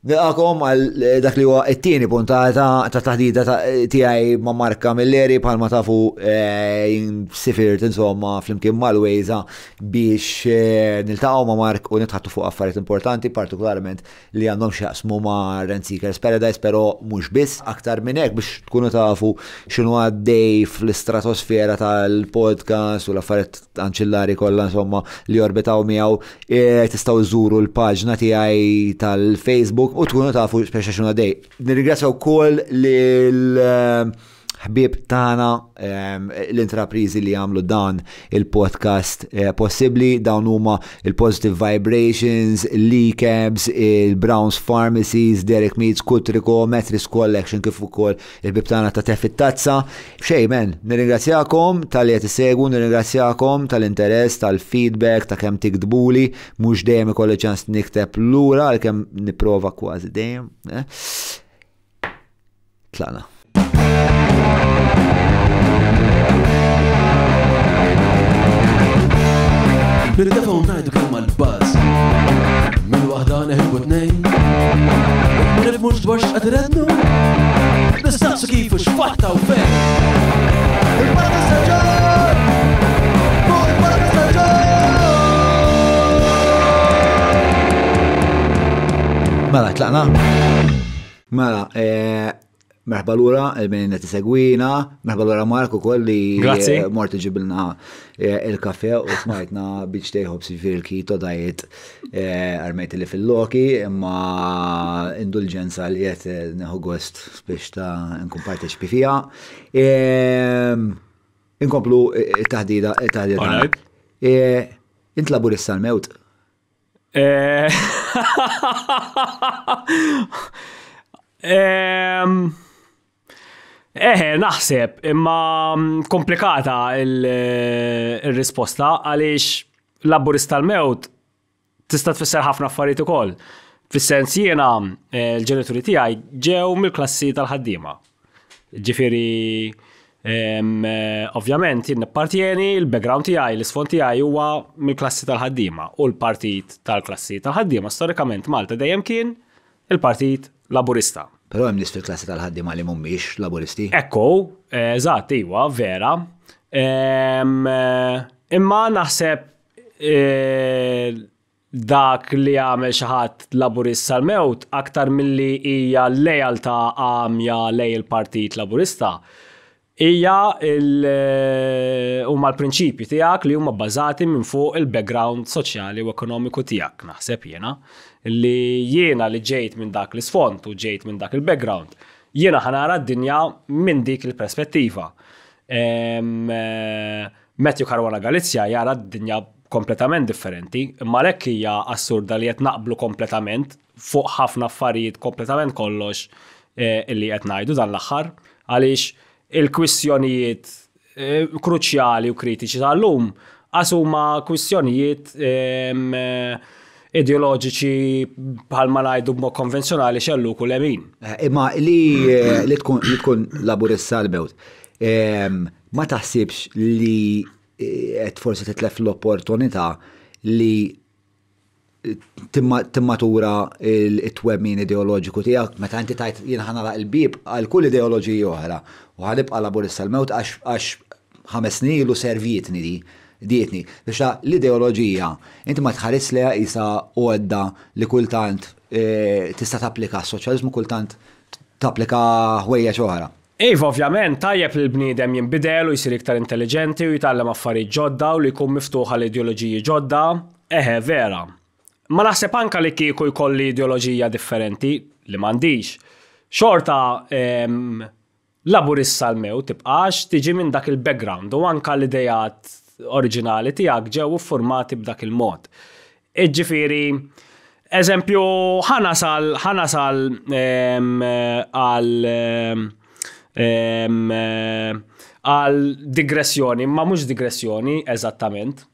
Nilqakom għal eh, dak li huwa t-tieni punt ta' taħdida eh, tiegħi ma' Marka Milleri bħalma tafu eh, sifirt insomma flimkien mal-Wejza biex niltaqgħu ma' Mark u nitħattu fuq affarijiet importanti partikolarment li għandhom xi jaqsmu ma' Seekers Paradise però mhux biss aktar minn hekk biex tkunu tafu x'inhu għaddej fl-istratosfera tal-podcast u l-affarijiet anċillari kollha insomma li orbitaw miegħu tistgħu żuru l-paġna tiegħi tal-Facebook u tkunu tafu speċa xuna dej. Nirigrazzaw kol l lil eh, ħbib tagħna l-intraprizi li għamlu dan il-podcast eh, possibbli dawn huma il-Positive Vibrations, Lee-Cabs, il-Browns Pharmacies, Derek Meads, Kutriko, Metris Collection kif ukoll il bib tagħna ta' tefit tazza. Xej men, nirringrazzjakom tal-li qed isegwu, nirringrazzjakom tal-interess, tal-feedback, ta' kemm tikdbuli, mhux dejjem ikolli ċans nikteb għal kem nipprova kważi dejjem. Eh. Tlana. Biri defa unnajdu kelma l-baz Min wahda neħibu t-nejn Min il-mux dwarx għadrednu Nistaqsu kifu xfatta u fejn Il-barata s-saġġar Fuq il-barata s-saġġar Mela, tlaqna? Mela, eh, Merħba l-ura, il-minna t-segwina, merħba l-ura Marku kolli eh, morti ġibilna eh, il-kafe u smajtna biex teħob si il-kito dajt armejt li fil-loki, imma indulġenza li jett eh, neħu gost biex ta' nkun ehm, Inkomplu fija. Inkomplu taħdida, tahdida Int rissa l-mewt. Um, Eħe, eh, naħseb, imma mm, komplikata il-risposta eh, għaliex l-laburista l mewt tista' tfisser ħafna affarijiet ukoll. Fis-sens jiena eh, l-ġenituri tiegħi ġew mill-klassi tal-ħaddiema. Ġifieri ovvjament jien nippartieni l-background tiegħi, l-isfond tiegħi huwa mill-klassi tal-ħaddiema u l-partit tal-klassi tal-ħaddiema storikament Malta dejjem kien il-partit laburista. Pero hemm nies fil-klassi tal ħaddima li mhumiex laburisti. Ekko, eżatt, iwa, vera. Eh, imma naħseb eh, dak li għamel xaħat laburist sal-mewt aktar milli hija lejalta għamja lej il-partit laburista. Ija eh, huma l-prinċipji tiegħek li huma bbażati minn fuq il-background soċjali u ekonomiku tiegħek naħseb jiena li jiena li ġejt minn dak l-sfont u ġejt minn dak il-background, jiena ħanara d-dinja minn dik il-perspettiva. Eh, Matthew Karwana Galizja jara d-dinja kompletament differenti, imma lekk hija assurda li qed naqblu kompletament fuq ħafna affarijiet kompletament kollox eh, illi qed ngħidu dan l-aħħar għaliex il kwissjonijiet eh, kruċjali u kritiċi tal-lum għasuma kwistjonijiet ideoloġiċi ma najdu b'mod konvenzjonali xellu kull emin. Eh, imma li eh, li tkun laburissa l-bewt. Ehm, ma taħsibx li eh, qed forsi titlef l-opportunità li timmatura il-twemmin ideoloġiku tiegħek meta inti tajt jien ħanara l-bib għal kull ideoloġija oħra u ħanibqa' laburissa l-mewt għax ħames snin ilu servietni di dietni. Biex l-ideologija, inti ma tħares jisa u għedda li kultant eh, tista tapplika s-soċjalizmu, kultant tapplika ħwejja ċoħra. Iva, ovvjament, tajjeb li l-bniedem jinbidel u jisir iktar intelligenti u jitallem affarijiet ġodda u li jkun miftuħa l ideologiji ġodda, eħe vera. Ma naħseb anka li kieku jkolli ideoloġija differenti li m'għandix. Xorta ehm, laburissa l-mew tibqax tiġi minn dak il-background u anka l-idejat oriġinali tiegħek ġew formati b'dak il-mod. Iġġifieri, eżempju, ħanasal ħanasal għal għal digressjoni, ma mhux digressjoni eżattament.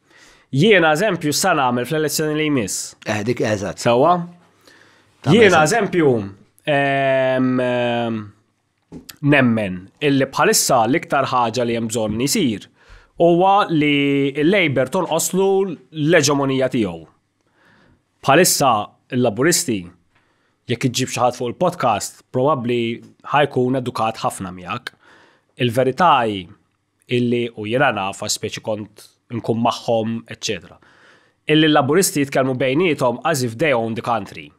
Jiena eżempju sana għamil fl-elezzjoni li jmiss. Eh, dik eżatt. Sewa? Jiena eżempju nemmen illi bħalissa l-iktar ħaġa li hemm bżonn isir huwa li l-Labor tolqoslu l-eġemonija tiegħu. Bħalissa l-Laburisti jekk iġġib xi ħadd fuq il-podcast, probabbli ħajkun edukat ħafna miegħek. Il-verità illi u jiena nafa speċi kont nkun magħhom, ecc. Illi l-Laburisti jitkellmu bejnietom as if they own the country.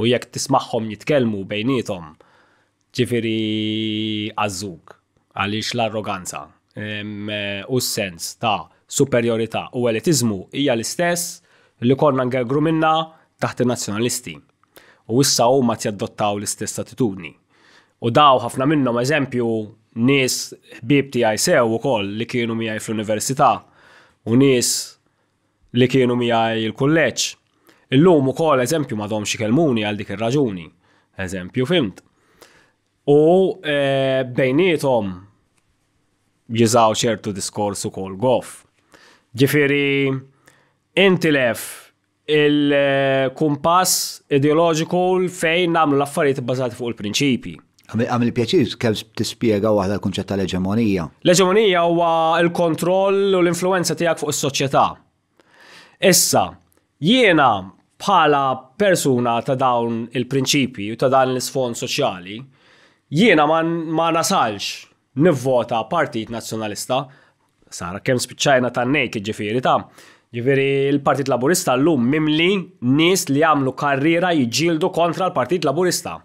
U jekk tismagħhom jitkellmu bejnietom ġifiri għazzug għaliex l-arroganza u s-sens ta' superiorità u elitizmu hija l-istess li konna ngegru minna taħt il-nazjonalisti. U issa huma tjaddottaw l-istess attitudni. U daw ħafna minnhom eżempju nies ħbib tiegħi sew ukoll li kienu miegħi fl-università u nies li kienu miegħi l-kulleġġ. Illum ukoll eżempju xi kelmuni għal dik ir-raġuni. Eżempju fimt. U eh, bejnietom jizaw ċertu diskors u kol gof. Ġifiri, inti lef il-kumpass ideoloġiku fejn namlu l-affarijiet bażati fuq il-prinċipi. Għamil pjaċir kemm tispjega waħda l-kunċett tal-eġemonija. L-eġemonija huwa l-kontroll u l-influenza tiegħek fuq is-soċjetà. Issa, jiena bħala persuna ta' dawn il-prinċipi u ta' dan l-isfond soċjali, jiena ma nasalx nivvota Partit Nazzjonalista, sara kemm spiċċajna ta' nejk ġifiri ta' ġifiri l-Partit Laburista l-lum mimli nis li għamlu karriera jġildu kontra l-Partit Laburista.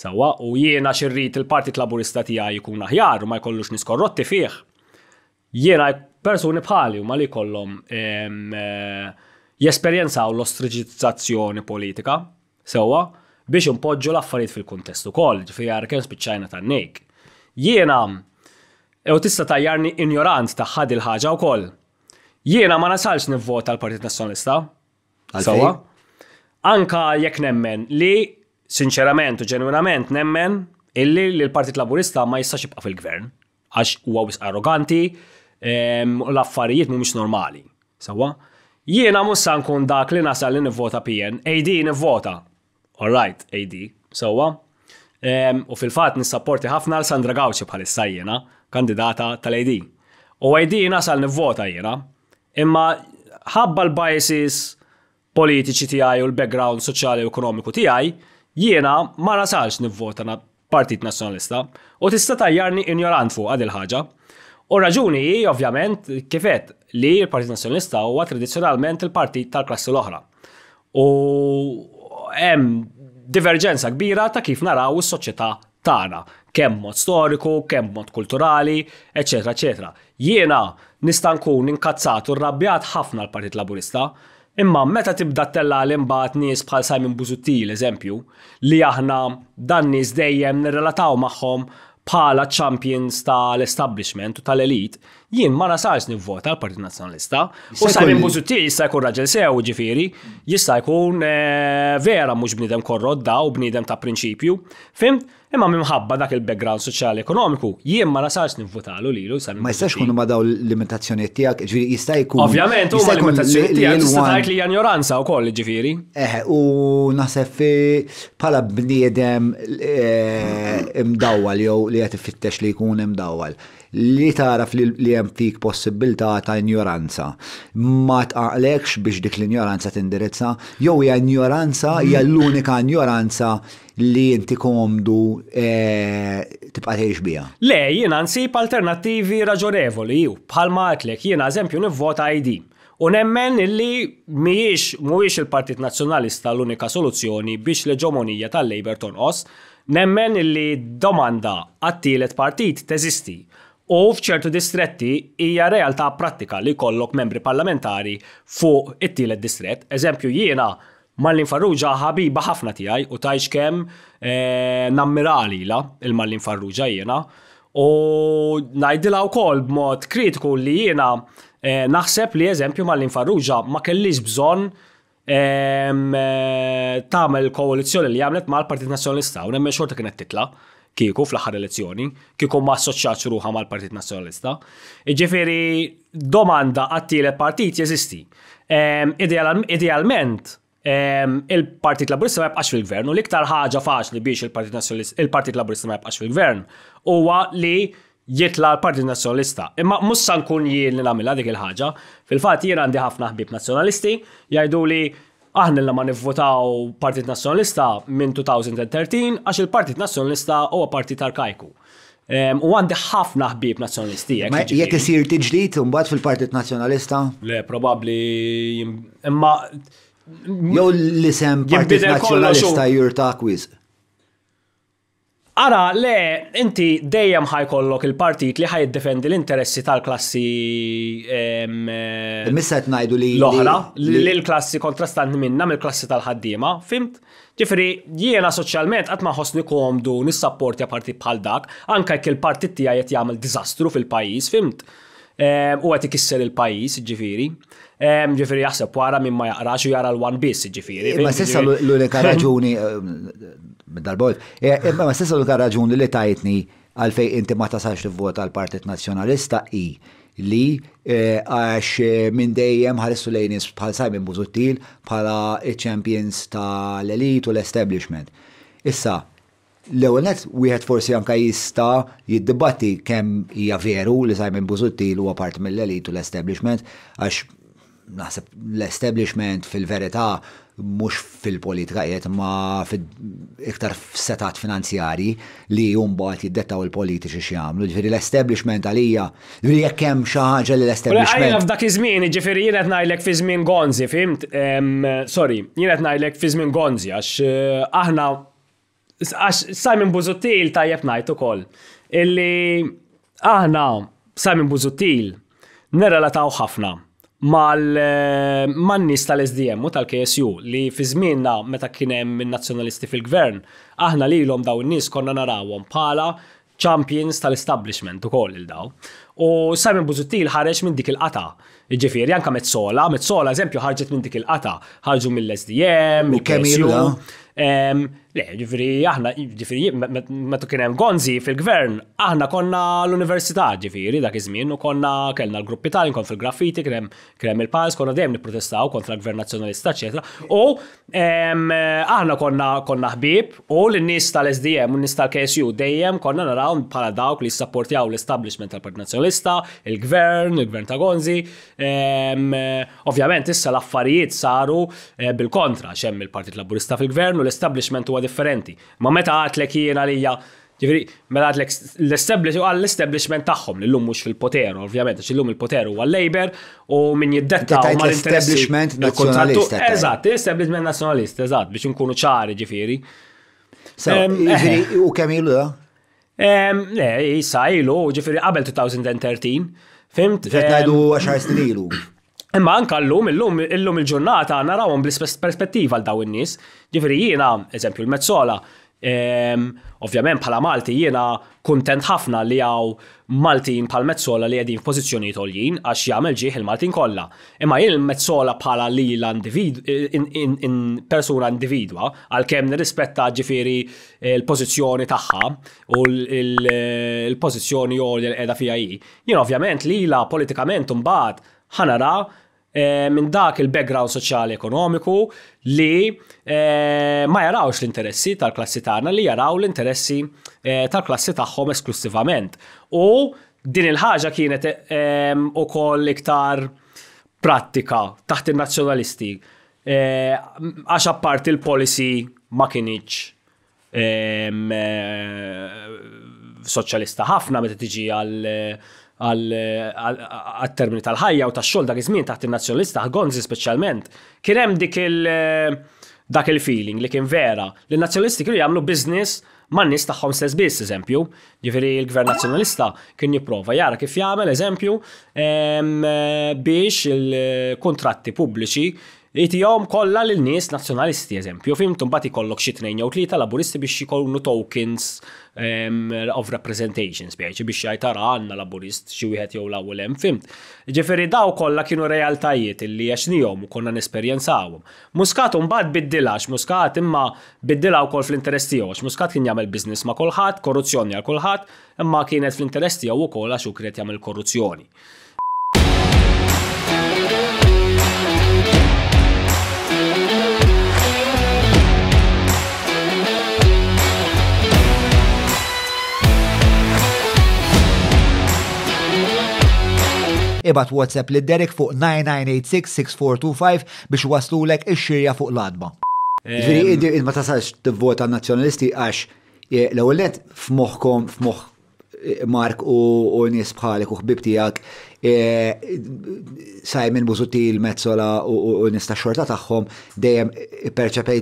Sawa, u jiena xirrit il-Partit Laburista tija jikun aħjar u ma jkollux nis korrotti fih. Jiena persuni bħali u ma li kollom eh, jesperjenzaw l ostriġizzazzjoni politika, Sawa, biex impoġġu l-affarijiet fil-kontestu kol, ġifiri kem spiċċajna ta' nejk. Jiena, ew tista tajjarni ignorant ta' ħad il-ħaġa u koll. Jiena ma nasalx nivvota tal partit Nazzjonista. Sawa. Anka jekk nemmen li, sinċerament u ġenwinament nemmen illi li l-Partit Laburista ma jistax jibqa' fil-gvern. Għax huwa wis arroganti ehm, u l-affarijiet mhumiex normali. Sawa. Jiena mussa nkun dak li nasal li nivvota PN, AD nivvota. All right, AD. Sawa. So, U fil-fat nissapporti ħafna l Sandra Gawċi bħalissa jena, kandidata tal-ID. U ID nasal nivvota jena, imma ħabba l-biases politiċi tiegħi u l-background soċjali u ekonomiku tiegħi, jiena ma nasalx nivvota na Partit Nazzjonalista u tista' tajjarni ignorant fuq għadil ħaġa U raġuni hi ovvjament kifet li l-Partit Nazzjonalista huwa tradizzjonalment il-partit tal-klassi l-oħra. U hemm diverġenza kbira ta' kif naraw is-soċjetà tagħna, kemm mod storiku, kemm mod kulturali, eċetera, eċetera. Jiena nista' nkun inkazzat u rrabjat ħafna l-Partit Laburista, imma meta tibda tella l imbagħad nies bħal Simon Busuttil, eżempju, li aħna dan nies dejjem nirrelataw magħhom bħala champions tal-establishment u tal-elite, jien ma nasarx nivvota għal-Partit Nazzjonalista. U sa' minn jista' jkun raġel sew ġifieri, jista' jkun eh, vera mhux bniedem korrodda u bniedem ta' prinċipju. Fim, imma minħabba dak il-background soċjali ekonomiku, jien ma nasarx nivvotalu lilu. Ma jistax kunu ma daw l-limitazzjoniet tiegħek, ġifieri jista' jkun. Ovvjament, huma limitazzjoniet tiegħek tista' tgħid li ignoranza wkoll ġifieri. Eh, u naħseb bħala bniedem eh, imdawwal jew li qed iffittex li jkun imdawwal li taraf li hemm fik possibilità ta' ignoranza. Ma taqlekx biex dik l-ignoranza tindirizza, jew hija ignoranza hija mm. l-unika ignoranza li inti komdu e, tibqa' tgħix biha. Le, jiena nsib alternattivi raġonevoli, bħalma għatlek, jiena eżempju nivvota ID. U nemmen illi miex mhuwiex il-Partit Nazzjonalista l-unika soluzzjoni biex l ġomonija tal-Labor tonqos, nemmen illi domanda għattilet partit teżisti U f'ċertu distretti hija realtà pratika li kollok membri parlamentari fuq it-tielet distrett. Eżempju jiena Mallin Farrugia ħabiba ħafna tiegħi u tajx kemm eh, nammira lila il-Mallin Farrugia jiena. U ngħidilha wkoll b'mod kritiku li jiena eh, naħseb li eżempju Mallin Farrugia ma kellix bżonn ehm, eh, tamel koalizjoni li għamlet mal-Partit Nazjonalista u nemmen xorta kienet titla' kieku fl-aħħar elezzjoni, kieku ma assoċjaċ ruħa mal-Partit Nazzjonalista. Iġifiri, domanda għattile partit jeżisti. Ehm, idealment, ehm, il-Partit Laburista ma jibqax fil-gvern u l-iktar ħaġa faċli biex il-Partit il-Partit Laburista ma jibqax fil-gvern huwa li jitla l-Partit Nazzjonalista. Imma mussa nkun jien li nagħmilha dik il-ħaġa. Fil-fatt jien għandi ħafna ħbib nazzjonalisti jgħidu li Aħna l-ma nivvotaw Partit Nazjonalista minn 2013 għax il-Partit Nazjonalista huwa partit arkajku. U għandi ħafna ħbib nazjonalisti. Ma jiġifieri. jek isir tiġdid imbagħad fil-Partit Nazjonalista? Le, probabli. imma Jew l-isem Partit Nazjonalista jurta kwiz. Ara, le, inti dejjem ħajkollok il-partit li ħaj defendi l-interessi tal-klassi. Eh, Misset najdu li. L-oħra, l-klassi kontrastanti minna mill-klassi tal-ħaddima, fimt? Ġifri, jiena soċjalment għat maħosni komdu nis-sapportja partit bħal dak, anka jekk il-partit tija jett jgħamil dizastru fil-pajis, fimt? Eh, u għet ikisser il-pajis, ġifiri. Ġifiri jaħseb wara minn ma jaqrax jara l-one biss, ġifiri. Eh, ma sessa l-unika raġuni, dal-bolt, eh, eh, ma sessa l-unika raġuni li tajtni għalfej inti ma tasax li vota għal-Partit Nazjonalista i li għax minn dejjem ħarissu lejnis bħal Simon Buzuttil bħala champions tal-elit u l-establishment. Issa, l-ewwel net wieħed forsi anka jista' jiddibatti kemm hija veru li Simon Buzuttil huwa part mill-elit u l-establishment għax naħseb l-establishment fil-verità mhux fil-politika jiet ma iktar setat finanzjari li mbagħad jiddettaw il-politiċi xiamlu. Ġifieri l-establishment għalija, ġifieri jekk hemm xi ħaġa li l-establishment. Għajna f'dak izmin, żmien ġifieri najlek fi żmien Gonzi, fimt? Sorry, jien najlek ngħidlek fi żmien Gonzi għax eh, aħna għax Simon ta' tajjeb ngħid ukoll illi aħna Simon Buzuttil nirrelataw ħafna mal eh, mannis tal-SDM u tal-KSU li fi żmienna meta kien hemm nazzjonalisti fil-gvern, aħna lilhom daw in-nies konna narawhom bħala champions tal-establishment ukoll il daw. U Simon Buzuttil ħareġ minn dik il-qata. Ġifieri anke Metzola, Metzola eżempju ħarġet minn dik il-qata, ħarġu mill-SDM, mill-KSU. Le, ġifri, aħna, ġifri, meta kien hemm gonzi fil-gvern, aħna konna l-università, ġifiri, dak iż-żmien, u konna kellna l-gruppi tal kon fil-graffiti, kien hemm il-pals, konna dejjem nipprotestaw kontra l-gvern nazzjonalista, eċetera. U aħna konna konna ħbieb u l-nies tal-SDM u nis tal-KSU dejjem konna naraw bħala dawk li sapportjaw l-establishment tal-Partit Nazzjonalista, il-gvern, il-gvern ta' Gonzi. Ovvjament issa l-affarijiet saru eh, bil-kontra xemm il-Partit Laburista fil-gvern u l-establishment huwa differenti. Ma meta għatlek jien għalija, ġifiri, meta għadlek l-establishment għal l-establishment tagħhom li l-lum mhux fil-poter, ovvjament, għax l-lum il-poter huwa l-Labor u min jiddetta u mal establishment nazzjonalist. Eżatt, l-establishment nazjonalista, eżatt, biex nkunu ċari ġifiri. Eh. U kemm ilu da? Eh? Le, jisa ilu, ġifiri qabel 2013, fimt? Ġet najdu 10 snin ilu. Imma anka l-lum, l-lum, l-lum il-ġurnata narawhom bl-perspettiva l-daw in-nies. Ġifieri jiena, eżempju, l-Mezzola, ehm, ovvjament bħala Malti jiena kuntent ħafna li għaw Maltin bħal Mezzola li għedin f'pożizzjoni toljin għax jagħmel ġieħ il-Maltin kollha. Imma jien il-Mezzola bħala li persuna individwa għalkemm nirrispetta ġifieri l-pożizzjoni tagħha u l-pożizzjoni jgħol li qiegħda fija hi. Jien ovvjament li la politikament mbagħad ħanara eh, minn dak il-background soċjali ekonomiku li eh, ma jarawx l-interessi tal-klassi tagħna li jaraw l-interessi eh, tal-klassi tagħhom esklusivament. U din il-ħaġa kienet ehm, ukoll iktar prattika taħt il-nazzjonalisti għax apparti il-policy ma kienieċ ehm, soċjalista ħafna meta tiġi għal għal-termini tal-ħajja u tax-xogħol dak iż-żmien taħt in-nazzjonalista Gonzi speċjalment. Kien hemm dik il- eh, dak il-feeling li kien vera li n-nazzjonalisti kienu jagħmlu business ma' nies tagħhom stess biss eżempju. Jiġifieri l-Gvern Nazzjonalista kien jipprova jara kif jagħmel eżempju ehm, biex il-kontratti pubbliċi Itijom kolla l-nis nazjonalisti, eżempju, fim tumbati kollok xitnejn jew tlita laburisti biex jikollu tokens um, of representations, biex biex tara għanna laburist xi wieħed jew l-awwel hemm, fim. Ġifieri daw kollha kienu realtajiet illi għaxnihom u konna nesperjenzawhom. Muskat mbagħad biddilax, Muskat imma biddila wkoll fl-interess tiegħu, Muskat kien jagħmel biznis ma' kulħadd, korruzzjoni għal kulħadd, imma kienet fl-interess tiegħu wkoll għax u kiet jagħmel korruzzjoni. Ibat WhatsApp li Derek fuq 9986-6425 biex waslulek ix-xirja fuq l-adba. Ġviri, ma tasax t-vota nazjonalisti għax l-għollet f-moħ eh, Mark u nies bħalek u ħbib tijak E, Simon il Mezzola u nista xorta tagħhom dejjem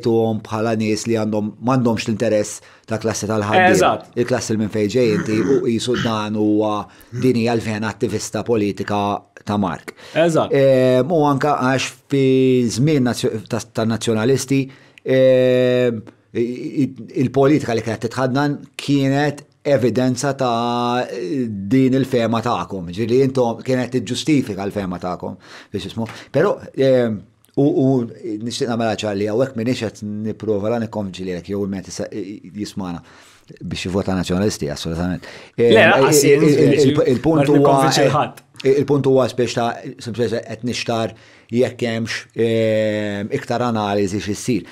għom bħala nies li għandhom m'għandhomx l-interess ta' klassi tal Eżatt. Il-klassi l minn fejn u qisu dan huwa dini għalfejn attivista politika ta' Mark. Eżatt. E, u anka għax fi żmien ta' nazzjonalisti e, il-politika li kienet titħaddan kienet evidenza ta' din il-fema ta'kom. Ġili jintom kienet ġustifika l-fema ta'kom biex ismu. Pero u nixtieq nagħmel ċarli hawnhekk minix qed nipprova la jow jew met jismana biex jivota nazjonalisti, assolutament. il puntu huwa e, e, Il-punt huwa spiex ta' qed nixtar jekk hemmx iktar analiżi x'issir.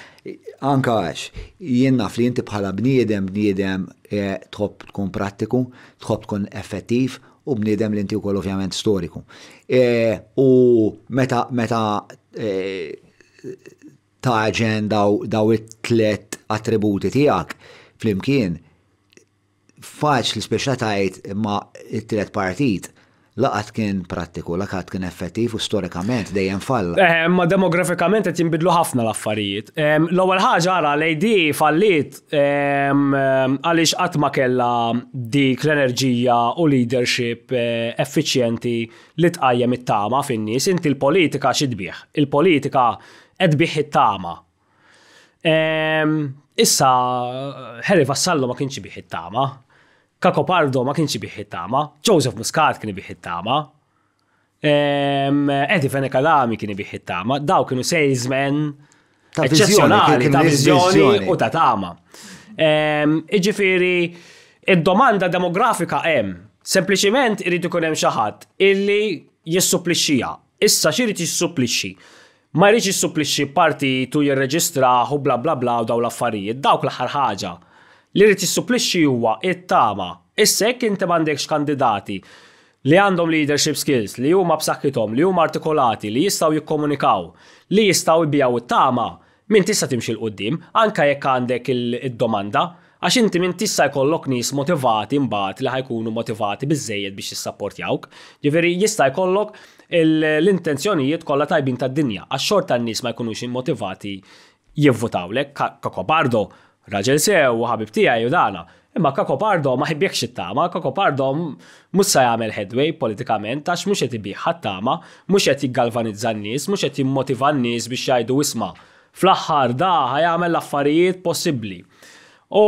Anka għax, jien fli inti bħala bniedem, bniedem eh, tħob tkun prattiku, tħob tkun effettiv u bniedem li inti wkoll ovvjament storiku. Eh, u meta meta eh, taġen daw it-tlet attributi tiegħek flimkien faċ li speċa tajt ma it-tlet partit laqat kien prattiku, laqat kien effettiv u storikament dejjem falla. Eh, ma demografikament qed jinbidlu ħafna l-affarijiet. L-ewwel ħaġa ara l-AD fallit għaliex qatt ma kellha dik l-enerġija u leadership eh, effiċjenti li tqajjem it-tama fin-nies. Inti l-politika xidbieħ. Il-politika qed biħ it-tama. Issa ħeri vassallu ma kienx bieħ it-tama Kako Pardo ma kienx biħi tama, Joseph Muscat kien biħi tama, Eddie Fenekalami kien biħi tama, daw kienu salesmen eccezjonali ta' vizjoni u ta' tama. Iġifiri, id-domanda demografika hemm. sempliciment irrid ikun hemm xi ħadd illi jissupplixxija. Issa xirid jissupplixxi. Ma jridx jissupplixxi parti tu jirreġistra u bla bla bla u daw l-affarijiet. Dawk l-aħħar ħaġa li rrit jissupplixxi huwa it-tama. Issek inti m'għandekx kandidati li għandhom leadership skills, li huma b'saħħithom, li huma artikolati, li jistgħu jikkomunikaw, li jistgħu jbijaw it-tama, min tista' timxi l qudiem anka jekk għandek il-domanda, għax inti min tista' jkollok nies motivati mbagħad li ħajkunu motivati biżejjed biex jissapportjawk. Ġifieri jista' jkollok l-intenzjonijiet kollha tajbin tad-dinja, għax xorta n-nies ma jkunux immotivati jivvotawlek, kakobardo, ka raġel sew u ħabib tiegħi u dana. Imma Kako Pardo ma ħibjekx it-tama, Kako Pardo mhux se jagħmel headway politikament għax mhux qed ibih tama mhux qed jiggalvanizza n-nies, mhux qed jimmotiva n-nies biex jgħidu isma' fl-aħħar da ħajamel l-affarijiet possibbli. U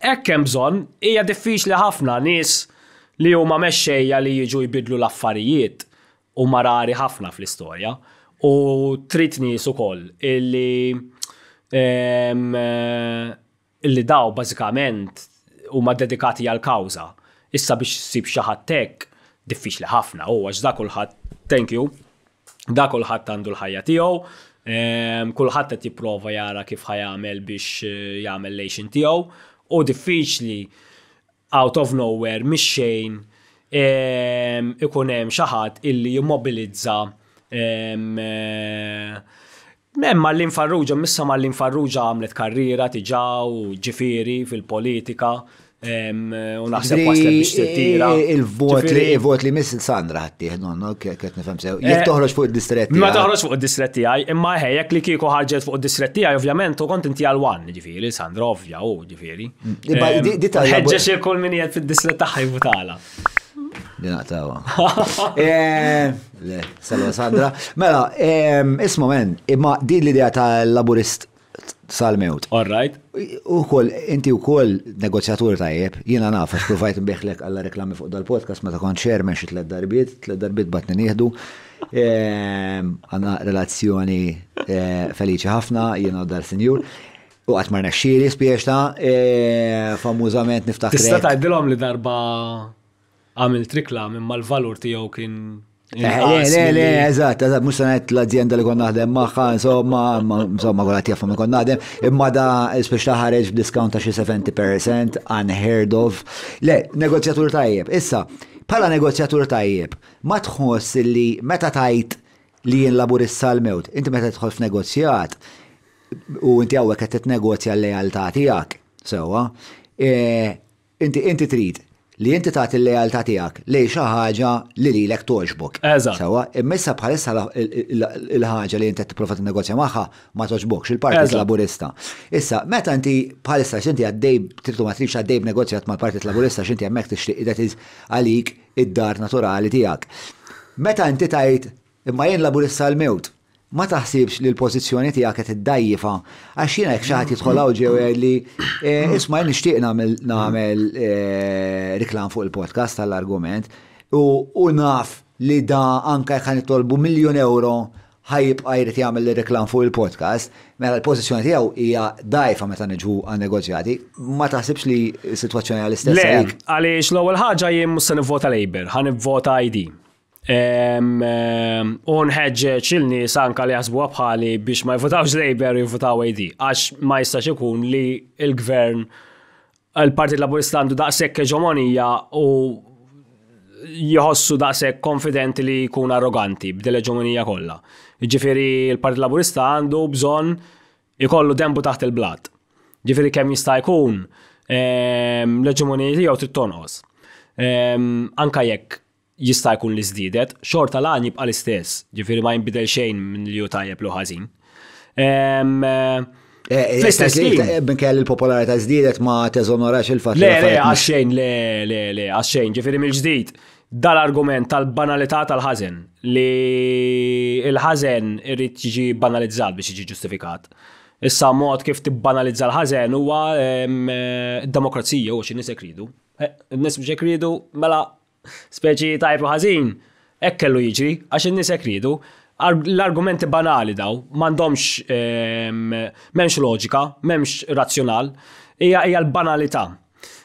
hekk hemm bżonn hija diffiċli ħafna nies li huma mexxejja li jiġu jbidlu l-affarijiet u marari ħafna fl-istorja u trid nies ukoll illi illi daw bażikament huma dedikati għal kawża. Issa biex sib xi diffiċ diffiċli ħafna u għax da kulħadd thank you. Da kulħadd għandu l-ħajja tiegħu, ehm, kulħadd qed jipprova jara kif ħajamel biex eh, jagħmel lejxin tiegħu u diffiċli out of nowhere mix-xejn ehm, ikun hemm xi ħadd illi jimmobilizza ehm, eh, Mem Marlin Farrugia, missa Marlin Farrugia għamlet karriera tiġaw, ġifiri fil-politika u naħseb waslet biex tittira. Eh, il-vot li il-vot li miss Sandra ħatti, nonno, kett nifhem sew. Jek eh, toħroġ fuq id-distretti. Ma toħroġ fuq id-distretti għaj, imma ħejjek eh, li kieku ħarġet fuq id-distretti għaj, ovvjament, u kont inti għal-wan, ġifiri, Sandra ovvja, u ġifiri. Ħedġex il-kol minijiet fil-distretti ħajbu tala. Dinaqtawa. Eh, le, salva Sandra. Mela, isma men, imma din l-idea tal-laburist sal-mewt. All right. U kol, inti u koll negozjatur tajjeb, jina naf, provajt mbiħlek għalla reklami fuq dal-podcast, meta kont xermen xie tlet darbiet, tlet bat batni nieħdu. Għanna relazzjoni eh, feliċi ħafna, jina dal-senjur. U għatmarna xiri spiexta, eh, famużament niftaħ. Tista' tajdilhom li darba għamilt riklam imma l-valur tiegħu kien eh, Le, le, eżat, eżat, musa sanet l-azienda li konna naħdem maħħa, insomma, insomma, għolat jaffa li konna naħdem, imma da, spiex ħareġ b'diskount ta' xi 70%, unheard of. Le, negozjatur tajjeb, issa, pala negozjatur tajjeb, ma tħoss li meta tajt li jen is-salmewt, inti meta tħoss negozjat, u inti għawek għet t-negozja l-lejaltà għak, sewa, eh, inti trid li inti tagħti il lealtà tiegħek li xi ħaġa li lilek toġbok. Eżatt. Sewa, immissa bħalissa l-ħaġa li inti tipprova tinnegozja magħha ma toġbuk il-Partit Laburista. Issa, meta inti bħalissa x'inti għaddej t-tirtu ma trix għaddej b'negozjat mal-Partit Laburista x'inti t tixtieq id is għalik id-dar naturali tiegħek. Meta inti tajt imma jien laburista l-mewt, ma taħsibx li l-pozizjoni tiegħek qed iddajjifa għax jiena jekk xaħat jitħolaw jidħol ġew li eh, isma' nixtieq nagħmel eh, riklam fuq il-podcast tal-argument u naf li da anka jekk nitolbu miljon euro ħajibqa jrid jagħmel riklam fuq il-podcast, mela l-pożizzjoni tiegħu hija dajfa meta niġu għan-negozjati, ma taħsibx li s-sitwazzjoni għal-istess. Le, għaliex l-ewwel ħaġa jien mhux se nivvota Labor, ħa nivvota ID unħedġeċ eh, il sanka li jasbu għabħali biex ma jvotawx Labour jivvotaw AD, għax ma jistax ikun li il-gvern il-Partit Laburista għandu daqshekk eġomonija u jħossu daqsek konfidenti li jkun arroganti b'dil eġomonija kollha. Ġifieri il-Partit Laburista għandu bżonn ikollu dembu taħt il-blat. Ġifiri kemm jista' jkun l-eġomonija jew trid Anka jekk jista' jkun li żdiedet, xorta lan jibqa' l-istess, ġifieri ma jinbidel xejn minn li tajjeb lu ħażin. Ehm, eh, eh, fl-istess eh, ħin. kell il-popolarità żdiedet ma teżonorax il-fatt. Le, le, għaxxejn, le, le, le, għaxxejn, ġifieri mill-ġdid. Dal-argument tal-banalità tal ħazen li il ħazen irrid jiġi banalizzat biex jiġi ġustifikat. Issa mod kif tibbanalizza l ħazen huwa ehm, demokrazija u xi nisek ridu. nies biex ridu mela speċi tajpu ħażin, hekk kellu jiġri, għax in-nies hekk ridu. L-argumenti banali daw, m'għandhomx ehm, m'hemmx loġika, m'hemmx razzjonal, hija l-banalità.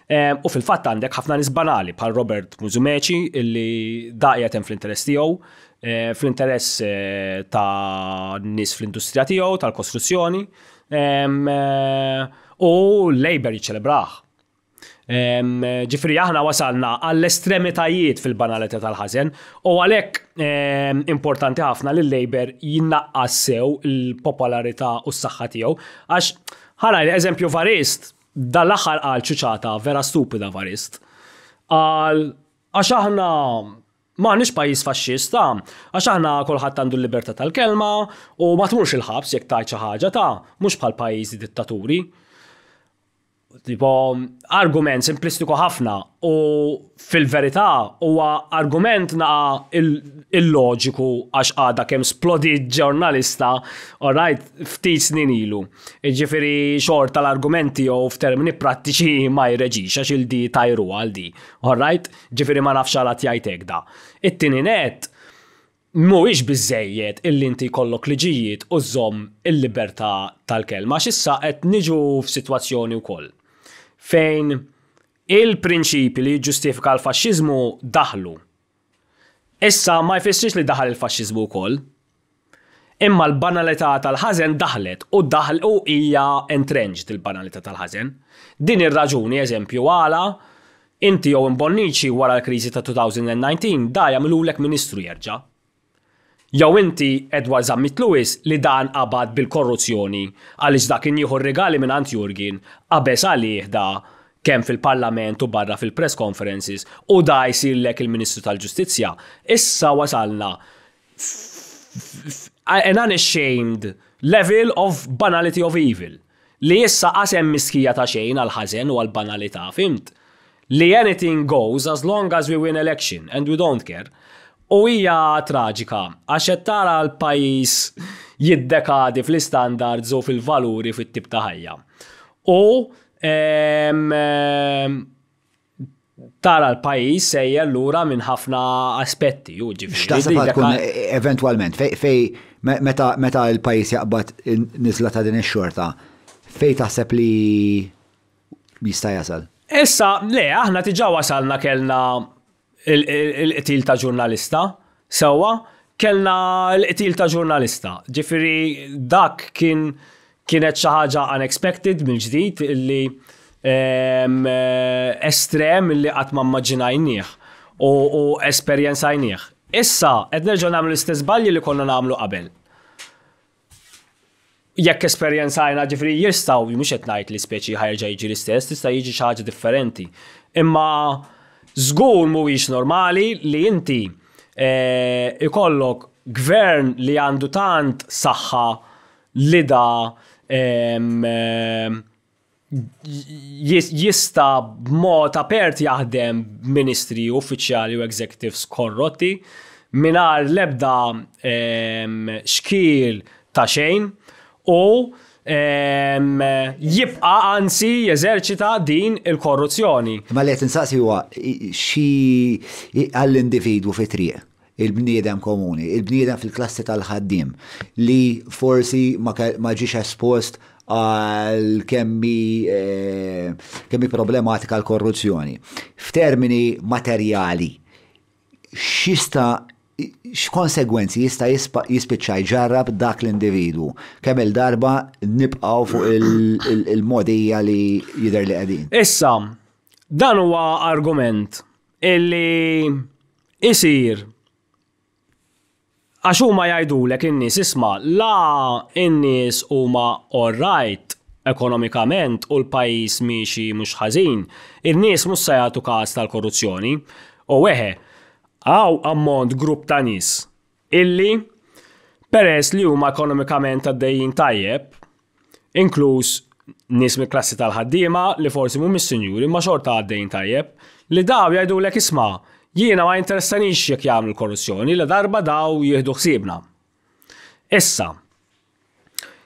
Ehm, u fil-fatt għandek ħafna nis banali bħal Robert Muzumeċi illi daqjatem fl-interess tiegħu, ehm, fl-interess eh, ta' nis fl-industrija tiegħu, tal-kostruzzjoni, eh, u l-lejber jiċċelebraħ Ġifri aħna wasalna għall-estremitajiet fil-banalità tal-ħażen u għalhekk importanti ħafna li l-Labor jinnaqqas sew il-popolarità u s-saħħa tiegħu għax ħana eżempju varist dal-aħħar qal ċuċata vera stupida varist. Għal għax aħna maħnix pajis fasċista, għax aħna kolħat għandu l-libertà tal-kelma u ma tmurx il-ħabs jekk tajċa xi ħaġa ta' mhux bħal pajjiżi dittaturi tipo argument simplistiku ħafna u fil-verità huwa argument na il-loġiku għax għada kemm splodi ġurnalista orajt ftit snin ilu. Iġifiri xor tal-argumenti u f'termini prattiċi ma jreġix għax il-di tajru għal-di. rajt, ġifiri ma nafx għalat jajtek da. It-tini net mhuwiex bizzejiet il-linti kollok liġijiet u zom il-libertà tal-kelma x'issa qed niġu f'sitwazzjoni wkoll fejn il-prinċipi li ġustifika l-fasċizmu daħlu. Issa ma jfissirx li daħal il-fasċizmu wkoll. Imma l-banalità tal-ħażen daħlet u daħl u hija entrenġt il-banalità tal-ħażen. Din ir-raġuni eżempju għala inti jew imbonniċi wara l-kriżi ta' 2019 da jagħmlulek ministru jerġa'. Jew inti Edward Zammit Lewis li dan qabad bil-korruzzjoni għaliex dak in jieħu regali minn Ant Jurgin qabes għalih da kemm fil-parlament u barra fil-press conferences u da jsirlek il-Ministru tal-Ġustizzja. Issa wasalna an unashamed level of banality of evil li issa qasem miskija ta' xejn għal-ħażen u għal-banalità, fimt? Li anything goes as long as we win election and we don't care. U hija traġika, għax qed tara l-pajjiż jiddekadi fl-istandards u fil-valuri fit-tib ta' ħajja. U tara l-pajis sejja l-ura minn ħafna aspetti, u ġifiri. Eventualment, fej, meta l-pajis jaqbat nizla ta' din ix-xorta, fej taħseb li jista' jasal? Issa, le, aħna tiġa wasalna kellna il-qtil ta' ġurnalista, sewa, kellna l-qtil ta' ġurnalista. Ġifiri, dak kien kienet xi ħaġa unexpected mill-ġdid li estrem li qatt ma mmaġinajnieh u esperjenzajnieh. Issa qed nerġgħu nagħmlu l-istess balji li konna nagħmlu qabel. Jekk esperjenzajna ġifri jistgħu mhux qed ngħid li speċi ħajġa jġi l-istess, tista' jiġi xi ħaġa differenti. Imma Zgur mhuwiex normali li inti e, ikollok gvern li għandu tant saħħa lida jista b'mod apert jaħdem ministri uffiċjali u executives korrotti minar lebda xkil ta' xejn u jibqa għansi jeżerċita din il-korruzzjoni. Ma li għetinsaqsi huwa xi għall-individwu fi triq il-bniedem komuni, il-bniedem fil-klassi tal-ħaddim li forsi ma ġiex espost għal kemmi eh, kemmi problematika l-korruzzjoni. F'termini materjali, xista x'konsegwenzi jista' jispiċċa ġarrab dak l-individwu. Kemm il-darba nibqgħu fuq il-modija li jidher li qegħdin. Issa, dan huwa argument illi isir għax huma jgħidulek in-nies isma' la in-nies huma alright ekonomikament u l-pajjiż miexi mhux ħażin, in-nies mhux se jagħtu każ tal-korruzzjoni. U weħe, għaw ammont grupp ta' nis illi peress li huma ekonomikament għaddejjin tajjeb, inkluż nis mill klassi tal-ħaddiema li forsi mhumiex sinjuri ma xorta għaddejjin tajjeb, li daw jgħidu l isma' jiena ma interessanix jekk jagħmlu korruzzjoni li darba daw jieħdu ħsiebna. Issa,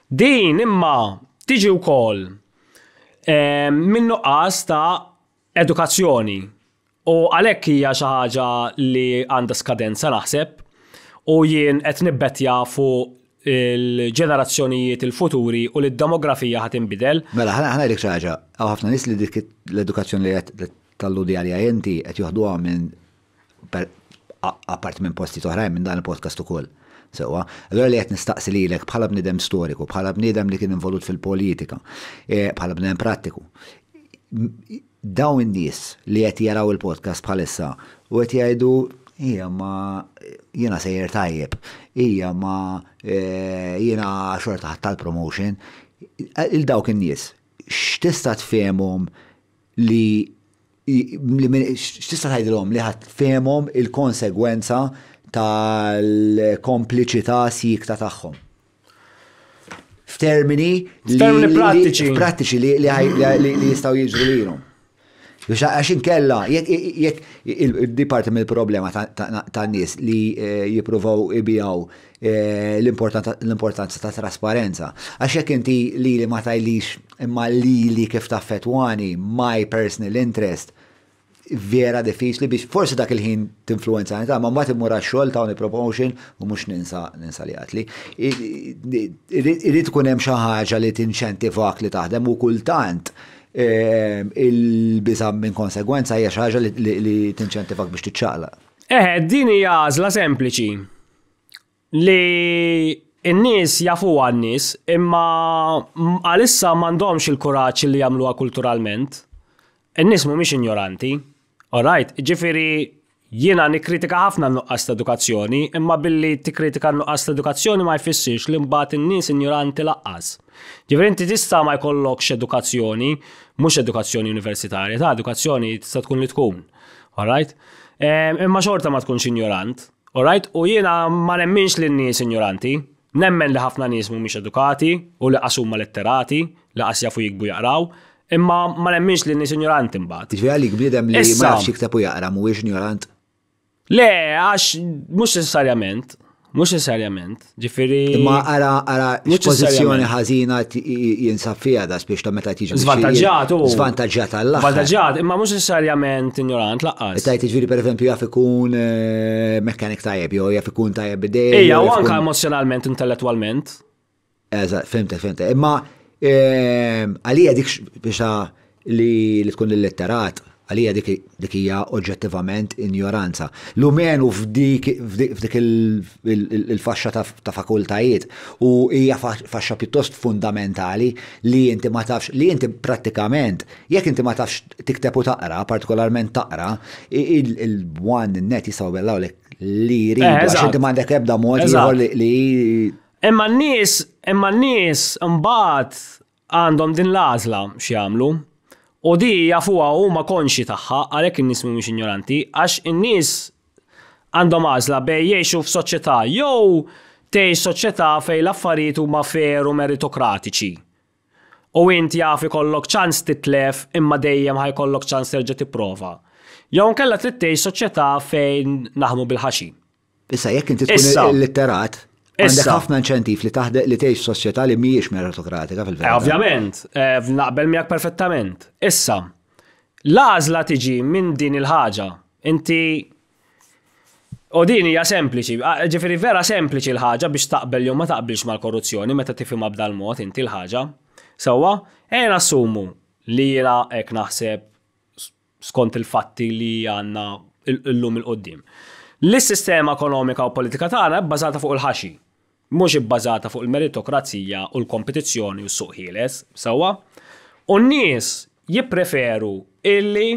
din imma tiġi wkoll eh, minnuqqas ta' edukazzjoni U għalhekk hija xi ħaġa li għandha skadenza naħseb u jien qed nibbetja fuq il-ġenerazzjonijiet il-futuri u l-demografija ħat inbidel. Mela, ħana jlik ħaġa, għaw ħafna nis li dik l-edukazzjoni li tal talludi għalija jenti qed juħduwa minn apart minn posti toħrajn minn dan il-podcast ukoll. koll. Sewa, allora li għet nistaqsi li l-ek bħala bnidem storiku, bħala bnidem li kien involut fil-politika, eh, bħala bnidem pratiku daw in-nies li qed jaraw il-podcast bħalissa u qed jgħidu hija ma jiena sejjer tajjeb, hija ma e, jiena xorta tal-promotion, il-dawk in-nies x'tista' tfehmhom li x'tista' tgħidilhom li ħadd tfehmhom il-konsegwenza tal-kompliċità sikta tagħhom f'termini pratiċi. prattiċi li jistaw jiġru lilhom. Biex għax inkella, jek il-dipartim mill problema ta' nis li eh, jipruvaw ibijaw eh, l-importanza ta' trasparenza. Għax jek inti li li ma tajlix imma li li kif ta' fetwani, my personal interest, vera diffiċli biex forsi dak il-ħin t-influenza għanita, ma mbagħad immur għax-xogħol ta' promotion u mux ninsa ninsa li għatli. Irid tkun hemm xi ħaġa li tinċentivak li taħdem u kultant ehm, il-biżam minn konsegwenza hija xi ħaġa li tinċentivak biex t-ċaqla. Eh, din hija għażla sempliċi li n nies jafu għannis nies imma għalissa m'għandhomx il-kuraġġ li jagħmluha kulturalment. n nies mhumiex ignoranti Alright, ġifiri jiena nikkritika ħafna nuqqas ta' edukazzjoni, imma billi tikkritika nuqqas ta' edukazzjoni ma jfissirx li mbagħad in-nies injoranti laqqas. Ġifieri inti tista' ma jkollokx edukazzjoni, mhux edukazzjoni universitarja, ta' edukazzjoni tista' tkun li tkun. Alright? Ehm, imma xorta ma tkunx All Alright? U jiena ma nemminx li n-nies injoranti, nemmen li ħafna nies mhumiex edukati u li qasuma letterati, li qas jafu jikbu jaqraw, Imma ma nemmix li nis ignorant mbagħad. Ġifieri għalik bniedem li ma nafx jikteb u jaqra mhuwiex ignorant. Le, għax mhux necessarjament. Mux necessarjament, ġifiri. Imma għara għara pozizjoni ħazina jinsab fija da spiex ta' meta tiġi. Zvantagġat, u. Zvantagġat għalla. Zvantagġat, imma mux necessarjament ignorant, laqqas. Ta' tiġviri per eżempju jaf ikun eh, mekkanik tajjeb, jo jaf ikun tajjeb bidej. Ija, u anka emozjonalment, intellettualment. Eżat, fimte, fimte. Imma Ehm, għalija dik biex li tkun il-letterat, għalija dik hija oġġettivament ignoranza. L-umenu f'dik il-faxxa ta' fakultajiet u hija faxxa pjuttost fundamentali li inti ma tafx li inti prattikament jekk inti ma tafx tikteb u taqra, partikolarment taqra, il-one net jisaw bellaw li jridu għax inti m'għandek ebda mod li Imma n-nies, imma n-nies mbagħad għandhom din l-għażla x'jagħmlu. U di jafuha huma konxi tagħha għalhekk in-nies mhumiex ignoranti għax in-nies għandhom għażla bej jgħixu f'soċjetà jew tej soċjetà fej l-affarijiet huma feru meritokratiċi. U inti jafi kollok ċans titlef imma dejjem kollok ċans terġa' tipprova. Jew nkella trid tej fejn naħmu bil ħaxi Issa jekk inti tkun illitterat, Għandek ħafna inċentif li taħdeq li tgħix soċjetà li mhijiex meritokratika fil-verità. Eh, ovvjament, eh, naqbel miegħek perfettament. Issa, l-għażla tiġi minn din il-ħaġa. Inti U din hija sempliċi, ġifieri vera sempliċi l-ħaġa biex taqbel jew ma taqbilx mal-korruzzjoni meta tifhimha b'dal mod inti l-ħaġa. Sewwa, ejna assumu li jiena hekk naħseb skont il-fatti li għandna lum il-qoddim. L-sistema ekonomika u politika tagħna bbażata fuq il-ħaxi mhux ibbażata fuq il-meritokrazija u l-kompetizzjoni u s-suq ħieles, sewwa. U n-nies jippreferu illi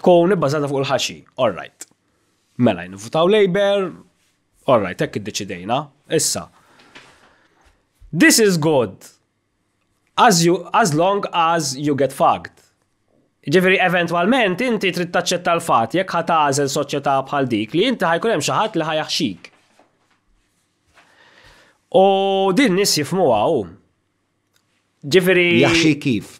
tkun ibbażata fuq il-ħaxi. All right. Mela jinvutaw Labour, all right, hekk iddeċidejna. Issa. This is good. As, you, as long as you get fucked. Ġifiri, eventualment, inti trid taċċetta l-fat, jekk ħatażel soċjetà bħal dik li inti ħajkun hemm xi ħadd li ħajaħxik. U din nis jifmu għaw. Ġifiri. Jaxi kif.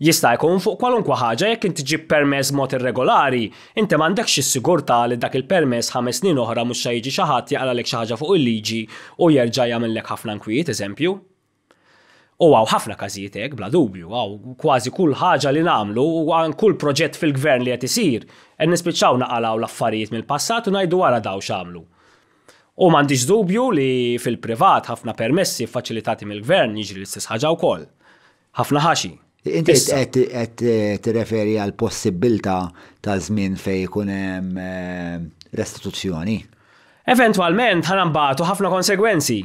Jista' jkun fuq kwalunkwa ħaġa jekk inti ġib permess mod irregolari, inti m'għandekx is sigurta li dak il-permess ħames snin oħra mhux se jiġi xi ħadd jaqalek xi ħaġa fuq il-liġi u jerġa' jagħmellek ħafna nkwijiet eżempju. U għaw ħafna każijiet hekk bla dubju, għaw kważi kull ħaġa li nagħmlu u għan kull proġett fil-gvern li qed isir, qed nispiċċaw naqalaw l-affarijiet mill-passat u ngħidu wara daw x'għamlu. U m'għandix dubju li fil-privat ħafna permessi faċilitati mill-gvern jiġri l-istess ħaġa wkoll. Ħafna ħaxi. Inti qed eh, tirreferi għal possibilità ta' żmien fejn jkun hemm eh, restituzzjoni. Eventwalment ħana ħanambatu ħafna konsegwenzi.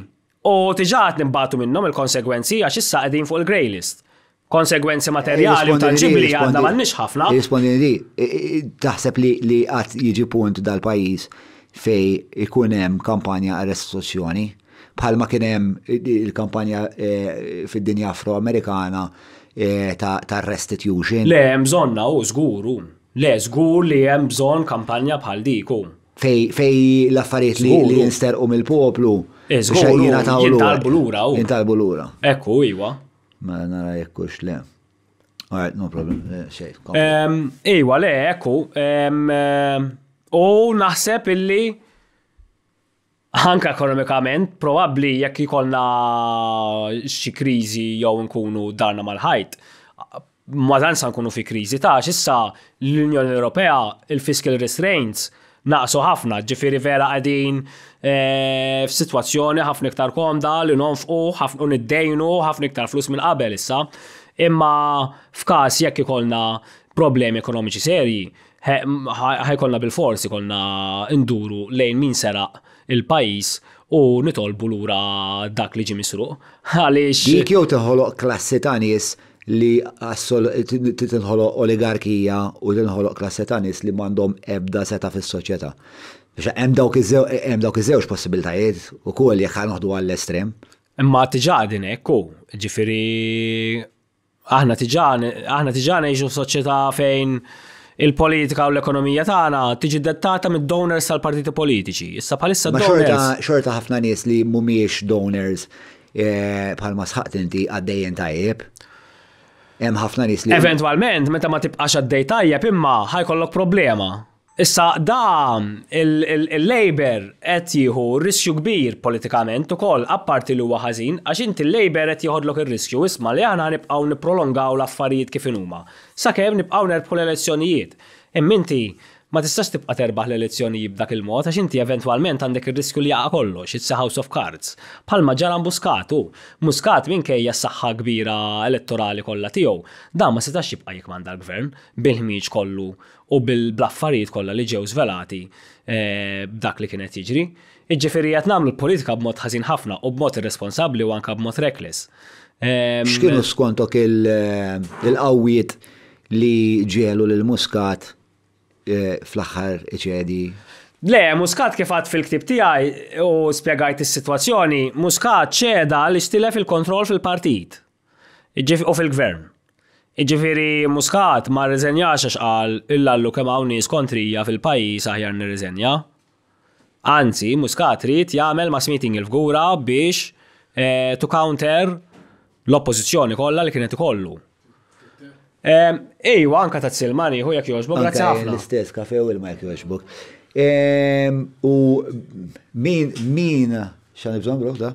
U tiġat nimbatu minnhom il-konsegwenzi għax issa qegħdin fuq il-grey list. Konsegwenzi eh, materjali u tangibli għandna m'għandniex ħafna. Rispondi li taħseb li qatt jiġi punt dal-pajjiż fej ikun hemm kampanja arrestazzjoni restituzzjoni bħalma kien hemm il-kampanja eh, fid-dinja Afro Amerikana eh, ta' restitution. Le, hemm bżonna u żguru. Le, żgur li hemm bżonn kampanja bħal diku. Fej, fej l-affarijiet li, li jinsterqu mill-poplu. Eh, jintalbu lura. Jintalbu lura. Ekku, iwa. Ma nara jekkux le. All right, no problem. Ewa, Iwa, le, ekku. U naħseb illi anka ekonomikament, probabli jekk ikollna xi kriżi jew nkunu darna mal-ħajt, ma dan sa nkunu fi kriżi ta' issa l-Unjoni Ewropea il-fiscal restraints naqsu ħafna, ġifiri vera għadin eh, f'sitwazzjoni ħafna iktar komda li nonfqu, ħafna niddejnu, ħafna iktar flus minn qabel issa. Imma f'każ jekk ikolna problemi ekonomiċi serji, ħajkonna bil-forsi konna induru lejn min seraq il-pajis u nitolbu lura dak li ġim misruq. Għaliex. Dik jow teħoloq klassi ta' nies li tinħoloq oligarkija u tinħoloq klassi ta' nies li m'għandhom ebda seta' fis-soċjetà. Biex hemm dawk iż-żewġ u kull jekk ħanħdu għall-estrem. Imma tiġadin ekku, ġifiri aħna tiġan, aħna tiġan f'soċjetà fejn il-politika u l-ekonomija tagħna tiġi dettata mid donors tal-partiti politiċi. Issa bħalissa donors. Xorta ħafna nies li mhumiex donors eh, bħalma sħaqt inti għaddejjen tajjeb. Hemm ħafna nies li. Eventwalment meta ma tibqax għaddej tajjeb imma ħajkollok problema. Issa da il-Labor qed jieħu riskju kbir politikament ukoll apparti li huwa ħażin għax inti l-Labor qed jeħodlok ir-riskju isma' li aħna nibqgħu nipprolongaw l-affarijiet kif in huma. Sakemm nibqgħu nerbħu l-elezzjonijiet. Imminti ma tistax tibqa terbaħ l-elezzjoni b'dak il-mod għax inti eventwalment għandek ir-riskju li jaqa' kollox, it's House of Cards. Palma ġara Muscatu, Muscat minkejja s-saħħa kbira elettorali kollha tiegħu, dan ma setax jibqa' jikmanda l-gvern bil-ħmiġ kollu u bil-blaffarijiet kollha li ġew żvelati eh, b'dak li kienet jiġri. Iġġifieri qed nagħmlu l-politika b'mod ħażin ħafna u b'mod irresponsabbli u anke b'mod reckless. Ehm, X'kienu skontok eh, il-qawwiet li ġielu lil Muscat fl-axħar iċedi? Le, Muscat kif għad fil-ktib tiegħi u spjegajt is-sitwazzjoni, Muscat ċeda li stile fil kontroll fil-partit u fil-gvern. Iġifiri Muscat ma rriżenjax għal qal illallu kemm hawn nies kontrija fil-pajjiż aħjar nirriżenja. Anzi, Muscat rrit jagħmel ma meeting il-fgura biex eh, to counter l-oppożizzjoni kollha li kienet ikollu. Ejwa, anka ta' Silmani, hu jek joġbok, grazzi ħafna. L-istess kafe u il-Mike joġbuk. U min, min, xan ibżon bro, da?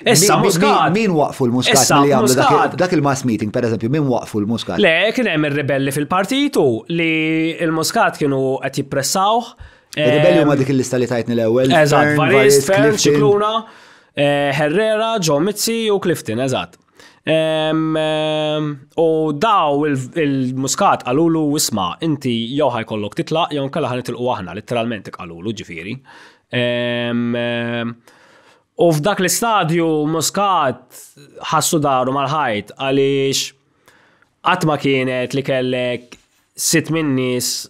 Issa, muskat. Min waqfu l-muskat li muskat. dak il-mass meeting, per eżempju, min waqfu l-muskat? Le, kien hemm ir-rebelli fil-partitu li l-muskat kienu qed jippressaw. Il-rebelli huma dik il-lista li tajtni l-ewwel. Eżatt, Varist, Fern, Ċikluna, eh, Herrera, Joe Mizzi u Clifton, eżatt. U daw il-muskat għalulu wisma, inti jew kollok titla, jew kalla ħan itilqu aħna, literalment għalulu ġifiri. U f'dak l-istadju muskat ħassu daru mal-ħajt għaliex għatma kienet li kellek sit minnis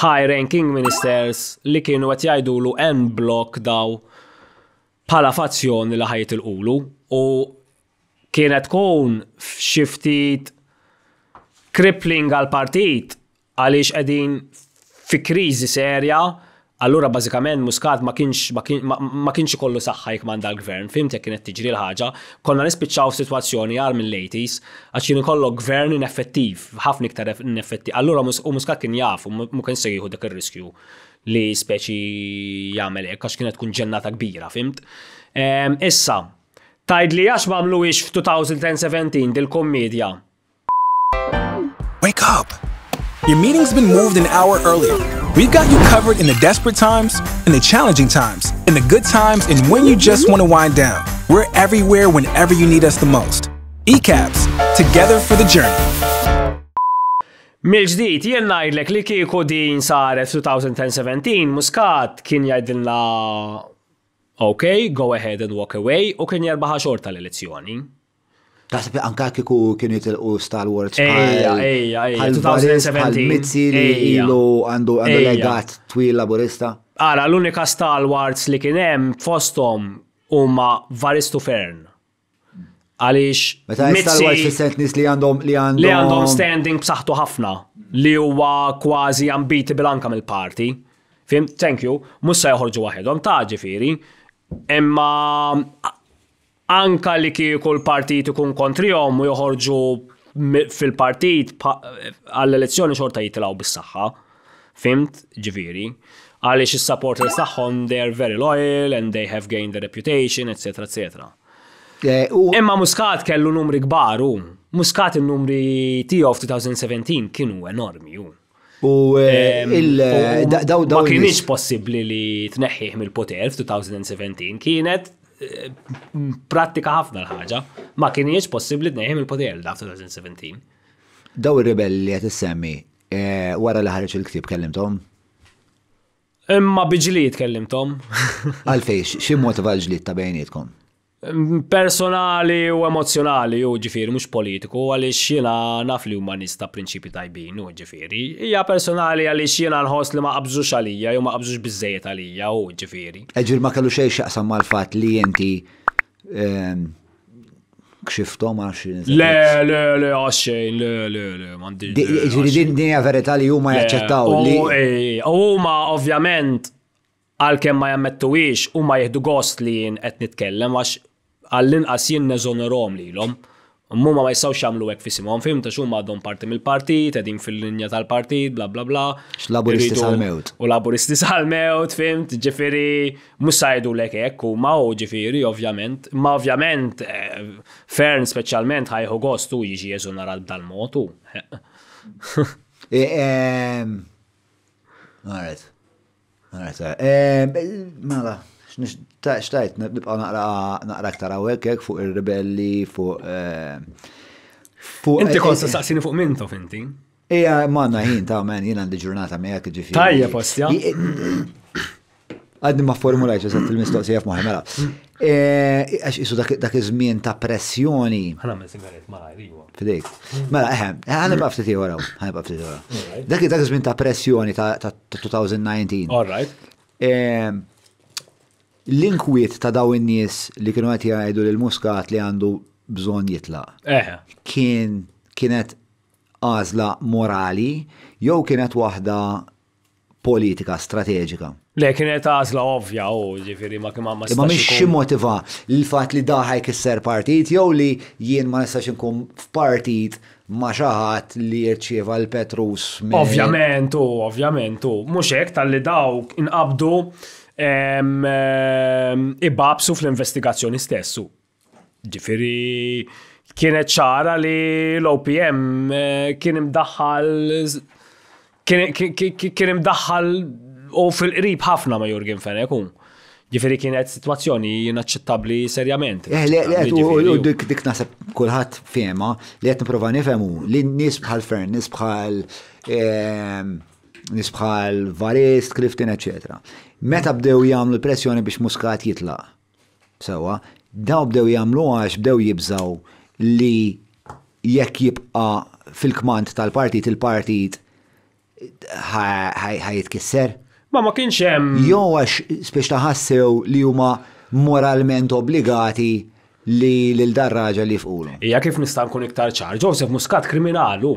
high ranking ministers li kienu għet jajdulu en blok daw pala fazzjoni li ħajt il-qulu u kienet tkun f'xiftit crippling għal-partit għaliex qegħdin fi kriżi serja, allura bażikament Muscat ma kienx ma kienx ikollu saħħa jekk manda l-gvern, fimt jekk kienet tiġri l-ħaġa, konna nispiċċaw f'sitwazzjoni għal minn lejtis għax kien ikollu gvern ineffettiv, ħafna iktar ineffettiv. Allura u Muscat kien jaf u ma kien seħiħu dak ir-riskju li speċi jagħmel hekk għax kienet tkun ġennata kbira, fimt. Ehm, issa, Tajd li għax mamlu ix f-2017 dil-kommedja. Wake up! Your meeting's been moved an hour earlier. We've got you covered in the desperate times, in the challenging times, in the good times, and when you just want to wind down. We're everywhere whenever you need us the most. ECAPS, together for the journey. Mil-ġdijt, jien li kieku din saret 2017 muskat kien jajdilna ok, go ahead and walk away, u kien jarbaħa xorta l-elezzjoni. sabi anka kiku kien jitilqu Star Wars. Ejja, 2017. Mizzi li ilu għandu legat twil laburista. Ara, l-unika Star Wars li kien hemm fostom huma Varistu Fern. Għaliex. Meta Star Wars fis-sent nis li għandhom li għandhom. Li għandhom standing b'saħħtu ħafna li huwa kważi ambiti bil-anka mill-parti. Fim, thank you, mussa jħorġu waħedhom ta' ġifiri. Imma anka li kieku l-partit ikun kontrihom u joħorġu fil-partit għall-elezzjoni xorta jitilaw bis-saħħa. Fimt, ġiviri. Għaliex is-supporters tagħhom they're very loyal and they have gained the reputation, etc. etc. Imma Muscat kellu numri kbar u Muscat il-numri tiegħu f'2017 kienu enormi u. U eh, daw Ma kienx possibbli li tneħħih mill-poter f'2017 kienet eh, prattika ħafna l-ħaġa. Ma kienx possibbli tneħħih mill-poter da f'2017. Daw ir-ribelli qed issemmi eh, wara li ħareġ il-ktib kellimtom? Imma biġli tkellimtom. Għalfejx, xi motiva l-ġlid ta' bejnietkom? personali u emozjonali u ġifiri mux politiku għalix jena naf li umanista prinċipi tajbin u ġifiri hija personali għalix jena nħos li ma qabżux għalija u ma qabżux bizzejet għalija u ġifiri Eġir ma kellu xej xaqsam mal fat li jenti ma xin Le, le, le, għaxxejn, le, le, le, mandi Ġiri din dinja verita li huma jaċċettaw li e, Huma ovvjament għal-kem ma jammettuwix u ma jihdu gost li jien qed nitkellem għax għall-inqas jien neżonorom li l-om. Mumma ma jistgħu xamlu hekk fisimhom fim ta' xumma għadhom parti mill-partit, qegħdin fil-linja tal-partit, bla bla bla. Laburisti sal-mewt. U laburisti sal-mewt, fimt, ġifieri mhux sajdu lek hekk u u ġifiri, ovvjament, ma ovvjament eh, Fern specialment ħajħu gostu jiġi jeżunar għal dal-motu. Eh. Eh, ehm, Alright. Alright. Mala xtajt, nibqa naqra aktar għawek, fuq il rebelli fuq. Inti konsa saqsini fuq minn tof inti? Ija, manna jien ta' men, jien għandi ġurnata me jgħak ġifiri. Tajja, postja. Għadni ma' formulajċ, għazat il-mistoqsija f'moħi, mela. Għax isu dak iż-żmien ta' pressjoni. Għana me sigaret ma' Fidejk. Mela, eħem, għana ma' ftiti għaraw, għana ma' ftiti għaraw. Dak iż-żmien ta' pressjoni ta' 2019. All right l-inkwiet ta' daw in-nies li kienu qed jgħidu lil Muscat li għandu bżonn jitlaq. Eh. Kien kienet għażla morali jew kienet waħda politika, strateġika. Le, kienet għazla ovvja, u ġifiri ma kima ma Ma miex motiva l-fat li daħaj kisser partit, jew li jien ma nistax nkun f'partit ma xaħat li jirċieva l-Petrus. Ovvjament, u ovvjament, u mux tal-li dawk inqabdu ibabsu fl-investigazzjoni stessu. Ġifiri, kienet ċara li l-OPM eh, kien imdaħħal kien imdaħħal u fil-qrib ħafna ma Jurgen Fenekum. Ġifiri kienet situazzjoni inaċċettabli serjament. Eh, u dik dik nasab kulħadd fema li qed nipprova nifemu li nis bħal Fern, nies bħal nies bħal Varist, kliftin, eccetera. Meta bdew jagħmlu pressjoni biex Muscat jitlaq. Sewa, daw bdew jagħmlu għax bdew jibżaw li jekk jibqa fil-kmand tal-partit il-partit ħajtkisser. Ma ma kienx hemm. Jew għax spiex ħassew li huma moralment obbligati li l-dar raġa li f'ulu. Ija kif nista' nkun iktar ċar, Joseph Muscat kriminalu.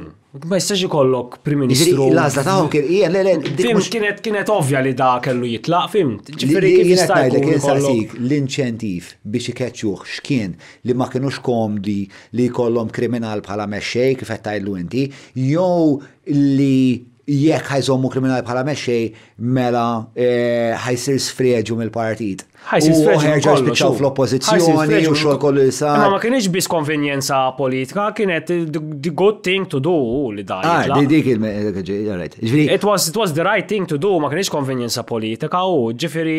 Ma jistax ikollok prim ministru. L-għazla ta' kien ija le le. Fimt kienet ovvja li da kellu jitlaq, fimt. Ġifieri kif jista' jkun l-inċentiv biex ikeċċuh x'kien li ma kinux komdi li jkollhom kriminal bħala mexxej kif qed tajlu inti, jew li jekk ħajżommu kriminal bħala mexxej mela eh, ħajsir sfreġu mill-partit ħajja spiċċaw fl-oppożizzjoni u xogħol kollu li Ma kienx bis konvenjenza politika, kienet the good thing to do li daj. Ah, dik il-right. It was it was the right thing to do, ma kienx konvenjenza politika u ġifieri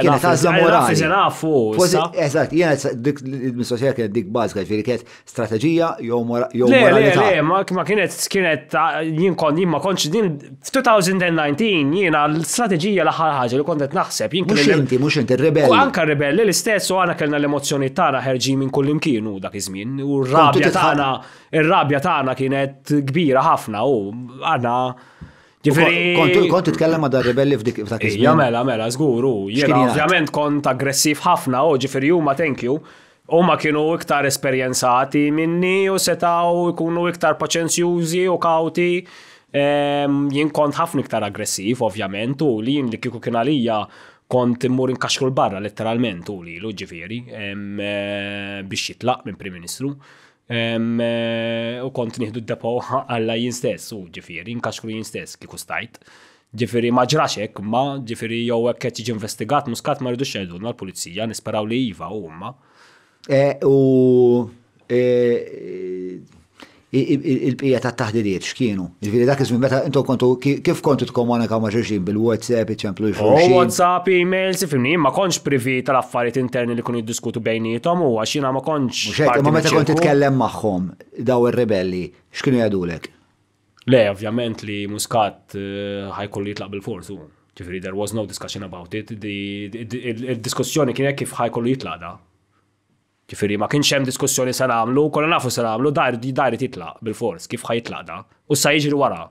kienet għażla morali. Eżatt, jiena dik il-mistoqsija kienet dik bażika, ġifieri kienet strateġija jew moralità. Le, ma kienet kienet jien kon jien ma kontx din f'2019 jiena l-strateġija l-aħħar ħaġa li kont naħseb jien kien mux inti rebelli. U anka rebelli l-istess u għana kellna l-emozjoni tagħna ħerġi minn kull imkien dak iż-żmien. U r-rabja tagħna, ir-rabja tagħna kienet kbira ħafna u għana. Kont Kont titkellem ma' dar rebelli f'dik f'dak iż-żmien. Jamela, mela, mela żguru. Jiena ovvjament kont aggressiv ħafna u ġifieri huma thank you. Huma kienu iktar esperjenzati minni u setaw ikunu iktar paċenzjużi u kawti. Jien kont ħafna iktar aggressiv, ovvjament, u li jien li kieku kien għalija kont immur inkaxkru l-barra letteralment u li l-ġifiri eh, biex jitlaq minn Prim Ministru eh, u kont nieħdu d-depo għalla jien stess u ġifiri inkaxkru jien stess kiku stajt. Ġifiri ma ġraxek, ma ġifiri jow ekket ġi investigat, muskat ma rridu xedu l-pulizija, nisperaw li jiva eh, u umma. U il-bqija ta' taħdidiet x'kienu. Ġifieri dak iż meta intu kontu kif kontu tkomunika ma' oh, xulxin bil-WhatsApp, iċemplu Oh, WhatsApp, emails, fimni, ma kontx privi tal-affarijiet interni li kun jiddiskutu bejnietom u għaxina ma kontx. Ma meta kont titkellem magħhom daw ir-rebelli, x'kienu jgħidulek? Le, ovvjament li Muscat eh, ħajkolli jitlaq bil forzu Ġifieri there was no discussion about it. Il-diskussjoni kien hekk kif ħajkollu jitlaq da. Ġifiri, ma kienx hemm diskussjoni se nagħmlu, kollha nafu se nagħmlu, dar dar titlaq bil-fors, kif ħajtlaq da, u sa jiġri wara.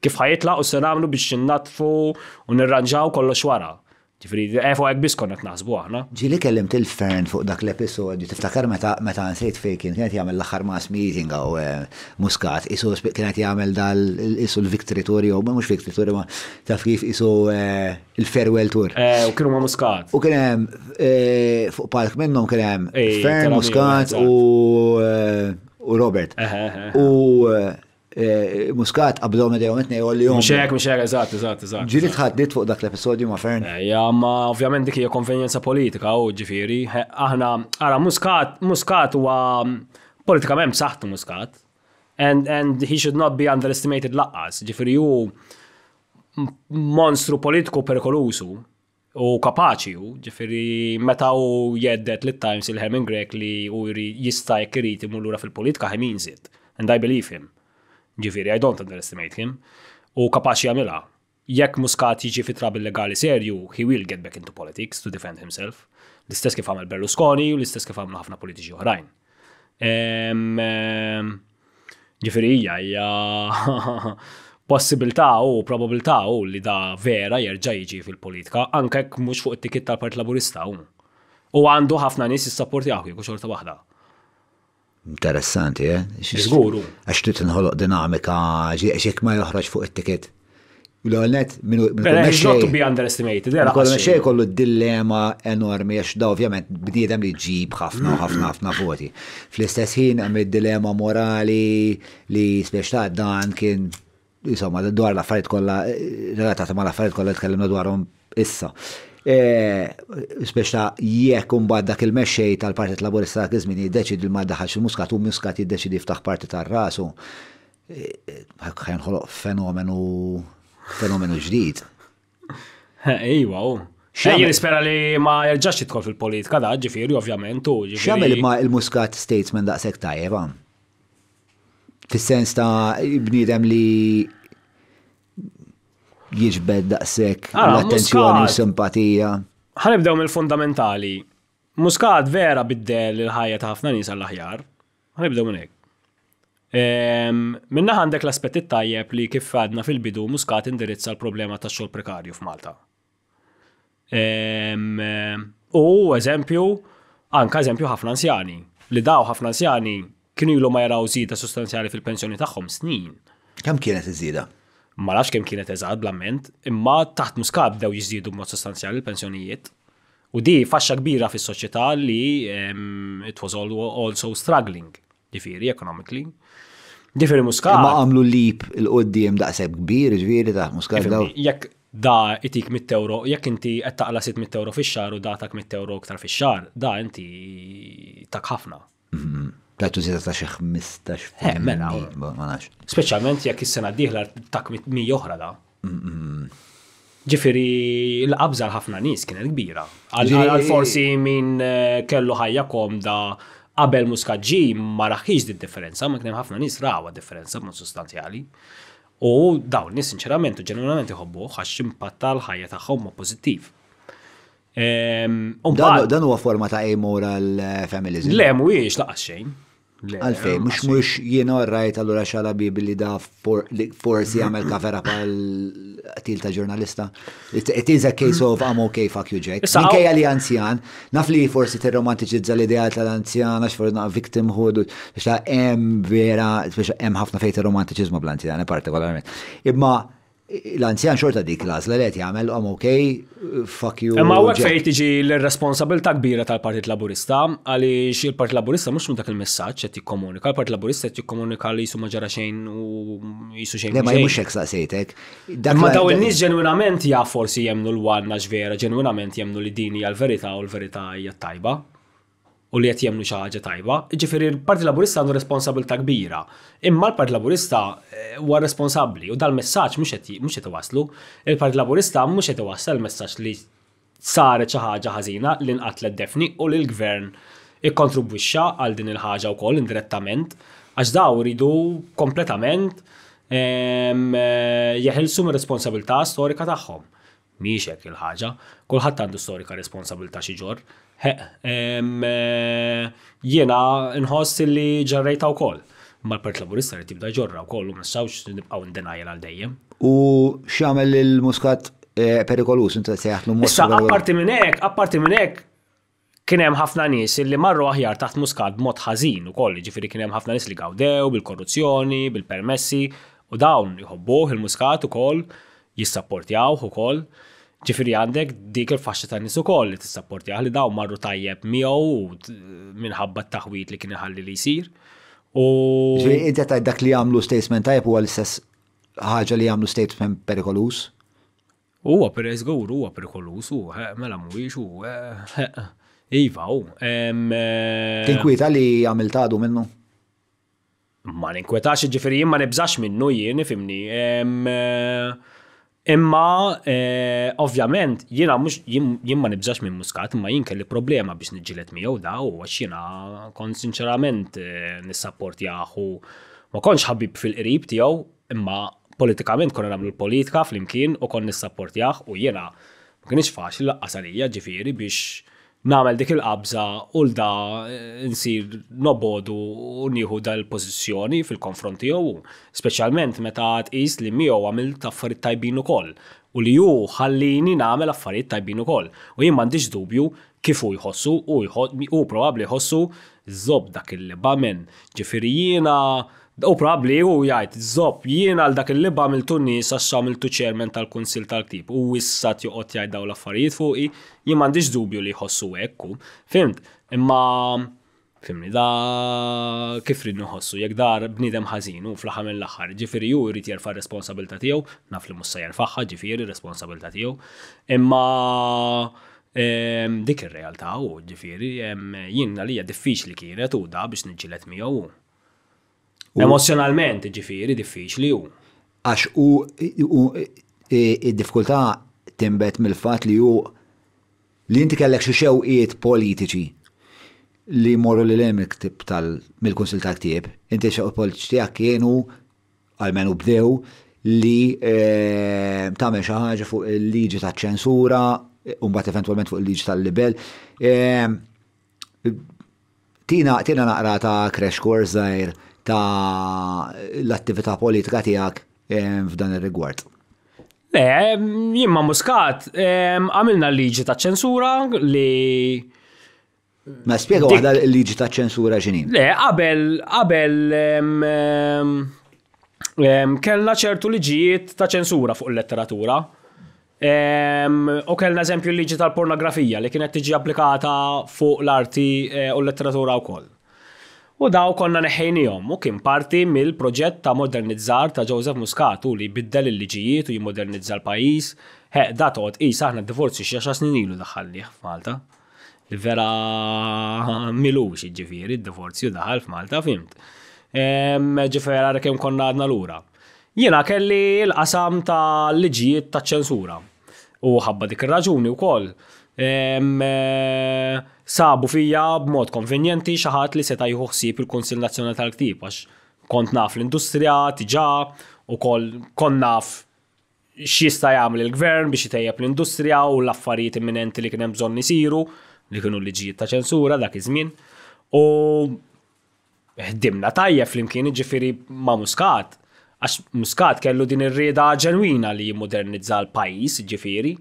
Kif ħajtlaq u se nagħmlu biex innatfu u nirranġaw kollox wara. Ġifri, għefu eh, għek biskonnet naħsbu għahna. Ġili kellim til fern fuq dak l-episodju, tiftakar meta meta nsejt fejkin, kienet jgħamil l-axar mas meeting għaw eh, muskat, isu kienet jgħamil dal isu l-victory tour, jgħu ma mux victory tour, ma taf kif isu eh, l farewell tour. U kienu ma muskat. U kienem fuq palk minnom kienem fern, muskat u Robert. U Eh, muskat qabdhom id-jom etnej u l-jom. Mxek, mxek, eżat, eżat, eżat. Ġiri tħaddit fuq dak l-episodju ma fern. Eh, ja, ma ovvjament dik hija konvenjenza politika u ġifiri. Eh, aħna, ara, muskat, muskat mm, politika mem saħtu muskat. And, and he should not be underestimated laqqas. Ġifiri ju monstru politiku perikolusu u kapaċi u ġifiri meta u jeddet li times il-Hermin Grek li u jista' jekk irid imur fil-politika ħemin zit. And I believe him. Ġifiri, I don't underestimate him. U kapaxi għamila. Jekk Muscat jiġi fi trabil legali serju, he will get back into politics to defend himself. L-istess kif għamil Berlusconi u l-istess kif għamil ħafna politiċi oħrajn. Ġifiri, hija possibilità u probabilità u li da vera jerġa' jiġi fil-politika, anke mhux fuq it-tikit tal part Laburista u. U għandu ħafna nies għahu, jgħu xorta waħda. Interessanti, eh? Zguru. Għax trid inħoloq dinamika, xek ma joħroġ fuq it-tiket. L-għolnet minu. not to be underestimated. Eh, kollu xej kollu dilemma enormi, għax da ovvjament bnidem li ġib ħafna, ħafna, ħafna voti. Fl-istess ħin għam dilemma morali li speċta dan kien, insomma, dwar l-affarijiet kollha, eh, relatata ma l-affarijiet kollha tkellimna dwarhom issa. Eh, speċta jekk mbagħad dak il-mexxej tal-Partit Laburista dak iż-żmien jiddeċidi li ma daħalx il-Muscat u Muskat jiddeċidi ftaħ parti tar-rasu. Eh, Ħajnħoloq fenomenu fenomenu ġdid. Ejwa, Xejn nispera li ma jerġax jitkol fil-politika da, ġifieri ovvjament u ġifieri. ma il-Muscat Statesman daqshekk tajjeb Fis-sens ta' bnidem li jiġbed daqsek ah, l-attenzjoni u simpatija. Ħanibdew mill-fundamentali. Muskat vera biddel il-ħajja ta' ħafna nisa l-aħjar. Ħanibdew minn hekk. Ehm, minna għandek l aspet tajjeb li kif għadna fil-bidu muskat indirizza l-problema ta' xogħol prekarju f'Malta. Ehm, u eżempju, anka eżempju ħafna anzjani. Li daw ħafna anzjani kienu ilu ma jaraw zida sostanzjali fil-pensjoni tagħhom snin. Kemm kienet iż żida ma nafx kemm kienet eżad blamment, imma taħt Muskab bdew jiżdiedu b'mod sostanzjali l-pensjonijiet. U di faxxa kbira fis soċjetà li um, it was also struggling, ġifieri economically. Ġifieri muskat. Ma għamlu lip il-qoddim daqseb kbir, ġifieri taħt Muska. daw. Jekk da itik 100 euro, jekk inti qed taqla 600 euro fix-xar u datak 100 euro iktar fix-xar, da inti tak ħafna. mm. Plattu zida ta' xeħ mistax Mela, specialment jek is-sena diħla kmit mi oħra da. Ġifiri, l-qabza ħafna nis kienet kbira. Għal forsi min eh, kellu ħajja komda qabel muskaġi ma raħħiġ di differenza, ma kienem ħafna nis rawa differenza ma sostanzjali. U dawn nis sinċerament u ġeneralment jħobbu għax impatta l-ħajja tagħhom ma pożittiv. Ehm, dan huwa forma ta' amoral eh, feminism. Le, mhuwiex laqas xejn. Għalfej, ah, mux mux jiena rajt allura xala bi billi da forsi għamel kafera pal til ta' ġurnalista. It is a case of I'm okay, fuck you, Jake. Minkejja li anzjan, naf li forsi t-romantiċizza l-idea tal-anzjan, għax forna victimhood, biex ta' em vera, biex em ħafna fejt romantiċizmu bl-anzjan, partikolarment. Imma l-anzjan xorta dik las l għalet jgħamil, għam ok, fuck you. Ma għu fejt tiġi l-responsabilta kbira tal-Partit Laburista, għalix il-Partit Laburista mux dak il-messagġ qed jikkomunika, l partit Laburista qed jikkomunika li jisu maġara xejn u jisu xejn. Le ma jmux hekk saqsejtek. Ma daw il-nies ġenwinament ja forsi jemnu l-wanna ġvera, ġenwinament jemnu li dini għal-verita u l-verita hija tajba u li qed jemnu xi ħaġa tajba. Ġifieri l-Parti Laburista għandu responsabilità kbira. Imma l-Parti Laburista eh, huwa responsabbli u dal-messaġġ mhux qed mhux qed iwaslu. Il-Parti Laburista mhux qed iwassal messaġġ li saret xi ħaġa ħażina li nqatlet defni u li l-gvern ikkontribwixxa għal din il-ħaġa wkoll indirettament għax daw ridu kompletament ehm, eh, jeħilsu mir-responsabilità storika tagħhom miex hekk il-ħaġa, kulħadd għandu storika responsabilta xi ġor. E, jiena nħoss li ġarrejta wkoll. mal l-Pert Laburista li tibda ġorra wkoll u ma nistgħux nibqgħu ndinajja għal dejjem. U x'għamel il-Muscat e, perikolus inta sejħatlu Issa, apparti minn hekk, apparti minn hekk kien hemm ħafna nies li marru aħjar taħt Muscat b'mod ħażin ukoll, ġifieri kien hemm ħafna nies li gawdew bil-korruzzjoni, bil-permessi, u dawn iħobbuh il-Muscat ukoll jissapportjaw ukoll. koll ġifiri għandek dik il-faxxa ta' nisu kol li t-sapporti għalli daw marru tajjeb miegħu minħabba t-taħwit li kien ħalli li jisir. U. Ġifiri, inti ta' dak li għamlu statement tajjeb u għal-istess ħagġa li għamlu statement perikolus? Uwa per eżgur, uwa perikolus, u mela mwix, u. Iva, u. Tinkwita e- li għamil minnu? Ma ninkwetax ġifiri, ma nibżax minnu jien, fimni. E- Imma, eh, ovvjament, jiena mux, jimma nibżax minn muskat, imma jinka li problema biex nġilet miegħu da, u għax jina kon sinċerament eh, nissapporti jaħu. Ma konx ħabib fil-qrib tijaw, imma politikament konna namlu l-politika fl-imkien u kon nissapporti jaħ u jiena ma kienx faċli laqqas għalija ġifieri biex namel dik il-qabża u l-da eh, nsir nobodu u nieħu dal-pożizzjoni fil-konfront tiegħu, speċjalment meta tqis li miegħu għamilt affarijiet tajbin ukoll u li ju ħallini nagħmel affarijiet tajbin ukoll. U jien m'għandix dubju kif jħossu u u probabbli jħossu zob dak il libamen ġifirijina. U probabli u jgħid, zop, jien għal dak il-liba miltunni sassa miltu ċermen tal-Kunsil tal-Tip u wissat joqgħod jgħid daw l-affarijiet i, jien m'għandix dubju li jħossu hekk. Fimt, imma fimni da kif rid ħossu jekk dar bniedem ħażin u fl-aħħar mill-aħħar, ġifieri ju jrid jerfa' responsabilità tiegħu, naf li mhux se jerfa'ħa ġifieri responsabilità tiegħu. Imma dik ir-realtà u ġifieri jien għalija diffiċli kienet u da biex niġilet miegħu Emozjonalment, ġifiri, diffiċli u. Għax u id e, e, difkulta timbet mill-fat li u li inti kellek xi xewqiet politiċi li morru li lemek tip tal mill-konsil ta' ktieb, inti xew politiċi tiegħek kienu għalmenu bdew li e, ta' xi ħaġa fuq il-liġi ta' ċensura, mbagħad eventwalment fuq il-liġi tal-libel. Tina tina naqra ta' crash course ta' l-attività politika tiegħek f'dan ir-rigward. Le, jimma muskat, għamilna liġi ta' ċensura li. Ma spiega għada liġi ta' ċensura ġinin. Le, qabel, qabel kellna ċertu liġijiet ta' ċensura fuq il-letteratura. U kellna eżempju liġi tal-pornografija li kienet tiġi applikata fuq l-arti eh, u l-letteratura u koll. U daw konna neħejnijom u kien parti mill-proġett ta' modernizzar ta' Joseph Muscatu li biddel il-liġijiet u jimmodernizza l-pajis. He, datot, i saħna aħna divorzi xie xa snin ilu daħalli f'Malta. Vera milu xie ġifiri, divorzi divorzju daħal f'Malta fimt. Ġifieri għara kemm konna għadna lura. Jiena kelli l-qasam ta' liġijiet ta' ċensura. U ħabba dik ir-raġuni wkoll sabu fija b'mod konvenjenti xaħat li seta jħu ħsieb il-Kunsil Nazzjonali tal-Ktib għax kont naf l-industrija tiġa u kol kont naf x'jista' jagħmel il-gvern biex jitejjeb l-industrija u l-affarijiet imminenti li kien hemm bżonn isiru li kienu liġijiet ta' ċensura dak iż-żmien. U ħdimna tajjeb flimkien ġifiri ma' Muscat għax Muscat kellu din ir-rieda ġenwina li jimmodernizza l-pajjiż ġifiri.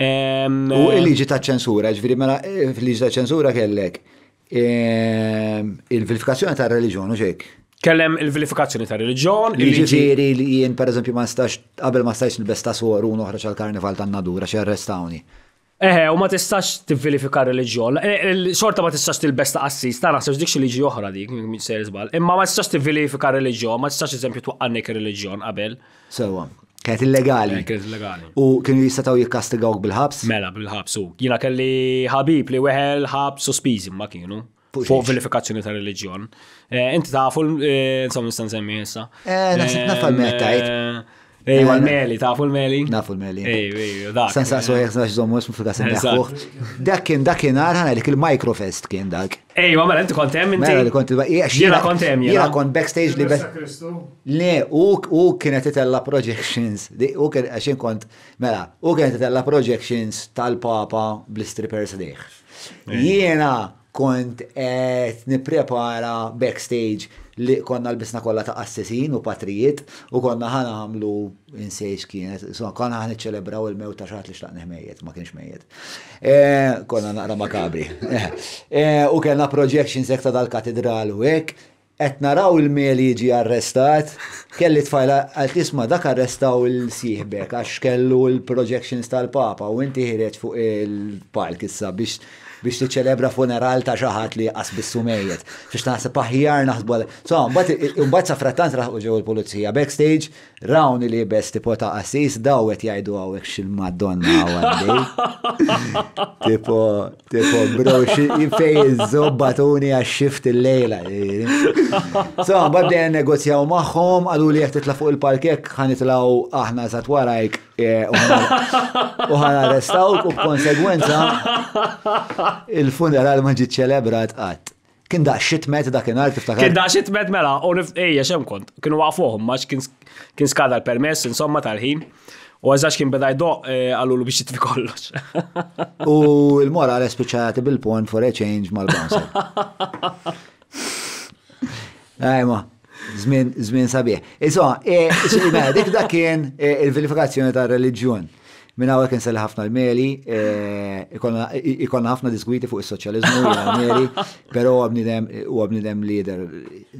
U eh, il-liġi ta' ċensura, ġviri mela, eh, il-liġi ta' ċensura kellek il-verifikazzjoni ta' religjon, uġek? Kellem il-verifikazzjoni ta' religjon. Ġviri jiġifieri li jien per eżempju ma' stax, qabel ma' stax nil besta soru uħra ċal-karnival ta' nadura, xe arrestawni. Eħe, u ma tistax t-verifika religjon. Eh, sorta ma tistax t-besta assis, ta' naħseb dikx liġi oħra dik, minn Imma ma tistax t-verifika religjon, ma tistax eżempju tuqqannek religjon qabel. Sewa. Kienet illegali. Eh, kienet illegali. U kienu jistataw jikastigawk bil-ħabs? Mela, bil-ħabs. U jina kelli ħabib li weħel ħabs u spiżi ma kienu. Fuq verifikazzjoni ta' religjon. Eh, inti ta' fuq, eh, insomma, nistan semmi jessa. Eh, nasib nafal meħtajt. Ej, għal-meli, tafu l-meli? Nafu l-meli. Ej, ej, jek nax jismu fil kasin Dak kien dak kien il-microfest kien dak. Ej, ma mela, inti kontem inti. Mela, Jena kontem, jena. backstage li Le, u kienet itella projections. U għaxin kont, mela, u kienet itella projections tal-papa bl-strippers diħ. Jena kont et niprepara backstage li konna l-bisna kolla ta' assessin u patrijiet u konna ħana għamlu insejx kienet, konna ħana ċelebraw il-mew ta' xaħat li xlaqni mejiet, ma kienx mejiet. Eh, konna naqra makabri. Eh, u kena projection sekta dal-katedral u ek, et naraw il meli jiġi arrestat, kelli tfajla għal tisma dak arrestaw il sihbek għax kellu il-projections tal-papa u inti ħireċ fuq il palk issa biex biex tiċċelebra funeral ta' xaħat li qasbissu mejjet. ta' naħseb aħjar naħsbu. So, mbatt sa frattant ġew il-pulizija backstage, rawni li bes tipo ta' qasis daw qed jgħidu xil-Madonna għandi. Tipo, tipo bro fej iż tuni għax il-lejla. So, li għan negozjaw magħhom, għadu li jekk titla' fuq il-parkek ħanitlaw aħna za eh, u ħana arrestawk u b'konsegwenza Il-funeral ma ġiet ċelebrat għat. Kien da xitmet dakinhar tiftakar. Kien da met mela, u nif, ejja xem kont, kienu għafuħum, maċ kien skada l-permess insomma tal-ħin. U għazax kien beda jdoq eh, għallulu biex jitfi kollox. U il-morale speċati bil pon for a change mal-bouncer. Ajma, zmin, zmin sabieħ. Insomma, eh, mela, dik da kien eh, il verifikazzjoni ta' religjon. Minna għu kien selli ħafna l-meli, eh, ikonna ħafna diskwiti fuq il soċalizmu l-meli, pero u għabnidem lider.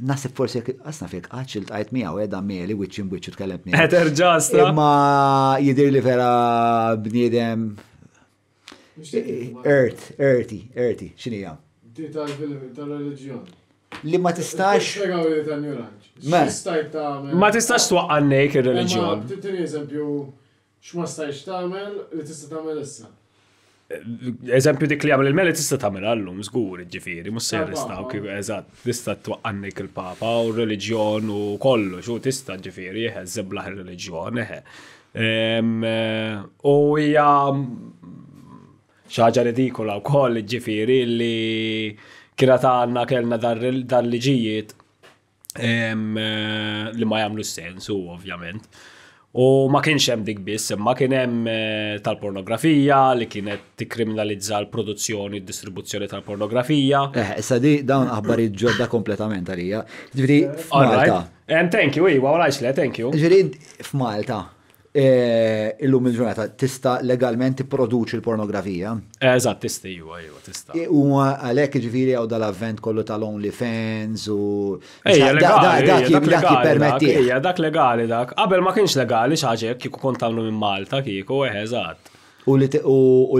Nasib forsi, għasna fik, għacċil tajt mi u edha meli, wicċin t-kellem t mija. Eter ġasta. Imma jidir li vera bnidem. Ert, erti, earthy, xinija. dita tal-reliġjon. Li ma tistax. Ma tistax twaqqannek il-reliġjon. Tini eżempju, x'ma stajx tagħmel li tista' tagħmel issa. Eżempju dik li għamil il-meli tista' tagħmel għallum żgur ġifieri, mhux se jrestaw kif eżatt, tista' twaqqannik il-papa u r-reliġjon u kollox u tista' ġifieri eħe żeblaħ ir-reliġjon eħe. Eh, u hija xaġa ridikola u koll ġifiri li kira għanna kellna dar liġijiet eh, li ma jamlu sens u ovvjament. U ma kienx hemm dik biss, ma kien hemm eh, tal-pornografija li kienet tikkriminalizza l-produzzjoni u distribuzzjoni tal-pornografija. Eh, issa di dawn aħbarijiet ġodda kompletament għalija. Ġifieri f'Malta. Eh, thank you, wa għalajx thank you. Ġifieri f'Malta Eh, illum il-ġurnata tista legalment tipproduċi l-pornografija. Eh, eżatt, tista jwa, jwa, tista. U għalek ġifiri għaw dal-avvent kollu tal fans u. Dak permetti. Dak legali dak. Qabel ma kienx legali xaġek kiku kontamlu minn Malta kiku, eh, eżatt. U li t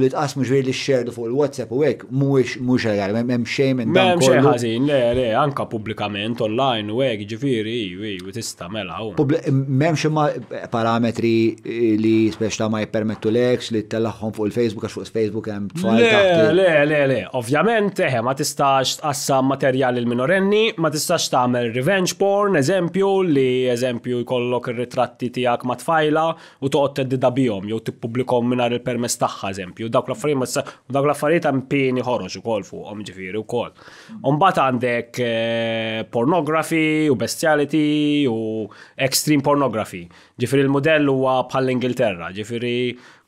li tqas mhux li xerdu fuq il-WhatsApp u hekk mhuwiex mhux mem m'hemm xejn minn dan Mem M'hemm ħażin, le le, anka pubblikament online u hekk ġifieri u tista' mela Mem M'hemmx parametri eh, li speċta ma jippermettu leks li tellagħhom fuq il-Facebook għax fuq Facebook hemm tfal. Le le le, ovvjament eħe ma tistax assa materjal il-minorenni, ma tistax tagħmel revenge porn, eżempju li eżempju jkollok il ritratti tiegħek ma tfajla u toqgħod teddida jow jew publikom mingħajr il permess taħħa, eżempju, dawk l-affarijiet u dawk l-affarijiet hemm pieni ħoroġ ukoll fuqhom ġifieri wkoll. Imbagħad għandek eh, pornography u bestiality u extreme pornography. Ġifieri il modell huwa bħal Ingilterra, ġifieri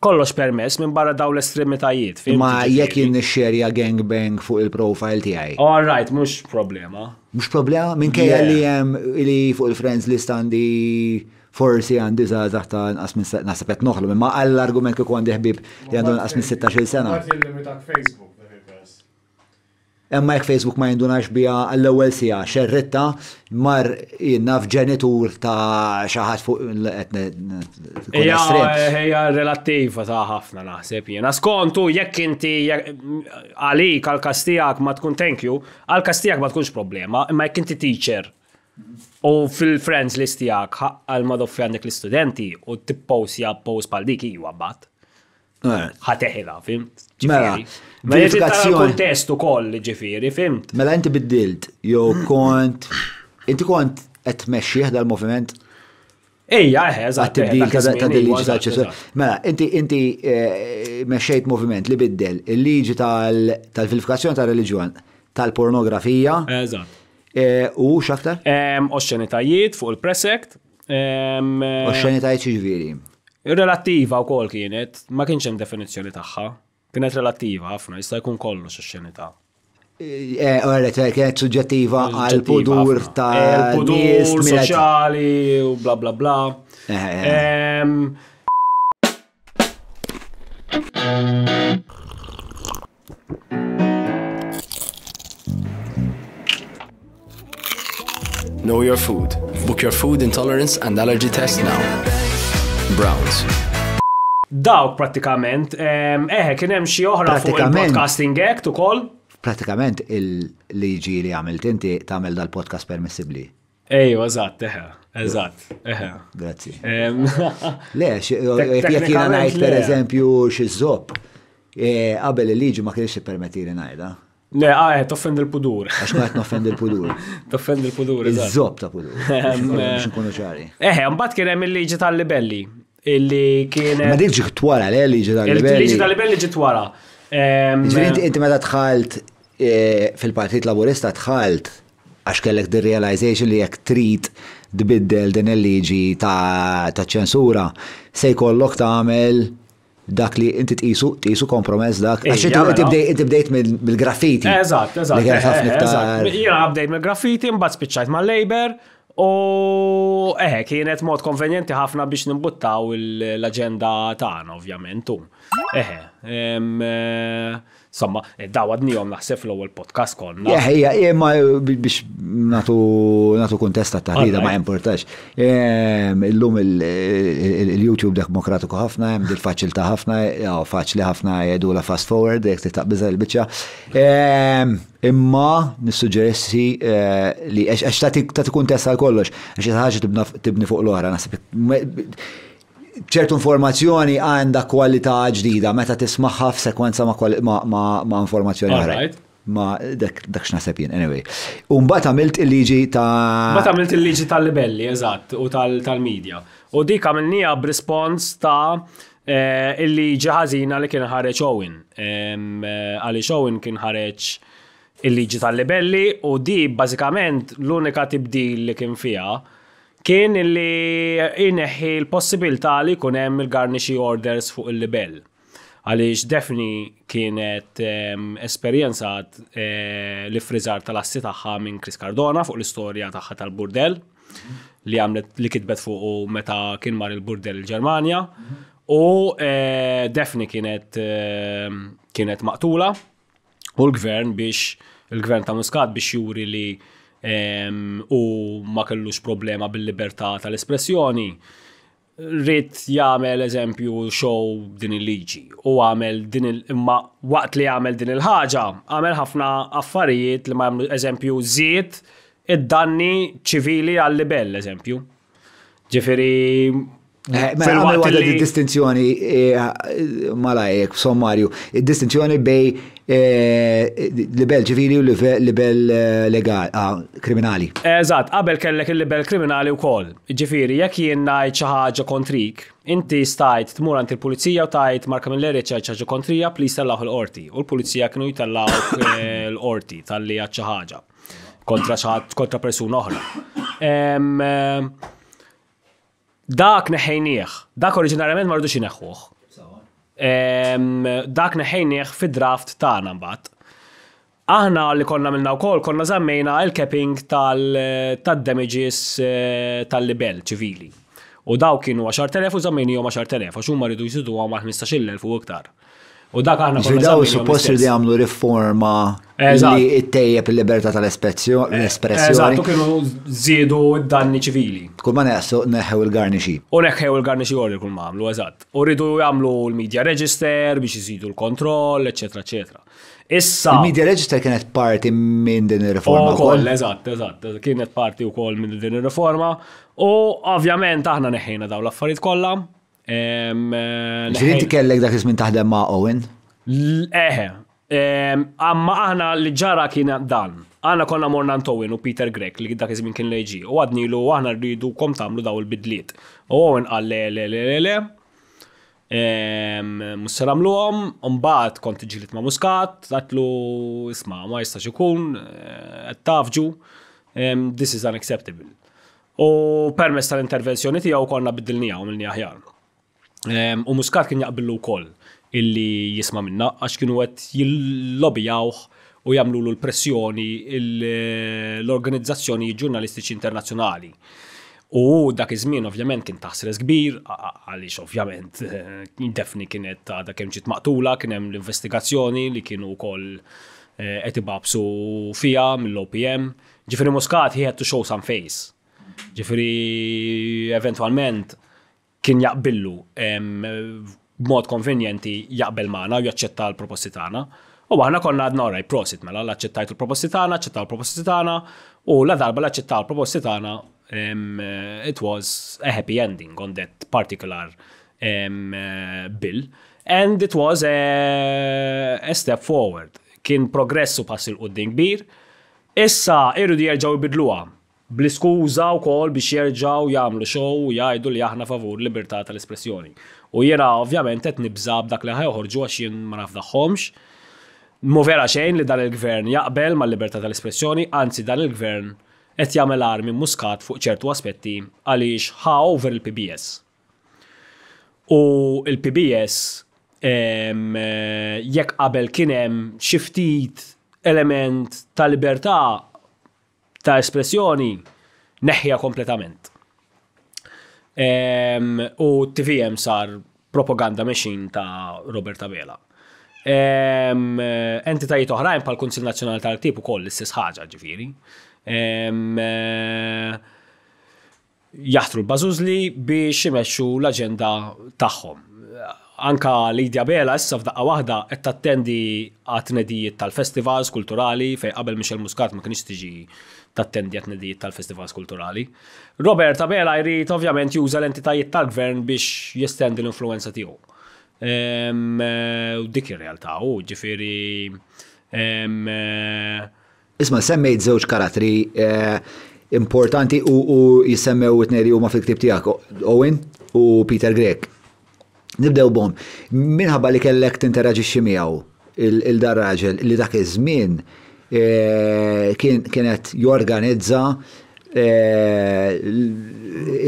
kollox permess minn barra daw l-estremitajiet. Ma jekk jinn xerja gangbang fuq il-profile tiegħi. All right, mhux problema. Mhux problema minkejja li hemm li fuq il-friends list għandi forsi għandi zazax ta' nqas minn sena, nasib noħlu, imma għall-argument kieku għandi ħbib li għandu nqas minn 16 sena. Emma jek Facebook ma jindunax bija għall-ewwel sija xerritta mar jiena f'ġenitur ta' xaħat fuq Ejja relattiva ta' ħafna naħseb jiena. Skontu jekk inti għalik għal-kastijak ma tkun thank you, għal-kastijak ma tkunx problema, imma jekk inti teacher U fil-friends list tijak, għal madoffri għandek l-studenti u t-postja post pal dik iju għabbat. Eh. ħateħila, fimt? Mela, ma jgħid kontest u koll ġifiri, fimt? Mela, inti biddilt, jo kont, inti kont qed meċxieħ dal-moviment? Ejja, eħe, eh, Għat-tibdil eh, ta' dil-liġi tal Mela, inti inti meċxejt moviment li biddil il-liġi tal-vilifikazzjoni tal-reliġjon, tal-pornografija. Eżatt Eh, u xaktar? Oċċenitajiet fuq il-presekt. Eh, Oċċenitajiet ġviri. Relattiva u kol kienet, ma kienx hemm definizzjoni tagħha. Kienet relattiva ħafna, jista' jkun kollu xenita. Eh, Għarret, kienet suġġettiva għal pudur ta' pudur soċjali u bla bla bla. Know your food. Book your food intolerance and allergy test now. Browns. Dawk pratikament, eħe, kien hemm xi oħra fuq il-Podcasting Act ukoll. Pratikament il-liġi li għamilt inti tagħmel dal-podcast permissibli. Ejju, eżatt, eħe. Eżatt, eħe. Grazzi. Le, jek jiena ngħid pereżempju xi żobb, eh, qabel il-liġi ma kienx li ngħidha. Ne, għaj, ah, eh, toffend il-pudur. Għax għahet toffend il-pudur. Toffend il-pudur. Iż-zob ta' pudur. Għax eh, nkunu ċari. Eħe, eh, għambat kien hemm il-liġi tal-libelli. Illi kien. Ma dik għtwara, le liġi tal-libelli. Il-liġi tal-libelli ġiet wara. inti meta tħalt fil-Partit Laburista tħalt għax kellek the realization li jekk trid dbiddel din il-liġi ta' ċensura se jkollok tagħmel dak li inti tisu, tisu kompromess dak. Eh, Għax inti bdejt mill-graffiti. Eżatt, eżatt. Jena mill-graffiti, mbazz spiċċajt ma' labor u eħe, eh, kienet mod konvenjenti ħafna biex nimbuttaw l-agenda tagħna ovvjament. Eħe. Eh, ehm, somma, eh, dawad għom naħseb l ewwel podcast konna. ja, ma eh, biex natu, kontesta ta' rida ma importax. Ehm, illum il-YouTube demokratiku ħafna, hemm dil faċilta ħafna, faċli ħafna jedu la fast forward, jek taqbiza il bicċa ehm, Imma nissuġġerissi eh, li għax ta' tikun testa kollox, għax ħaġa tibni fuq l-oħra, naħseb ċertu informazzjoni għandha kwalità ġdida meta tismaħħa f'sekwenza ma' informazzjoni oħra. Ma dak dak x'naħseb jien anyway. U mbagħad għamilt il-liġi ta' Mbagħad għamilt il-liġi tal-libelli, eżatt, u tal-medja. U dik għamilnija b'rispons ta' eh, illi ġaħazina li kien ħareġ Owen. Eh, għaliex Owen kien ħareġ il-liġi tal-libelli u di bażikament l-unika tibdil li kien fiha kien li jineħi l-possibilità li kunem hemm il-garnixi orders fuq il-libell. Għaliex defni kienet um, ehm, esperienza uh, eh, li frizzar tal-assi tagħha minn Chris Cardona fuq l-istorja tagħha tal-burdell li għamlet li kitbet fuq meta kien mar il-burdell il-Ġermanja u uh, eh, defni kienet ehm, kienet maqtula u l-gvern biex il-gvern ta' Muscat biex juri li u ma kellux problema bil-libertà tal-espressjoni. Rrit jagħmel eżempju show din il-liġi u għamel din il- imma waqt li għamel din il-ħaġa, għamel ħafna affarijiet li ma jagħmlu eżempju żied id-danni ċivili għal-libell eżempju. Ġifiri, eh, Fil-waqt li distinzjoni eh, malajek, sommarju, distinzjoni bej Eh, eh, libel ċivili u libel eh, legali, ah, kriminali. Eżat, qabel kellek il-libel kriminali u kol. Ġifiri, jek jien najt ċaħġa kontrik, inti stajt tmur għant il-pulizija u tajt marka mill l ċaħġa kontrija, plis tallaw l-orti. U l-pulizija kienu jitallaw l-orti tal-li ċaħġa kontra ċaħġa, kontra persuna oħra. Dak neħejnieħ, dak oriġinarjament marduċi neħħuħ dak neħejnieħ fi draft tagħna mbagħad. Aħna li konna minna u kol, konna zammejna il-capping tal-damages eh, tal-libel ċivili. U daw kienu 10.000 u zammejni jom 10.000, għax huma jisidu għom 15.000 u iktar. U dak aħna Ġidaw suppost li għamlu riforma li tejjeb il-libertà tal-espressjoni. Eh, eżatt, u kienu zidu d-danni ċivili. Kull ma neħsu neħew il-garnixi. U neħew il-garnixi għorri kull ma għamlu, eżatt. U rridu jagħmlu l-media register biex iżidu l-kontroll, eccetera eċetera. Issa. Il-media register kienet parti minn din il-reforma. riforma koll, eżatt, eżatt, kienet parti wkoll minn din il riforma U ovvjament aħna neħejna dawn l-affarijiet kollha Eh, ti kellek dak ismin taħdem ma' Owen? Eħe, amma aħna li ġara kien dan. Aħna konna morna Owen u Peter Grek li dak ismin kien leġi. U għadni lu aħna rridu kom tamlu daw il-bidliet. U Owen għal le le le le le. Mussar għom, mbaħt kont ġilit ma' muskat, għatlu isma ma' jistax ikun, għattafġu, eh, this is unacceptable. U permess tal-intervenzjoni tijaw konna biddilnija għom il aħjar. U muskat kien jaqbillu kol illi jisma minna, għax kienu għet jillobijawħ u jamlu l-pressjoni eh, l-organizzazzjoni ġurnalistiċi internazzjonali. U dak iż-żmien ovvjament kien taħsres kbir, għaliex ovvjament indefni eh, kienet ta' dak ġiet maqtula, kien hemm l-investigazzjoni li kienu wkoll eh, qed ibabsu fija mill-OPM. Ġifieri Muscat he had to show some face. Ġifieri eventwalment kien jaqbillu b'mod konvenjenti jaqbel magħna u jaċċetta l-proposti tagħna. U aħna konna għadna oraj prosit mela l-aċċettajt ċetta proposti tagħna, proposti u la darba l-aċċettaw l proposti it was a happy ending on that particular um, uh, bill and it was a, a step forward. Kien progressu pass il-qoddim kbir. Issa irridu jerġgħu jbidluha bl-iskuża wkoll biex jerġgħu jagħmlu xow u jgħidu li aħna favur libertà tal-espressjoni. U jiena ovvjament qed nibżab dak li uħorġu għax jien ma nafdaħħomx. Movera vera xejn li dan il-gvern jaqbel mal-libertà tal-espressjoni, anzi dan il-gvern qed jagħmel armi muskat fuq ċertu aspetti għaliex ħa over il-PBS. U il-PBS jekk qabel kien hemm xi ftit element ta' libertà ta' espressjoni neħja kompletament. U TVM sar propaganda machine ta' Robert Abela. Entitajiet oħrajn pal kunsil Nazzjonali tal-Tip ukoll l-istess ħaġa ġifieri. Eh, jaħtru l-bażużli biex imexxu l-aġenda tagħhom anka Lidja Bela issa f'daqqa waħda qed tattendi għat-tnedijiet tal-festivals kulturali fejn qabel Michel Muscat ma kienx tiġi tattendi għat-tnedijiet tal-festivals kulturali. Robert Abela jrid ovvjament juża l-entitajiet tal-gvern biex jestendi l-influenza tiegħu. Eh, u dik ir-realtà u ġifieri. Eh, Isma' semmejt żewġ karatri eh, importanti u jisemmew it-neri huma fil-ktib tiegħek Owen u Peter Grek. Nibdew bom, minħabba li kellek tinteraġixxi miegħu il darraġel li dak iż-żmien eh, kienet jorganizza eh,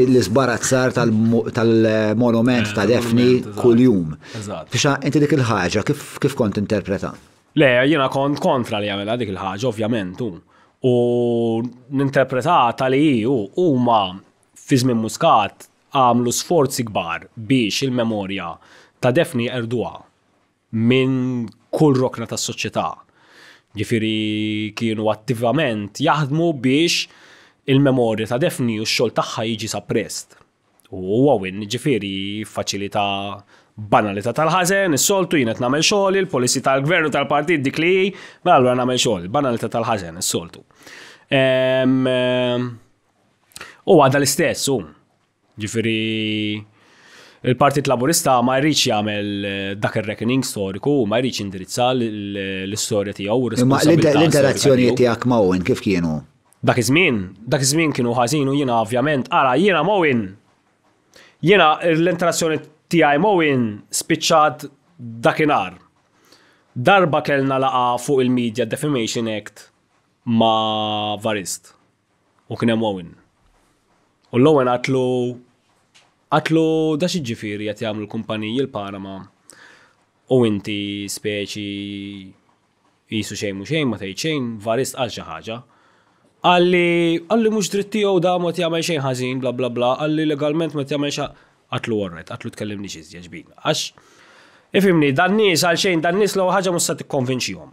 l-isbarazzar tal-monument ta' Defni kuljum. Fisha Fixa, inti dik il-ħagġa, kif kont interpreta? Le, jina kont kontra li għamela dik il-ħagġa, ovvjament, u tal-iju u huma fi żmien muskat għamlu sforzi kbar biex il-memorja ta' defni erduha minn kull rokna tas soċjetà. Ġifiri kienu attivament jaħdmu biex il-memorja ta' defni u x-xol tagħha jiġi sapprest. U għawin ġifiri faċilita banalita tal-ħazen, is-soltu jienet nagħmel xogħol, il polisi tal-gvernu tal-partit dik li mela allura nagħmel xogħol, banalita tal ħazen is-soltu. Ehm, eh, u għada l-istess, um. Ġifiri, il-Partit Laburista ma jriċ jagħmel eh, dak ir-reckoning storiku, ma jriċ indirizza l-istorja tiegħu u Ma l-interazzjoni tiegħek ma' kif kienu? Dak iż-żmien, dak iż-żmien kienu ħażin u jiena ovvjament, ara jiena Mowin. Jiena l-interazzjoni tiegħi Mowin spiċċat dakinhar. Darba kellna laqa fuq il-Media Defamation Act ma' Varist u kien hemm Owen. U l-Owen għatlu Għatlu da xieġifiri għat jgħamlu l-kumpaniji l-Panama u inti speċi jisu xejn mux xejn ma tejċejn varis għal ħagġa. Għalli, għalli mux dritti għu da ma tjamel xejn ħazin, bla bla bla, għalli legalment ma tjamel xa Għatlu għorret, għatlu tkellimni xizja ġbin. Għax, ifimni, dan nis għal xejn, dan nis l ħaġa musa t-konvinċijom.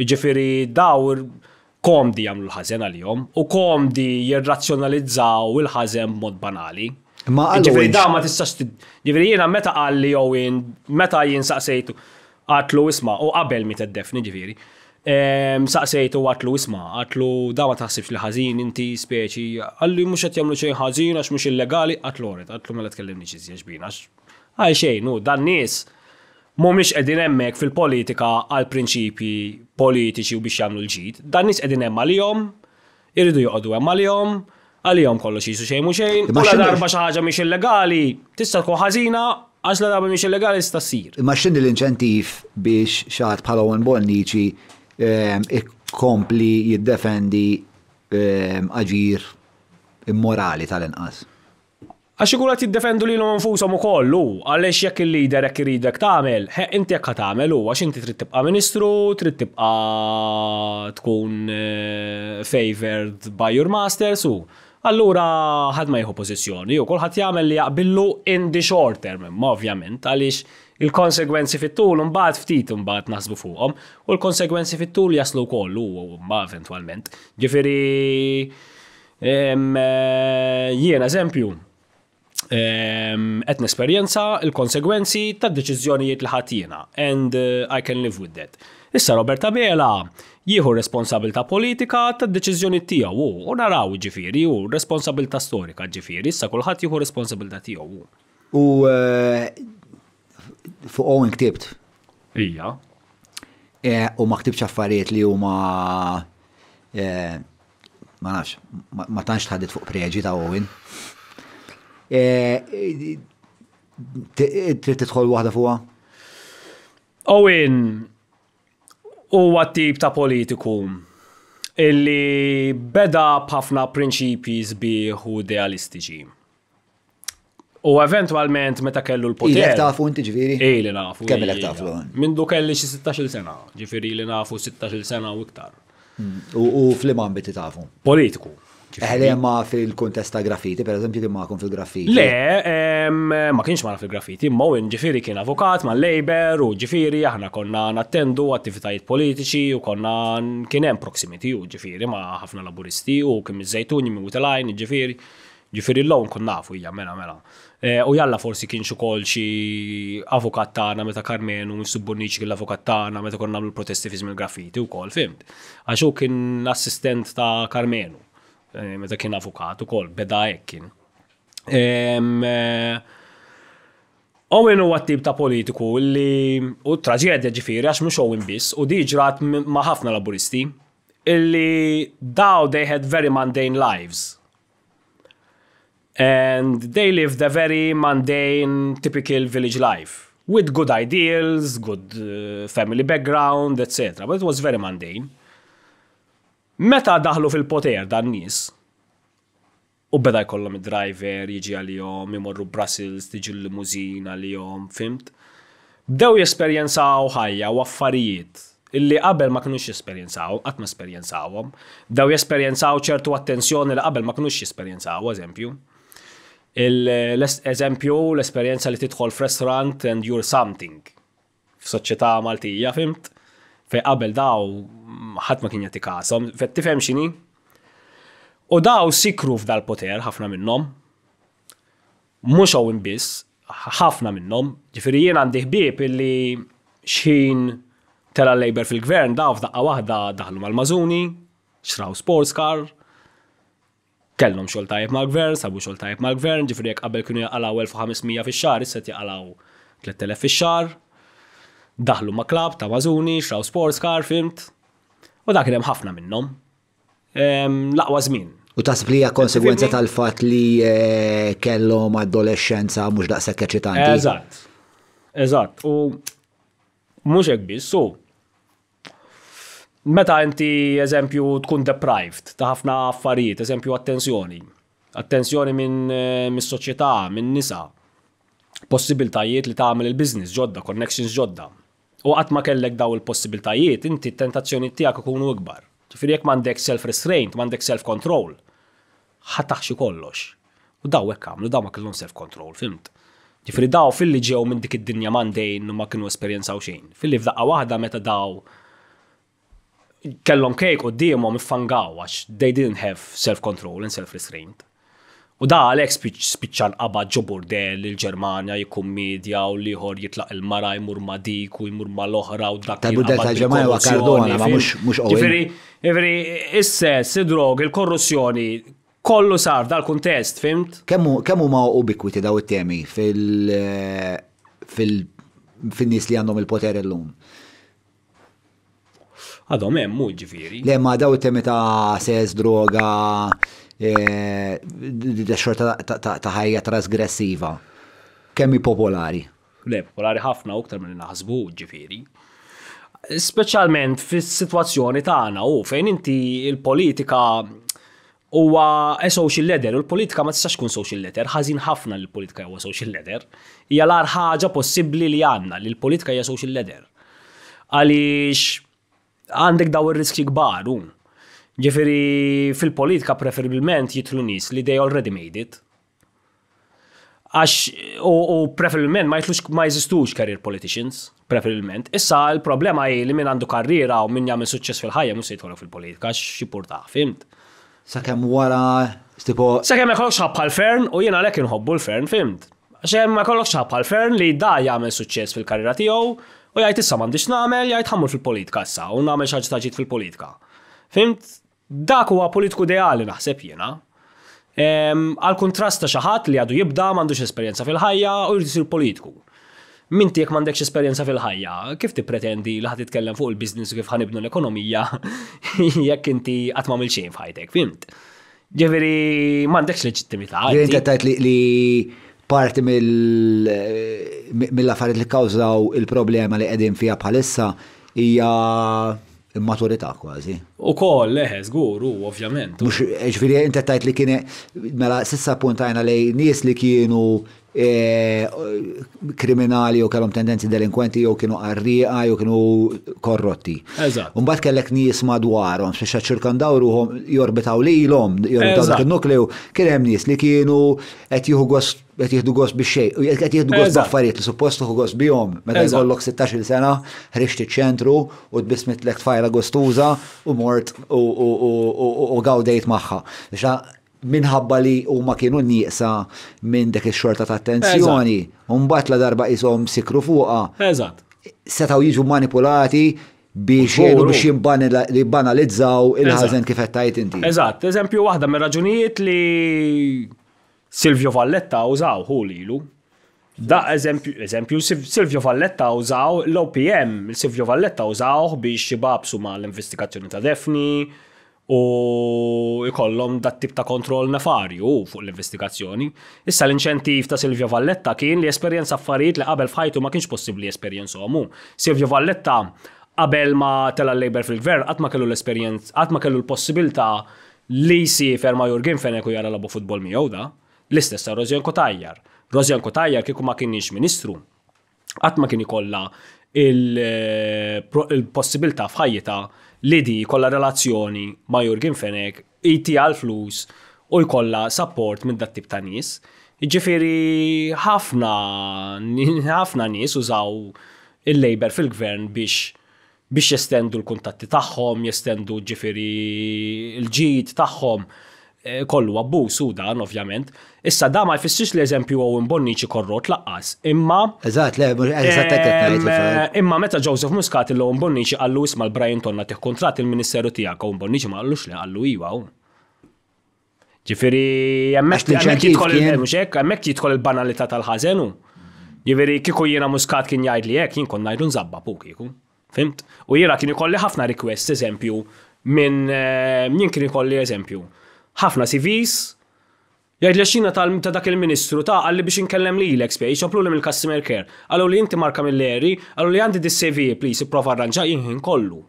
Iġifiri dawr komdi jamlu l-ħazen għal-jom u komdi jirrazzjonalizzaw il-ħazen mod banali. Ma ġifiri da ma tistax ġifiri jiena meta għalli Owen, meta jien saqsejtu għatlu isma u qabel mi t-defni ġifiri. Saqsejtu għatlu isma, għatlu da ma taħsibx li ħażin inti speċi, għalli mhux qed jagħmlu xejn ħażin għax mhux illegali, għatlu għoret, għatlu mela tkellimni xi żjeġbin għax għaj xejn, u dan nies mhumiex qegħdin hemmhekk fil-politika għal prinċipi politiċi u biex jagħmlu l-ġid, dan nies qegħdin hemm għalihom, irridu joqogħdu hemm għalihom, għal-jom kollox jisu xejn mhux xejn, u la darba xi ħaġa mhix illegali, tista' tkun ħażina għax la darba miex illegali tista' ssir. Imma x'inhi l-inċentiv biex xaħat ħadd bħala Owen Bonnici ehm, ikkompli jiddefendi ehm, aġir immorali tal-inqas. Għax ikun qed jiddefendu lilhom infushom ukoll u għaliex jekk il-lider jekk iridek tagħmel, inti jekk tagħmel u għax inti trid tibqa' ministru, trid tibqa' tkun eh, favored by your masters u Allura ħad ma jieħu pożizzjoni u kulħadd jagħmel li jaqbillu in the short term, ovvjament, għaliex il-konsegwenzi fit-tul un-baħt ftit un-baħt naħsbu fuqhom u l-konsegwenzi fit-tul jaslu wkoll u m'a eventwalment. Ġifiri, eh, jien eżempju, qed nesperjenza il-konsegwenzi tad-deċiżjonijiet li ħadd jiena and eh, I can live with that. Issa Roberta Bela jieħu responsabilta politika ta' deċiżjoni tiegħu u naraw ġifieri u responsabilta storika ġifieri issa kulħadd jieħu responsabilta tiegħu. U eh, fuq u ktibt. Ija. Eh, u ma ktibx affarijiet li huma eh, ma nafx, ma tantx tħaddit fuq preġi ta' Owen. Tritt tħol wahda fuqha? Owen, u tip ta' politiku illi beda b'ħafna prinċipji zbiħ u idealistiċi. U eventualment meta kellu l-poter. Ilek tafu inti ġifiri? Ili nafu. Kemm ilek tafu? Mindu kelli xi 16 sena, ġifiri li nafu 16 sena u iktar. Mm. U fl-imam biti tafu? Politiku. Eħle ma fil-kontesta graffiti, per eżempju, kien ma'kom fil-graffiti. Le, ma kienx ma' fil-graffiti, ma' u ġifiri kien avukat ma' labor u ġifiri aħna konna nattendu attivitajiet politiċi u konna kien hemm proximity u ġifiri ma' ħafna laburisti u kien miż minn utelajn, ġifiri. Ġifiri l-lawn konna fu hija mela mela. E, u jalla forsi kien xi ukoll xi avukat tagħna meta Karmenu s-subbunniċi kien l-avukat tagħna meta konna nagħmlu protesti fiż mill-graffiti wkoll, fimt. Għax kien assistent ta' Karmenu. Eh, meta kien avukat ukoll beda hekk kien. Eh, Owen huwa tip ta' politiku li u traġedja ġifieri għax mhux Owen biss u diġrat ma' ħafna laburisti illi daw they had very mundane lives. And they lived a very mundane, typical village life with good ideals, good uh, family background, etc. But it was very mundane. Meta daħlu fil-poter dan nies U beda jkollhom id-driver jiġi għal-jom, imorru Brussels, tiġi l għal-jom, fimt? Bdew jesperjenzaw ħajja u affarijiet illi qabel ma kinux jesperjenzaw, qatt ma esperjenzawhom, bdew jesperjenzaw ċertu attenzjoni li qabel ma kinux jesperjenzaw, eżempju. Eżempju, l-esperjenza li tidħol f'restaurant and you're something f'soċjetà Maltija, fimt? Fej qabel daw ħadd ma kien jati kasom, fej tifhem x'inhi. U daw sikru f'dal-poter ħafna minnhom. Mhux hawn biss, ħafna minnhom. Ġifieri jien għandi ħbieb illi xin tela Labour fil-gvern daw f'daqqa waħda daħlu mal-Mażuni, xraw sports car, kellhom xogħol tajjeb mal-gvern, sabu xogħol tajjeb mal-gvern, ġifieri jekk qabel kienu jaqalaw 1500 fix-xahar, issa jaqalaw 3000 fix-xahar daħlu ma' klab ta' mażuni, xraw sports car, fimt. U dak hemm ħafna minnhom. Laqwa żmien. U tasb li hija konsegwenza tal-fatt li eh, kellhom adolescenza mhux daqshekk eċitanti. Eżatt. Eżatt. U mhux hekk biss, so meta inti eżempju tkun deprived ta' ħafna affarijiet, eżempju attenzjoni, attenzjoni minn eh, min soċjetà, minn nisa, possibiltajiet li tagħmel il-business ġodda, connections ġodda. U qatt ma kellek daw il-possibiltajiet, inti t-tentazzjoni tiegħek ikunu ikbar. Ġifieri jekk m'għandek self-restraint, m'għandek self-control, ħataħxi kollox. U daw ekk għamlu, daw ma kellhom self-control, fimt. Ġifieri daw fil-li ġew minn dik id-dinja mandejn u ma kienu esperjenzaw xejn. Fil-li f'daqqa waħda meta daw kellhom kejk u d-diemhom mifangaw għax they didn't have self-control and self-restraint. U da għalek spiċċan qabad ġo burdel il-Ġermanja medja u liħor jitlaq il-mara jmur ma dik u jmur ma l-oħra u dak. Ta' burdel ta' Ġermanja u kardona ma mux mux Ġifiri, ġifiri, sess id-drog, il-korruzzjoni, kollu sar dal-kontest, fimt? Kemmu ma' ubikwiti daw it-temi fil-nis li għandhom il-poter l-lum? Għadhom hemm mhux ġifieri. Le ma daw it-temi ta' sess, droga, Eh, xorta ta' ħajja trasgressiva. Kemmi popolari? Le, popolari ħafna uktar minn naħsbu ġifiri. Speċjalment fis-sitwazzjoni tagħna u fejn inti il-politika huwa social letter, u l-politika ma tistax tkun social letter, ħażin ħafna li l-politika huwa social letter. Hija l ħaġa possibbli li għandna li l-politika hija social letter. Għaliex għandek daw ir-riski kbar Ġifiri fil-politika preferibilment jitlu nis li they already made it. Għax u, preferibilment ma jitlux ma jizistux career politicians, preferibilment. Issa il-problema jgħi li min għandu karriera u min jagħmel suċċess fil-ħajja mus se jitħolu fil-politika għax xipurta, fimt? Sakemm wara stipo. Sakemm ma jkollokx l-fern u jiena lekin inħobbu l-fern, fimt? Għax ma jkollokx l-fern li da jagħmel suċċess fil-karriera tiegħu U jgħajt issa mandiċ namel, jgħajt ħammu fil-politika issa, u namel xaġtaġit fil-politika. Fimt, Dak huwa politiku ideali naħseb jiena. Għal kontrasta xaħat li għadu jibda m'għandux esperjenza fil-ħajja u jrid isir politiku. Minti jekk m'għandekx esperjenza fil-ħajja, kif tippretendi li ħat itkellem fuq il-biznis u kif ħanibnu l-ekonomija jekk inti qatt mil xejn f'ħajtek, fimt? Ġifieri m'għandekx leġittimità. Inti għattajt li parti eh, mill-affarijiet li kkawżaw il-problema li qegħdin fija bħalissa hija Immaturità kważi. U koll, leħe, zgur, u ovvjament. Mux, ġviri, inti tajt li kiene, mela, sissa puntajna lej nies li kienu E, kriminali u kellhom tendenzi delinkwenti jew kienu arriqa jew kienu korrotti. Mbagħad kellek nies madwarhom biex ċirkandaw ruhom jorbitaw lilhom, jorbitaw dak il-nukleu, kien hemm nies li kienu qed jieħu gost qed jieħdu gost biex xejn, qed jieħdu gost b'affarijiet li suppost tieħu gost bihom. Meta jkollok 16-il sena, ħrixt ċentru u tbismet lek tfajla gostuża u mort u gawdejt magħha minħabba li huma kienu nieqsa minn dak ix-xorta ta' attenzjoni, mbagħad la darba ishom sikru fuqha. Eżatt. Setgħu jiġu manipulati biex jgħidu biex jimbanalizzaw il-ħażen kif qed tajt inti. Eżatt, eżempju waħda mir raġunijiet li Silvio Valletta użaw hu lilu. Da eżempju, eżempju Silvio Valletta użaw l-OPM, Silvio Valletta użaw biex jibabsu ma l-investigazzjoni ta' Defni, u jkollhom dat tip ta' kontroll nefarju fuq l-investigazzjoni. Issa l-inċentiv ta' Silvio Valletta kien li esperjenza affarijiet li qabel fħajtu ma kienx possibbli esperjenzomu. Silvio Valletta qabel ma tela l-Labor fil-Gvern qatt ma kellu l-esperjenz, qatt ma kellu l-possibilità li si ferma Jurgen Fenek u jara labu futbol miegħu da. L-istess Rozjan Kotajjar. Rozjan Kotajjar kieku ma kienx ministru. Qatt ma kien ikolla eh, il-possibilità fħajjita li di kolla relazzjoni ma' Jurgen Fenek, jiti għal-flus u jkolla support minn dat tip ta' nis. Iġifiri, ħafna, ħafna nis użaw il-Labor fil-gvern biex biex jestendu l-kuntatti tagħhom, jestendu ġifiri l-ġid tagħhom, eh, kollu abbuż u dan ovvjament. Issa da ma jfissirx li eżempju għu Bonnici korrot laqqas. Imma. Eżat, le, eżat, Imma meta Joseph Muscat il għu Bonnici għallu isma l-Brian Tonna tiħ kontrat il-Ministeru tijak għu mbonniċi ma għallux li għallu iwa. Ġifiri, jemmek jitkol il-banalità tal-ħazenu. Ġifiri, kiku jena Muscat kien jgħid li jek, jien kon najdu nżabba puk kiku. Fimt? U jena kien ikolli ħafna request, eżempju, minn eh, jien kien ikolli eżempju. ħafna CVs, Jgħid li xina ta' dak il-ministru ta' għalli biex inkellem li l-XP, xoplu li mill-customer care. Għallu li inti marka mill leri għallu li għandi dis-CV, please, prova arranġa jinħin kollu.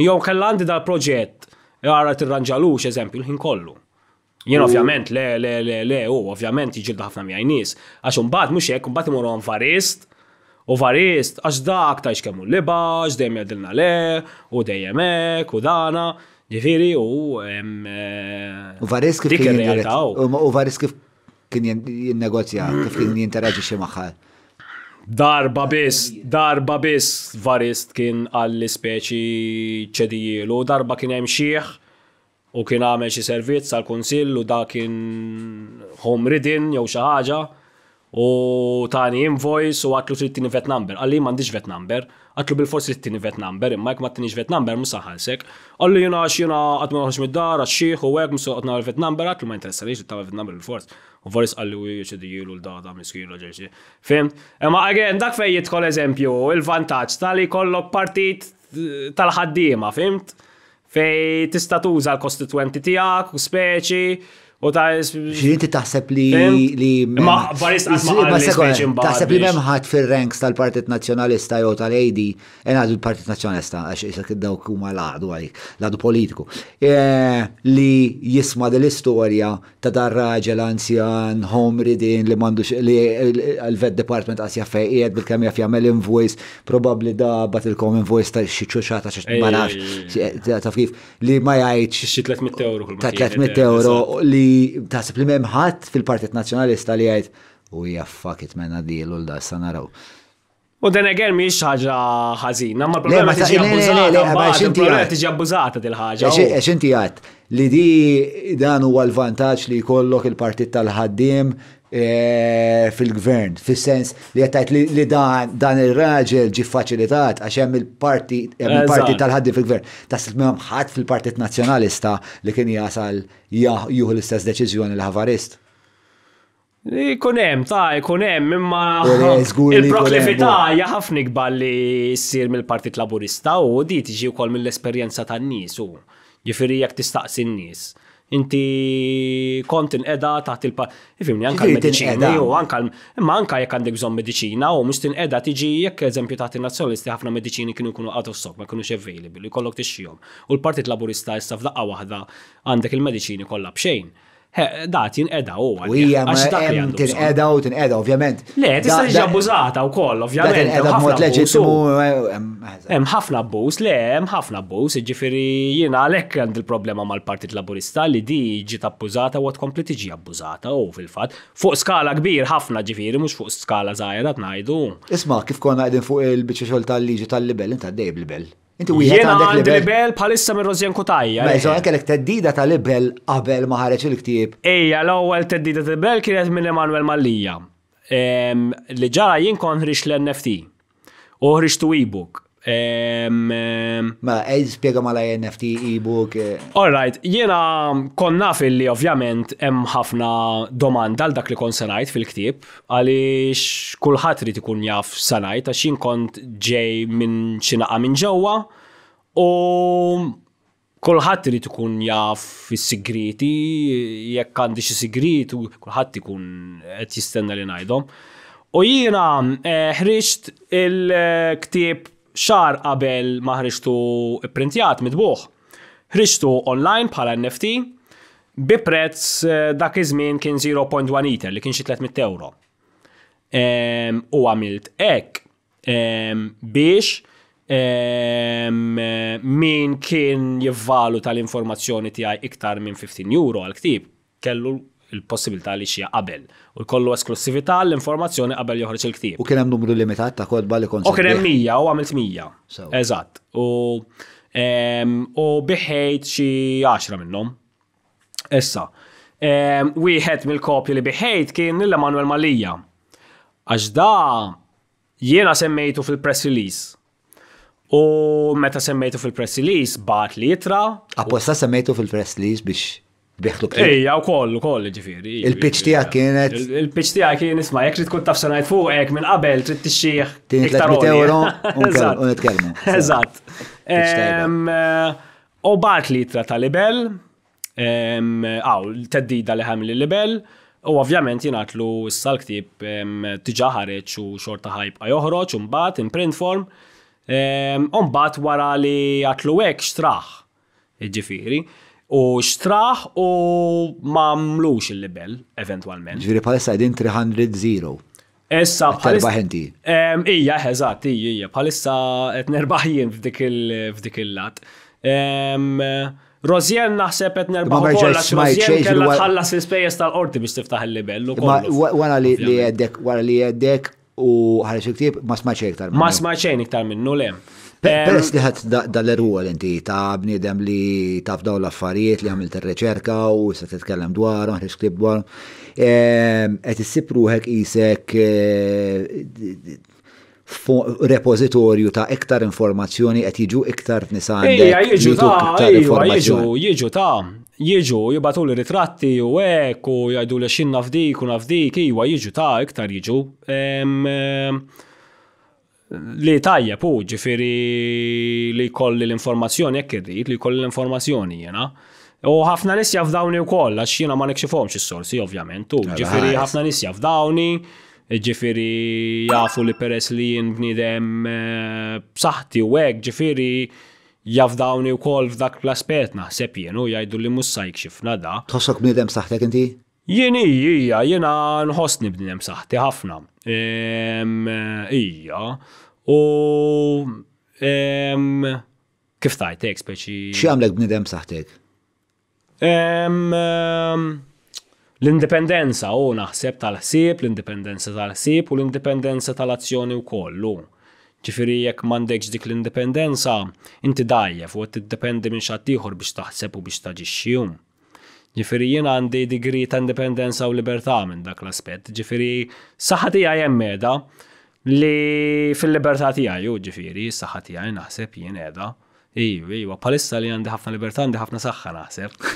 Jgħu kell għandi dal-proġett, għara t-ranġalux, eżempju, l-ħin kollu. Jien ovvjament, le, le, le, le, u ovvjament jġildu ħafna mi għajnis. Għax un bat mux jek, un bat imur għan farist, u varist, għax dak ta' xkemmu liba, għax dejjem jadilna le, u dejjem ek, u dana. Ġifiri u. U varis kif kien U varis kif kien jinnegozja, kif kien jinteraġi xi maħħal. Darba bis, darba bis varist kien għall-ispeċi ċedijilu, darba kien hemm xieħ u kien għamel xi servizz għal konsill u da kien home reading jew xi ħaġa u tani invoice u għatlu trid vet number. Għalli m'għandix vet number għatlu bil-forsi li t-tini vet number, imma jek ma t-tini vet number ħalsek. Għallu jina għax jina għatma għax mid-dar, għax xieħ u għek musa għatna vet number, għatlu ma interessa li xittawa vet number bil-fors. U forsi għallu jieċedi jilu l-dada miskilu ġeċi. Fim? Imma għagħen dak fej jitħol eżempju, il-vantaċ tal-li kollok partit eh, tal-ħaddima, fimt? Fej tista tuża l-kostituenti tijak u speċi. U ta' Xinti taħseb li. Ma' li ma' barist Taħseb li memħat fil-ranks tal-Partit Nazjonalista jew tal-AD, għadu l-Partit Nazjonalista, għax jisak dawk huma l-għadu għalik, l-għadu politiku. E, li jisma dell-istorja ta' dar raġel anzjan, homridin li mandu li l vet Department għasja fejqiet bil-kem jaf jagħmel invoice, probabli da bat il-kom invoice ta' xi ċuċata xi ma nafx, ta' kif li ma jgħidx. Xi 300 euro. Ta' 300 eh, euro li taħseb li memħat fil-Partit Nazjonalista li għajt u jaffak it-menna di l-ulda s-sanaraw. U dan għer miex ħagġa ħazina, ma problema tiġi abbużata, problema tiġi abbużata dil-ħagġa. Eċ inti għat, li di dan huwa l-vantaġġ li jkollok il-partit tal-ħaddim E, fil-gvern, fil-sens li jattajt li dan il-raġel ġi faċilitat għax hemm il-parti tal-ħaddi fil-gvern. tas minn ħadd fil-partit nazjonalista li kien jasal juhu l-istess deċiżjoni l-ħavarist. Ikunem, ta' ikunem, imma il proklifita jaħafni balli li s-sir mill-Partit Laburista u di tiġi u kol mill-esperienza tan u Ġifiri jek tistaqsi n-nis inti kont inqeda taħt il-pa. Ifimni, anka l-medicina, Jo, anka, imma anka jek għandek bżon medicina, u mux edha tiġi jek eżempju ta' t nazzjonisti ħafna medicini kienu kunu għadu s-sok, ma kienux available, jkollok t U l-Partit Laburista jista f'daqqa wahda għandek il-medicini kollha bxejn tin edha u oh, għalija. tin edha u edha, ovvjament. Le, tista' tiġi abbużata wkoll, ovvjament. edha b'mod leġittimu. Oh. Eh, hemm ħafna abbuż, le, hemm ħafna abbuż, jiġifieri jiena għalhekk għand il-problema mal-Partit Laburista li di ġiet abbużata u kompleti tiġi abbużata u oh, fil-fatt fuq skala kbir ħafna ġifieri mhux fuq skala żgħira ngħidu. Isma' kif konna qegħdin fuq il-biċċa xogħol tal-liġi tal-libel, inta dejb libel. Inti jena għandek libel. libel palissa minn rozjen Kutajja. Ma jżon kellek teddida ta' libel qabel ma ħareġ il-ktieb. Ejja, l-ewwel teddida ta' libel kienet minn Emanuel Mallija. Li ġara jinkon hrix l-NFT u tu e-book. Ma ej spiega la NFT, e-book. Eh. Alright, jena konna fil-li ovvjament hemm ħafna domanda għal dak li kon sanajt fil-ktib, għaliex kulħadd rid ikun jaf sanajt, għax jien kont ġej minn xinaqa minn ġewwa u kulħadd irid ikun jaf is-sigriti, jekk għandi xi kullħat kulħadd ikun qed jistenna li najdom. U jiena eh, ħriċt il-ktieb xar qabel ma ħriġtu printjat midbuħ. Ħriġtu online bħala NFT bi prezz eh, dak iż-żmien kien 0.1 liter li kien xi 300 euro. Ehm, u għamilt hekk ehm, biex ehm, min kien jivvalu tal-informazzjoni tiegħi iktar minn 15 euro għal ktib kellu il-possibilità li xie qabel. U kollu esklusivita l-informazzjoni qabel joħroġ il-ktib. U kien hemm numru limitat ta' kodba li kont. U kien hemm mija u għamilt mija. Eżatt. U biħejt xie 10 minnom. Issa. Wieħed mill-kopji li biħejt kien l-Emanuel Malija. Għax da jiena semmejtu fil-press release. U meta semmejtu fil-press release, bat li jitra. Apposta semmejtu fil-press release biex biħlu Ejja, u koll, u koll, ġifiri. Il-pitch tijak kienet. Il-pitch tijak kien isma, jek rritkun tkun taf sanajt fuqek minn qabel, tritt t-xieħ. Tien 300 euro, un-kelmu. Eżat. U bat li tra tal-libel, għaw, t teddida li ħamli libel U ovvjament jinatlu s-salktib t ħareċ u xorta ħajb għajohroċ, un-bat, in print form, un-bat wara li għatlu għek xtraħ, ġifiri u xtraħ u ma mlux il-libel, eventualment. Ġviri palissa id-in 300-0. Essa palissa. Ija, eżat, ija, ija, palissa et nerbaħin f'dik il-lat. Rozier naħseb et nerbaħ kolla x'Rozier kella tħallas l-spejjeż tal-qorti biex tiftaħ il-libel. Wara li għeddek, wara li għeddek u ħarex iktib ma smaċejn iktar minnu. Ma smaċejn iktar minnu, lem. Peress li ħat dal-erwol inti ta' bnidem li taf daw l-affarijiet li għamilt ir-reċerka u se titkellem t ħriġ klib Et Qed sipru għek isek eh, repozitorju ta' iktar informazzjoni qed jiġu iktar nisan. għandek. Jiġu ta' jiġu, jiġu ta' jiġu, jibatu l ritratti u hekk u jgħidu xin nafdik u nafdik, iwa jiġu ta' iktar jiġu li tajja pu ġifiri li kolli l-informazzjoni jekk irrid li kolli l-informazzjoni jena. U ħafna nis jafdawni u koll, għax jena ma nekxifom il-sorsi, ovvjament, u ah, ġifiri ħafna nis jafdawni, ġifiri jafu li peress li jen bnidem eh, b'saħti u għek, ġifiri jafdawni u koll f'dak l-aspet naħseb jien jajdu li mussajk xifna da. Tħossok bnidem saħtek inti? Jien hija jiena nħossni b'dinem saħti ħafna. Ija. U kif tajtek speċi. għamlek b'nidem saħtek? L-indipendenza u naħseb tal-ħsieb, l-indipendenza tal-ħsieb u l-indipendenza tal-azzjoni u kollu. Ġifiri jekk m'għandekx dik l-indipendenza, inti dajjef u t tiddependi minn xattijħor ieħor biex taħseb u biex taġixxihom. Ġifiri jien għandi degree ta' independenza u libertà minn dak l-aspett. Ġifiri saħati għaj emmeda li fil-libertà ti għaj, u ġifiri saħati għaj naħseb jien edha. Iju, iju, palissa li għandi ħafna libertà, għandi ħafna saħħa naħseb.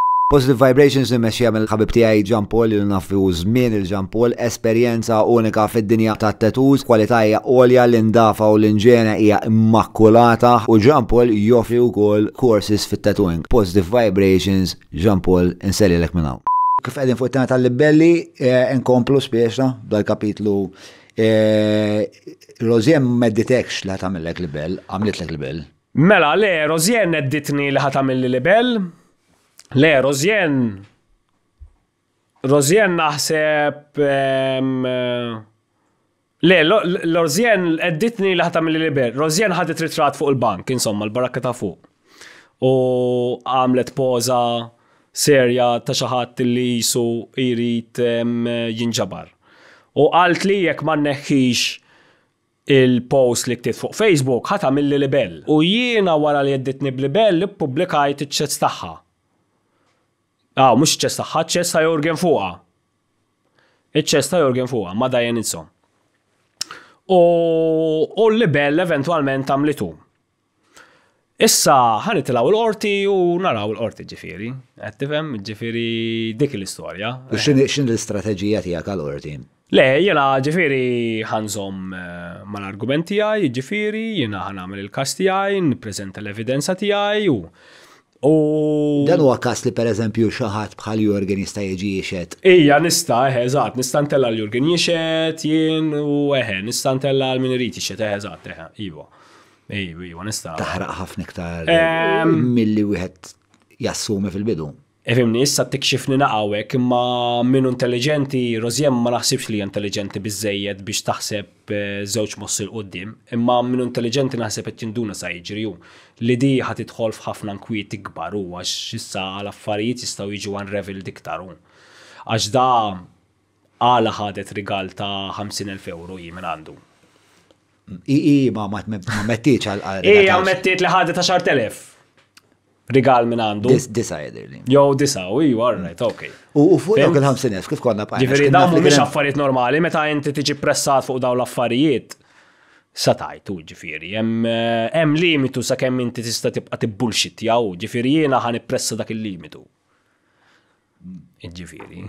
Positive Vibrations jgħam il ħabib tiegħi Ġampol Paul li nafu żmien il ġampol Paul, esperjenza unika fid-dinja tat tattoos, kwalità hija għolja l-indafa u l-inġena hija immakulata u Ġampol Paul joffri wkoll courses fit-tattooing. Positive Vibrations, Ġampol Paul, inselilek minn hawn. Kif qegħdin fuq it-tema tal-libelli, eh, inkomplu spiexa dal-kapitlu eh, Rosiem meddetekx li l-ek libell, għamlitlek libell. Mela, le, Rosien edditni li l libell, Le, Rozien. Rozien naħseb. Eh, le, Rozien edditni li ħata li liber. Rozien ħadet ritrat fuq il-bank, insomma, l-barakka ta' fuq. U għamlet poza serja ta' xaħat li jisu irrit jinġabar. U għalt li jekk ma neħħix il-post li ktiet fuq Facebook ħata mill libell. U jiena wara li jedditni blibel li publikajt iċ-ċezz tagħha. Aw, mux ċesta ħad ċesta jorgen fuqa. Iċesta jorgen fuqa, ma dajen insom. U l-libell eventualment għamlitu. Issa itilaw l-orti u naraw l-orti ġifiri. Għattifem, ġifiri dik l-istoria. U xin l istrategija tijak għal-orti? Le, jena ġifiri ħanżom eh, mal-argumenti għaj, ġifiri, jena għamil il-kast tijaj, n-prezenta l-evidenza tijaj u U. Dan huwa kas li per eżempju xaħat bħal Jurgen jista' jieġi jiexet. Ija, nista' eħe, eżatt, nista' ntella l Jurgen jiexet, jien u eħe, nista' ntella l minerit jiexet, eħe, eżatt, eħe, iva. Iva, iva, nista'. Taħraq ħafna iktar milli wieħed jassume fil-bidu. Efimni, issa t-tikxifni naqawek, imma minn intelligenti, Rozjem ma naħsibx li intelligenti bizzejed biex taħseb zewċ eh, mossil qoddim imma minn intelligenti naħseb qed jinduna sa jiġriju. Li di ħat itħol f'ħafna nkwiet ikbar u għax issa għal affarijiet jistaw jiġu għan revil diktaru. Għax da għala ħadet rigal ta' 50.000 euro jimin għandu. I, i, ma mettiċ għal-għal. I, għammettiċ li ħadet 10.000 rigal minn għandu. Disa jedirli. Jo, disa, u ju, għarrajt, ok. U fuq dawk il-50.000, kif konna pa' Ġifiri, daw mu affarijiet normali, meta inti tiġi pressat fuq dawk l-affarijiet, satajtu ġifiri, hemm eh, limitu sa' kemm inti tista' tibqa' tibbullshit jaw, ġifiri jiena ħan ippressa dak il-limitu. Ġifiri.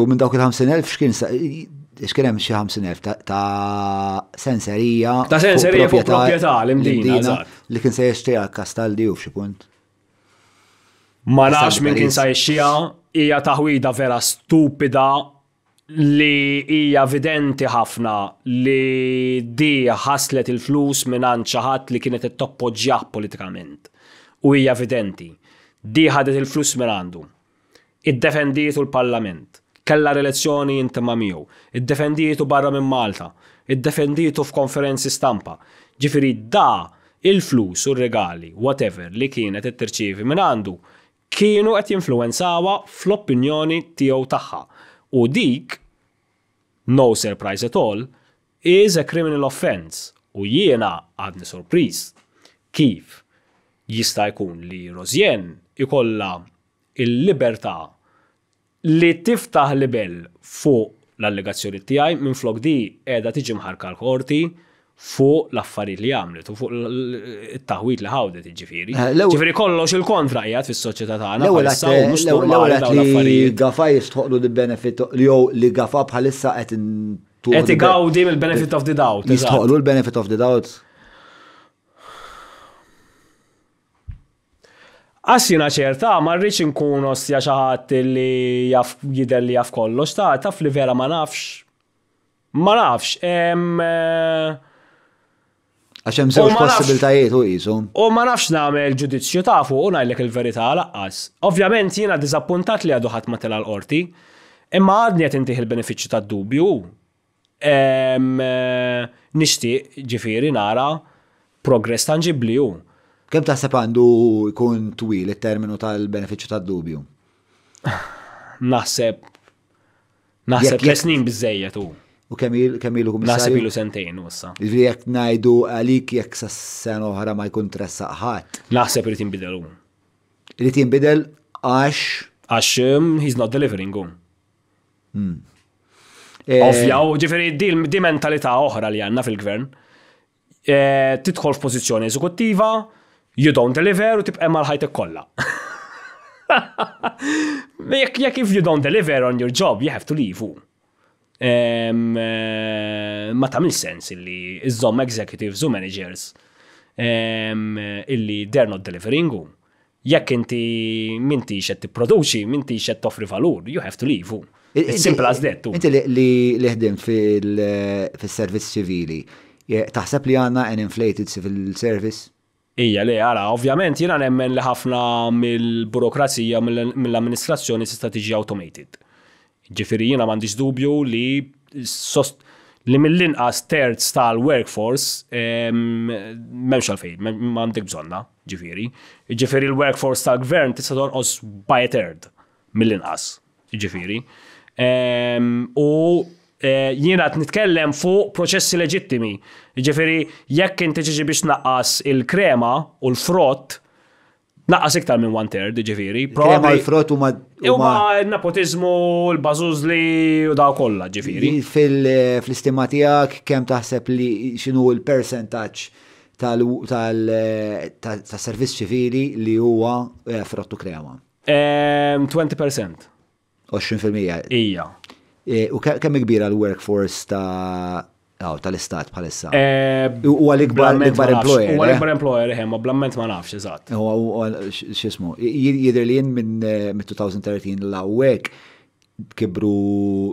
U minn dawk il-50.000 x'kien xkien hemm xi 50,000 ta' senserija. Ta' senserija fuq proprjetà l-imdina. Li kien se jixtieha kastaldi u f'xi punt. Ma nafx minn kien sa jixtieha ija taħwida vera stupida li hija evidenti ħafna li di ħaslet il-flus minn ħadd li kienet ittoppoġġjah politikament. U hija evidenti. Di ħadet il-flus minn għandu. Id-defendiet u l-parlament kella relazzjoni intima miegħu, iddefendietu barra minn Malta, iddefendietu f'konferenzi stampa. Ġifieri da il-flus u regali, whatever li kienet ittirċievi minn għandu, kienu qed jinfluwenzawa fl-opinjoni tiegħu tagħha. U dik, no surprise at all, is a criminal offense u jiena għadni surpriz. Kif jista' jkun li Rozjen ikolla il-libertà li tiftaħ bell fuq l-allegazzjoni tiegħi minn flok di qiegħda tiġi mħarka l-korti fuq l-affarijiet li għamlet u fuq it-taħwit li ħawdet iġifieri. Eh, Ġifieri kollox il-kontra qiegħed fis-soċjetà tagħna. L-ewwel li gafa jistħoqlu l-benefit li jew li gafa bħalissa qed Qed igawdi mill-benefit of the doubt. Jistħoqlu l-benefit of the doubt. Għassina ċerta, ma rridx nkun ostja xaħat li jaf jider li jaf kollox, ta' taf li vera ma nafx. Ma nafx. Eh, Għaxem zewġ possibiltajiet u jizu. U ma nafx namel ġudizzju ta' fuq u najlek il-verita laqqas. Ovvjament jina dizappuntat li għadu ħat ma tela l-qorti, imma għadni għet intiħ il benefiċi ta' dubju. Eh, Nishtiq ġifiri nara progress tangibli u. Kem taħseb għandu jkun twil il-terminu tal-beneficju tad-dubju? Naħseb. Naħseb l-snin bizzejiet u. U kemilu kummissarju. Naħseb ilu sentejn u issa. Ġviri jek najdu għalik jek sen oħra ma jkun tressaqħat. Naħseb li timbidel u. Li timbidel għax. Għax um, he's not delivering u. Hmm. Eh, Ovvja, ġifiri di mentalità oħra li għanna fil-gvern. Eh, Titħol f'pożizzjoni eżekuttiva, you don't deliver u tibqa' mal ħajtek kollha. Jekk jekk if you don't deliver on your job, you have to leave. Eh, ma ta' mill sens illi iżomm executives u managers illi they're not delivering jekk inti m'intix xed tipproduċi, m'intix xed toffri valur, you have to leave. It's simple as that. Inti li ħdim fil-servizz eh, ċivili, taħseb li għanna an inflated civil service? Ija li għara, ovvjament jina nemmen li ħafna mill-burokrazija, mill-amministrazzjoni s tiġi automated. Ġifiri jina m'għandix dubju li sost li mill-inqas terz tal-workforce memx għalfejn, m'għandek bżonna, ġifiri. Ġifiri l-workforce tal-gvern tista' tonqos by a third mill-inqas, ġifiri. U Eh, jiena qed nitkellem fuq proċessi leġittimi. Ġifiri, jekk inti ġiġi biex naqqas il-krema u l-frott, naqqas iktar minn one third, ġifieri. Krema l-frott huma e huma nepotizmu, l bazuzli u daw kollha, ġifieri. fil eh, istimatijak tiegħek kemm taħseb li x'inhu l percentaċ tal-servizz eh, ċivili li huwa frottu krema? 20%. Ehm, 20%. Ija. Eh, u kemm kbira l-workforce ta' Aw, tal-istat bħalissa. Eh, u għal-ikbar employer. U għal-ikbar eh? employer, ma blamment ma nafx, eżat. U xismu, jider li jen minn 2013 l-għawek kibru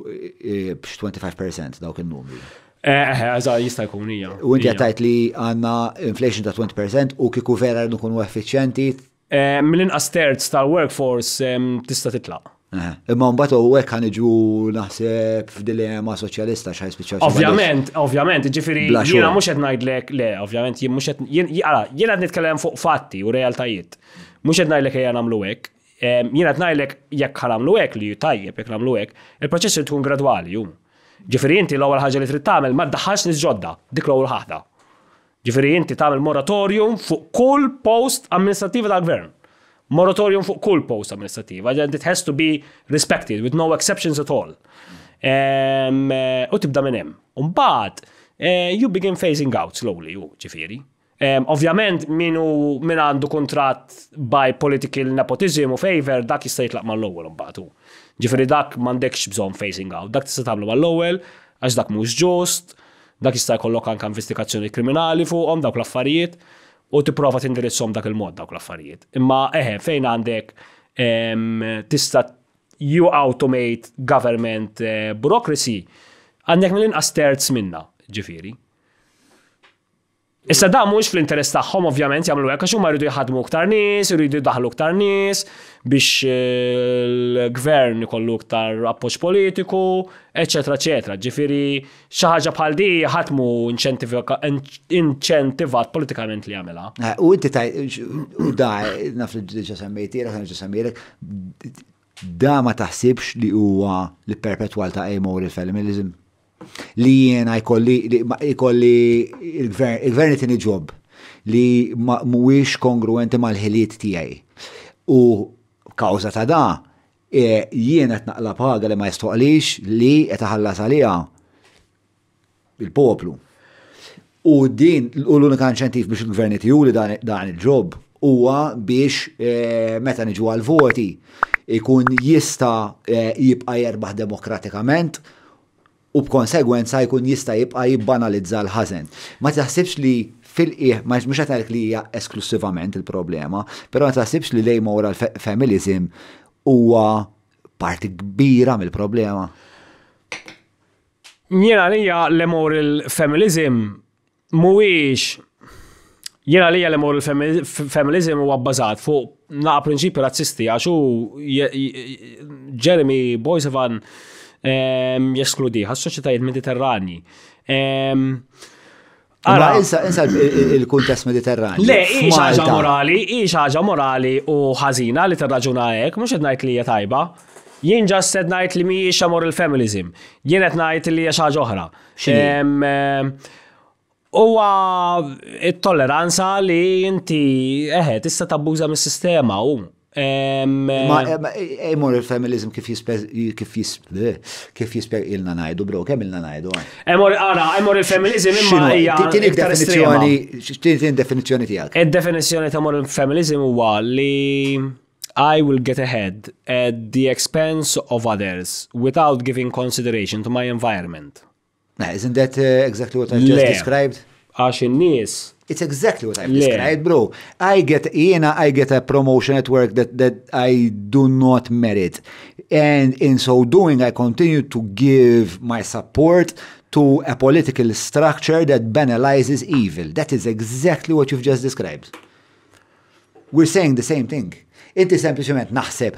bx 25 dawk il-numri. Eħe, għazal jista jkun hija. U inti għattajt li għanna inflation ta' 20% u kiku vera nkunu effiċenti. Mill-inqas terz tal-workforce tista' titlaq. Imma mbagħad u hekk ħaniġu naħseb f'dilema soċjalista xi ħajspiċċaw. Ovvjament, ovvjament, ġifieri jiena mhux qed ngħidlek le, ovvjament jien mhux qed jiena qed nitkellem fuq fatti u realtajiet. Mhux qed ngħidlek ejja nagħmlu hekk. Jiena qed ngħidlek jekk ħanamlu hekk li tajjeb jekk nagħmlu hekk, il-proċess tkun gradwali jum. Ġifieri inti l-ewwel ħaġa li trid tagħmel ma ddaħħax ġodda, dik l-ewwel ħaħda. Ġifieri inti tagħmel moratorium fuq kull post amministrativ tal-gvern moratorium fuq kull post amministrativ, and it has to be respected with no exceptions at all. Eh, u tibda minn hemm. Umbagħad eh, you begin phasing out slowly, u ġifieri. Um, Ovvjament minu min għandu kontrat by political nepotism u favor dak jista' jitlaq mal-ewwel mbagħad. Ġifieri dak m'għandekx bżonn phasing out, dak tista' tagħmlu mal-ewwel għax dak mhux ġust, dak jista' jkollok anke investigazzjoni kriminali fuqhom dawk l-affarijiet u tipprova tindirizzom dak il-mod dawk l-affarijiet. Imma eħe, fejn għandek tista' you automate government uh, bureaucracy għandek mill-inqas terz minna ġifiri. Issa da mhux fl-interess tagħhom ovvjament jagħmlu għek, għax huma jħadmu iktar nies, jridu jdaħlu iktar nies biex eh, l-gvern kollu ktar appoġġ politiku, eċetera, eċetera. Ġifieri xi ħaġa bħal di jħadmu inċentivat politikament li jagħmilha. Eh, u inti u da naf li ġa raħan ġa semmejtilek, da ma taħsibx li huwa li perpetwal ta' il feminism li jiena jkolli il-gvern li tini ġob li mhuwiex kongruenti mal-ħiliet tiegħi. U kawza ta' da e, jiena qed naqla paga li ma jistoqlix li qed aħallas għaliha il-poplu. U din l-unika inċentiv biex il-gvern tiju li dan il-ġob huwa biex e, meta niġu għal-voti ikun jista e, jibqa jerbaħ demokratikament u b'konsegwenza jkun jista' jibqa' jibbanalizza l-ħażen. Ma taħsibx li fil-qieħ, ma mux li hija esklusivament il-problema, però ma taħsibx li wara moral feminism huwa parti kbira mill-problema. Jiena lija l il feminism mhuwiex jiena lija l il feminism huwa bbażat fuq naqa prinċipju razzisti għaxu Jeremy Boysevan jeskludi, għas-soċietajiet mediterrani. Ara, insa, insa il-kuntest mediterrani. Le, iċaġa ħaġa morali, iċaġa ħaġa morali u ħażina li t-raġuna ek, mux id-najt li jatajba. Jien ġas id najt li mi amor il-feminizm. Jien qed najt li hija xaġa oħra. Huwa it-tolleranza li inti eħe tista' tabbuża mis-sistema u Ma jmur e, e, il-feminizm kif kif il-na najdu, bro, kem il-na najdu. Imur, eh? ara, jmur il-feminizm imma ija. Tini definizjoni, tini definizjoni tijak. Il-definizjoni ta' imur il-feminizm huwa li I will get ahead at the expense of others without giving consideration to my environment. Nah, eh, isn't that uh, exactly what I just described? għax in-nies It's exactly what I've described, bro. I get, jena, I get a promotion at work that, that I do not merit. And in so doing, I continue to give my support to a political structure that banalizes evil. That is exactly what you've just described. We're saying the same thing. Inti sempliciment naħseb,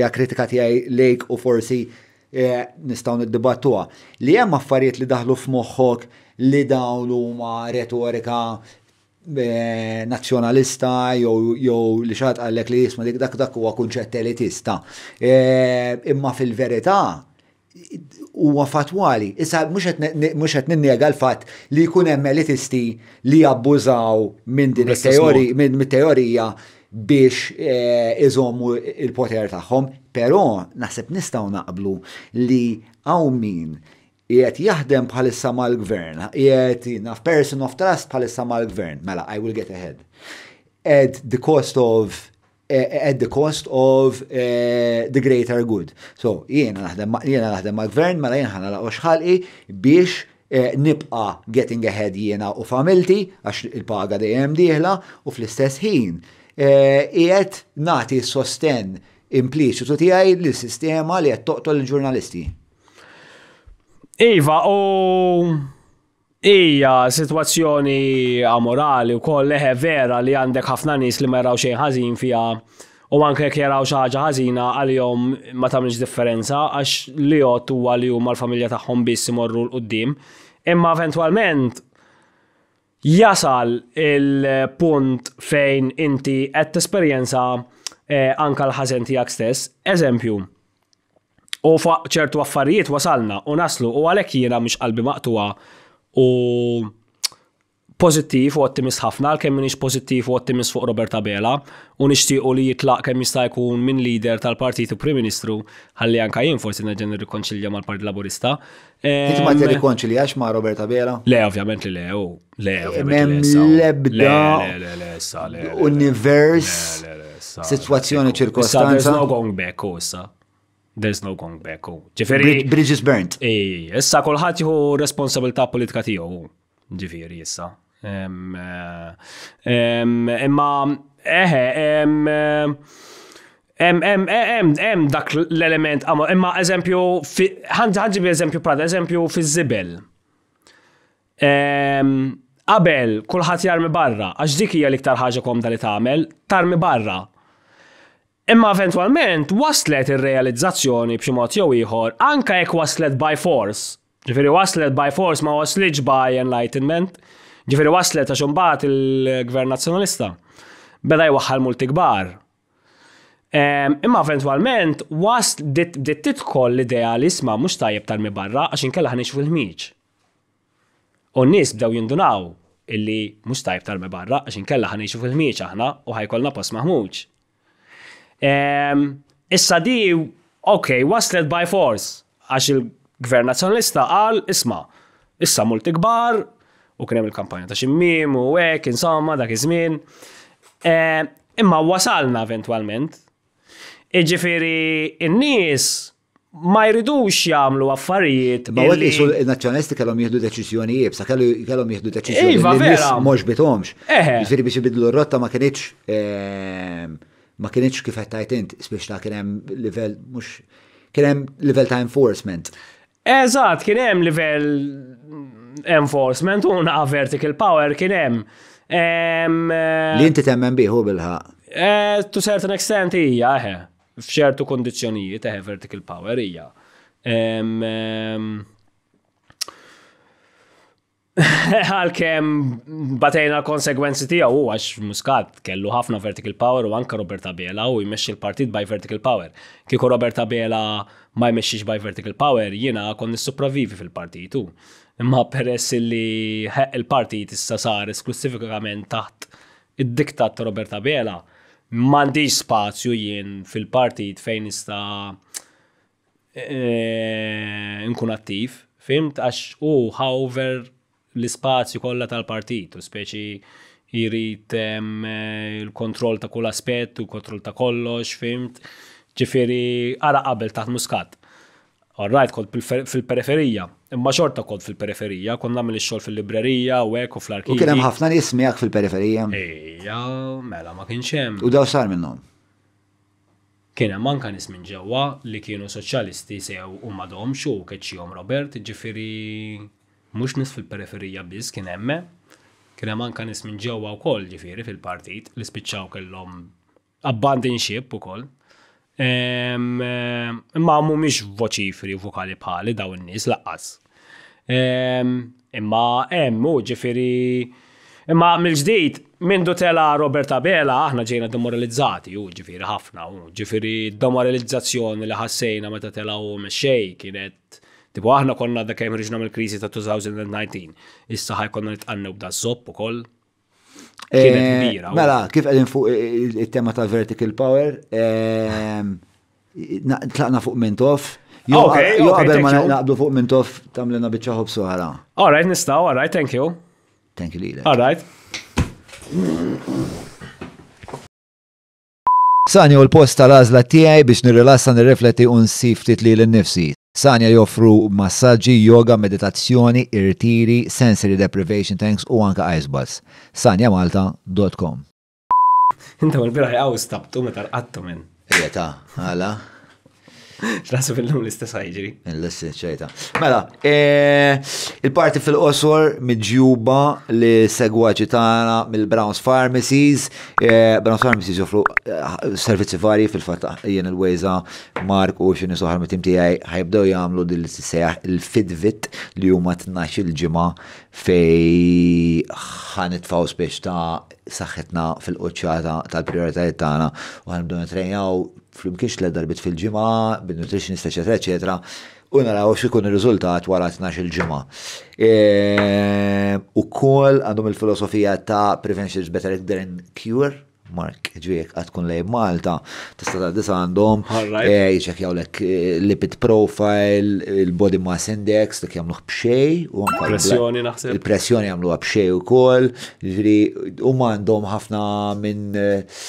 ja kritika tijaj lejk u forsi eh, nistaw nid debattua Li jem affarijiet li daħlu f'moħħok li dawn huma retorika eh, nazjonalista jew li xaħat għallek li jisma dik dak dak huwa kunċett elitista. Eh, imma fil-verità huwa fatwali. Issa mhux qed ninnega l-fatt li jkun hemm elitisti li abbużaw minn din it-teorija biex eh, iżommu il-poter tagħhom, però naħseb nistgħu naqblu li hawn min jiet jaħdem bħalissa mal-gvern, jiet naf person of trust bħalissa mal-gvern, mela, I will get ahead. At the cost of uh, at the cost of uh, the greater good. So, jiena naħdem jiena naħdem mal-gvern, mela jiena ħana laqgħu xħalqi biex uh, nibqa getting ahead jiena u familti għax il-paga dejjem dieħla u fl-istess ħin. Qiegħed nagħti sosten impliċitu tiegħi l-sistema li qed toqtol il-ġurnalisti. Iva, u ija situazzjoni amorali u koll leħe vera li għandek ħafna nis li ma jaraw xejn ħażin fija u anke jekk jaraw xi ħaġa ħażina għalihom ma tamniġ differenza għax li jgħod huwa li mal familja tagħhom biss imorru l qoddim Imma eventwalment jasal il-punt fejn inti qed tesperjenza eh, anka l-ħażen tiegħek stess. Eżempju, U fuq ċertu affarijiet wasalna u naslu u għalhekk jiena mhix qalbi maqtuwa u pozittiv u ottimist ħafna għal kemm minix pozittiv u ottimist fuq Roberta Bela u nixtiequ li jitlaq kemm jista' jkun minn leader tal-Partit u Prim Ministru ħalli anka jien forsi neġen nirrikonċilja mal-Partit Laburista. Inti ma tirrikonċiljax ma' Roberta Bela? Le, ovvjament li le, u le, ovvjament. lebda univers, situazzjoni ċirkostanza. There's no going back, there's no going back. Ġifiri. Bridges burnt. Eh, issa kolħat juhu responsabilta politika tiegħu. Ġifiri issa. Eh, imma eħe, eh, Em, em, em, em, dak l-element, imma eżempju, ħanġi bi eżempju prada, eżempju fi zibel. Qabel, kullħat jarmi barra, għax dik hija l-iktar ħaġa kom li għamel tarmi barra, Imma eventualment waslet ir-realizzazzjoni b'xi mod jew ieħor anke jekk waslet by force. Ġifieri waslet by force ma waslitx by enlightenment. Ġifieri waslet għax imbagħad il-Gvern Nazzjonalista beda jwaħħal multi kbar. Imma eventualment wasl dit titkoll l-idea li isma mhux tajjeb tal barra għax inkella ħanix fil-ħmiġ. U n-nies bdew jindunaw illi mhux tajjeb tal barra għax inkella ħanixu fil-ħmiġ aħna u ħajkollna post maħmuġ. Issa di, ok, waslet by force, għax il-gvern nazjonalista għal, isma, issa multi kbar, u kienem il-kampanja ta' ximmim u għek, insomma, dak iż-żmien. Imma wasalna eventualment. Iġifiri, n nies ma jridux jagħmlu affarijiet. Ma għod isu nazjonalisti kellhom jieħdu deċiżjonijiet, sa kellhom jieħdu deċiżjonijiet. Iva, vera. Mhux bitomx. Jiġifieri biex ibidlu r-rotta ma kinitx ma kienx kif qed tajt int, spiex ta' kien hemm livell mhux kien hemm livell ta' enforcement. Eżatt, kien hemm livell enforcement u naqa' vertical power kien hemm. Eh, Li inti temmen biħu bilħa. Eh, to certain extent hija eħe, f'ċertu kondizzjonijiet eħe vertical power hija. Għal-kem batejna l-konsegwenzi tijaw u għax Muscat kellu ħafna vertical power u anka Roberta Biela u jmexxi l-partit by vertical power. Kiko Roberta Biela ma jmexxix by vertical power jina kon nissupravivi fil-partitu. Imma peress li il-partit issa sar esklusifikament taħt id-diktat Roberta Biela mandi spazju jien fil-partit fejn nista eh, nkun attiv, fimt, għax u however l-ispazju kollha tal-partit, u speċi jrid eh, il-kontroll ta' kull aspett, u kontroll ta' kollox, fimt, ġifiri għara qabel taħt muskat. Alright, kod fil-periferija. Imma xorta kod fil-periferija, kon namil xol fil-librerija, u ek u fl-arkivi. U kienem ħafna nismijak fil-periferija. Ejja, mela ma kienxem. U daw sar minnom. Kienem manka nismin ġewa ġewwa li kienu soċjalisti sew u madom u keċi Robert, ġifiri mux nis fil-periferija biz kien emme, kien hemm kan nis minn ġewwa wkoll ġifieri fil-partit li spiċċaw kellhom abandon ship ukoll. Imma mhumiex voċifri u vokali bħali daw in-nies laqqas. Imma emmu ġifiri. Imma mil-ġdijt, minn tela Roberta Bela, aħna ġejna demoralizzati, u ġifiri ħafna, u ġifiri demoralizzazzjoni li ħassejna meta tela u mexxej kienet Tipo aħna konna da kem riġna mill-kriżi ta' 2019, issa ħajkonna nitqannew b'da zopp koll. Eh, mela, kif għedin fuq il-tema ta' vertical power, tlaqna fuq mentof. Jo għabel ma naqblu fuq mintof tamlina bieċaħu b'suħara. All right, nistaw, all right, thank you. Thank you, Lila. All right. Sani u l posta l'Ażla tijaj tiegħi biex nirrilassa nirrefleti un sif titli l-nifsi. Sanja joffru massaġġi, yoga, meditazzjoni, irtiri, sensory deprivation tanks u anka icebats. sanjamalta.com Inta mal-biraħi għaw stabtu meta rqattu minn. għala. Xnasu fil-lum l-istess ħajġri. L-istess ċejta. Mela, eh, il-parti fil-qosor midġjuba li segwaċi tagħna mill-Browns Pharmacies. Eh, Browns Pharmacies joffru eh, servizzi varji fil fatta jen il-wejza Mark u xini soħar mitim tiegħi ħajbdew jagħmlu din l il-Fidvit li huma tnax il-ġimgħa fej ħanitfaw spiex ta' saħħetna fil-qoċċata tal-prioritajiet tagħna u għandu nitrejnaw flimkien l darbit fil-ġimgħa, bin-nutritionist, eċetera, eċetera, u naraw x'ikun ir-riżultat wara tnax il-ġimgħa. Ehm, Ukoll għandhom il-filosofija ta' prevention is better than cure, Mark ġvijek kun lej Malta, tista ta' disa għandhom, eh, jċekjaw jawlek eh, lipid profile, il-body mass index, dak jamluħ bxej, u pressjoni naħseb. Il-pressjoni jamluħ bxej u kol, ġviri, u għandhom ħafna minn eh,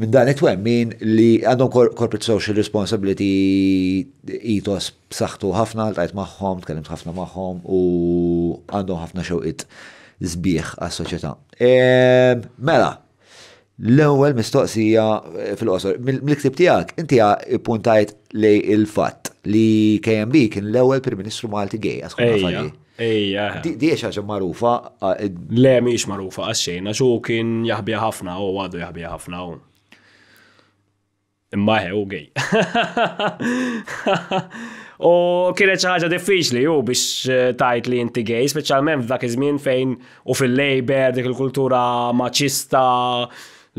min dan it-twemmin li għandhom corporate social responsibility itos b'saħħtu ħafna, l-tajt maħħom, tkellimt ħafna maħħom u għandhom ħafna xewqit zbieħ għas-soċjetà. Mela, L-ewwel mistoqsija eh, fil-qosor, mill-ktib tiegħek inti puntajt lej il-fatt li KMB kien l-ewwel Prim Ministru Malti għej, għasħu affarijiet. Ejja. Di għax ħaġa marufa. Le miex marufa għaxxejn, għax kien jaħbija ħafna u għadu jaħbija ħafna u. Imma u gej. U kien xi ħaġa diffiċli u biex eh, tajt li inti gej, specialment f'dak iż-żmien fejn u fil-lejber dik il-kultura maċista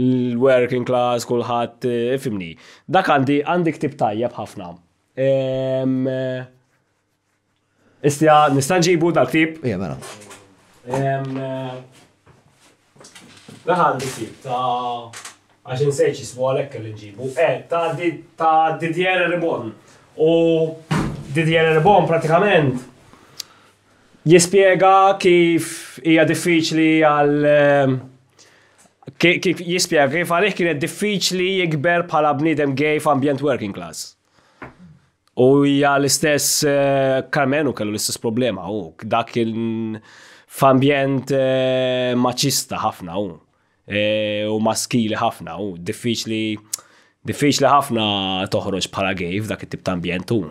l-working class, kullħat, eh, fimni. Dak għandi, għandi ktib tajjeb ħafna. Eh, istja, nistan ġibu dal ktib? Ija, mela. Eh, dak għandi ktib ta' għaxin seċi s-għalek l-ġibu. Eh, ta' Didier Ribon. U Didier Ribon pratikament jispiega kif hija diffiċli għal Kif jispjega kif għalih kienet diffiċli jikber bħala bniedem gay f'ambjent working class. U hija l-istess eh, Carmenu kellu l-istess problema u dak kien f'ambjent eh, maċista ħafna u eh, u maskili ħafna u diffiċli diffiċli ħafna toħroġ bħala gay f'dak it-tip ta' ambjent u.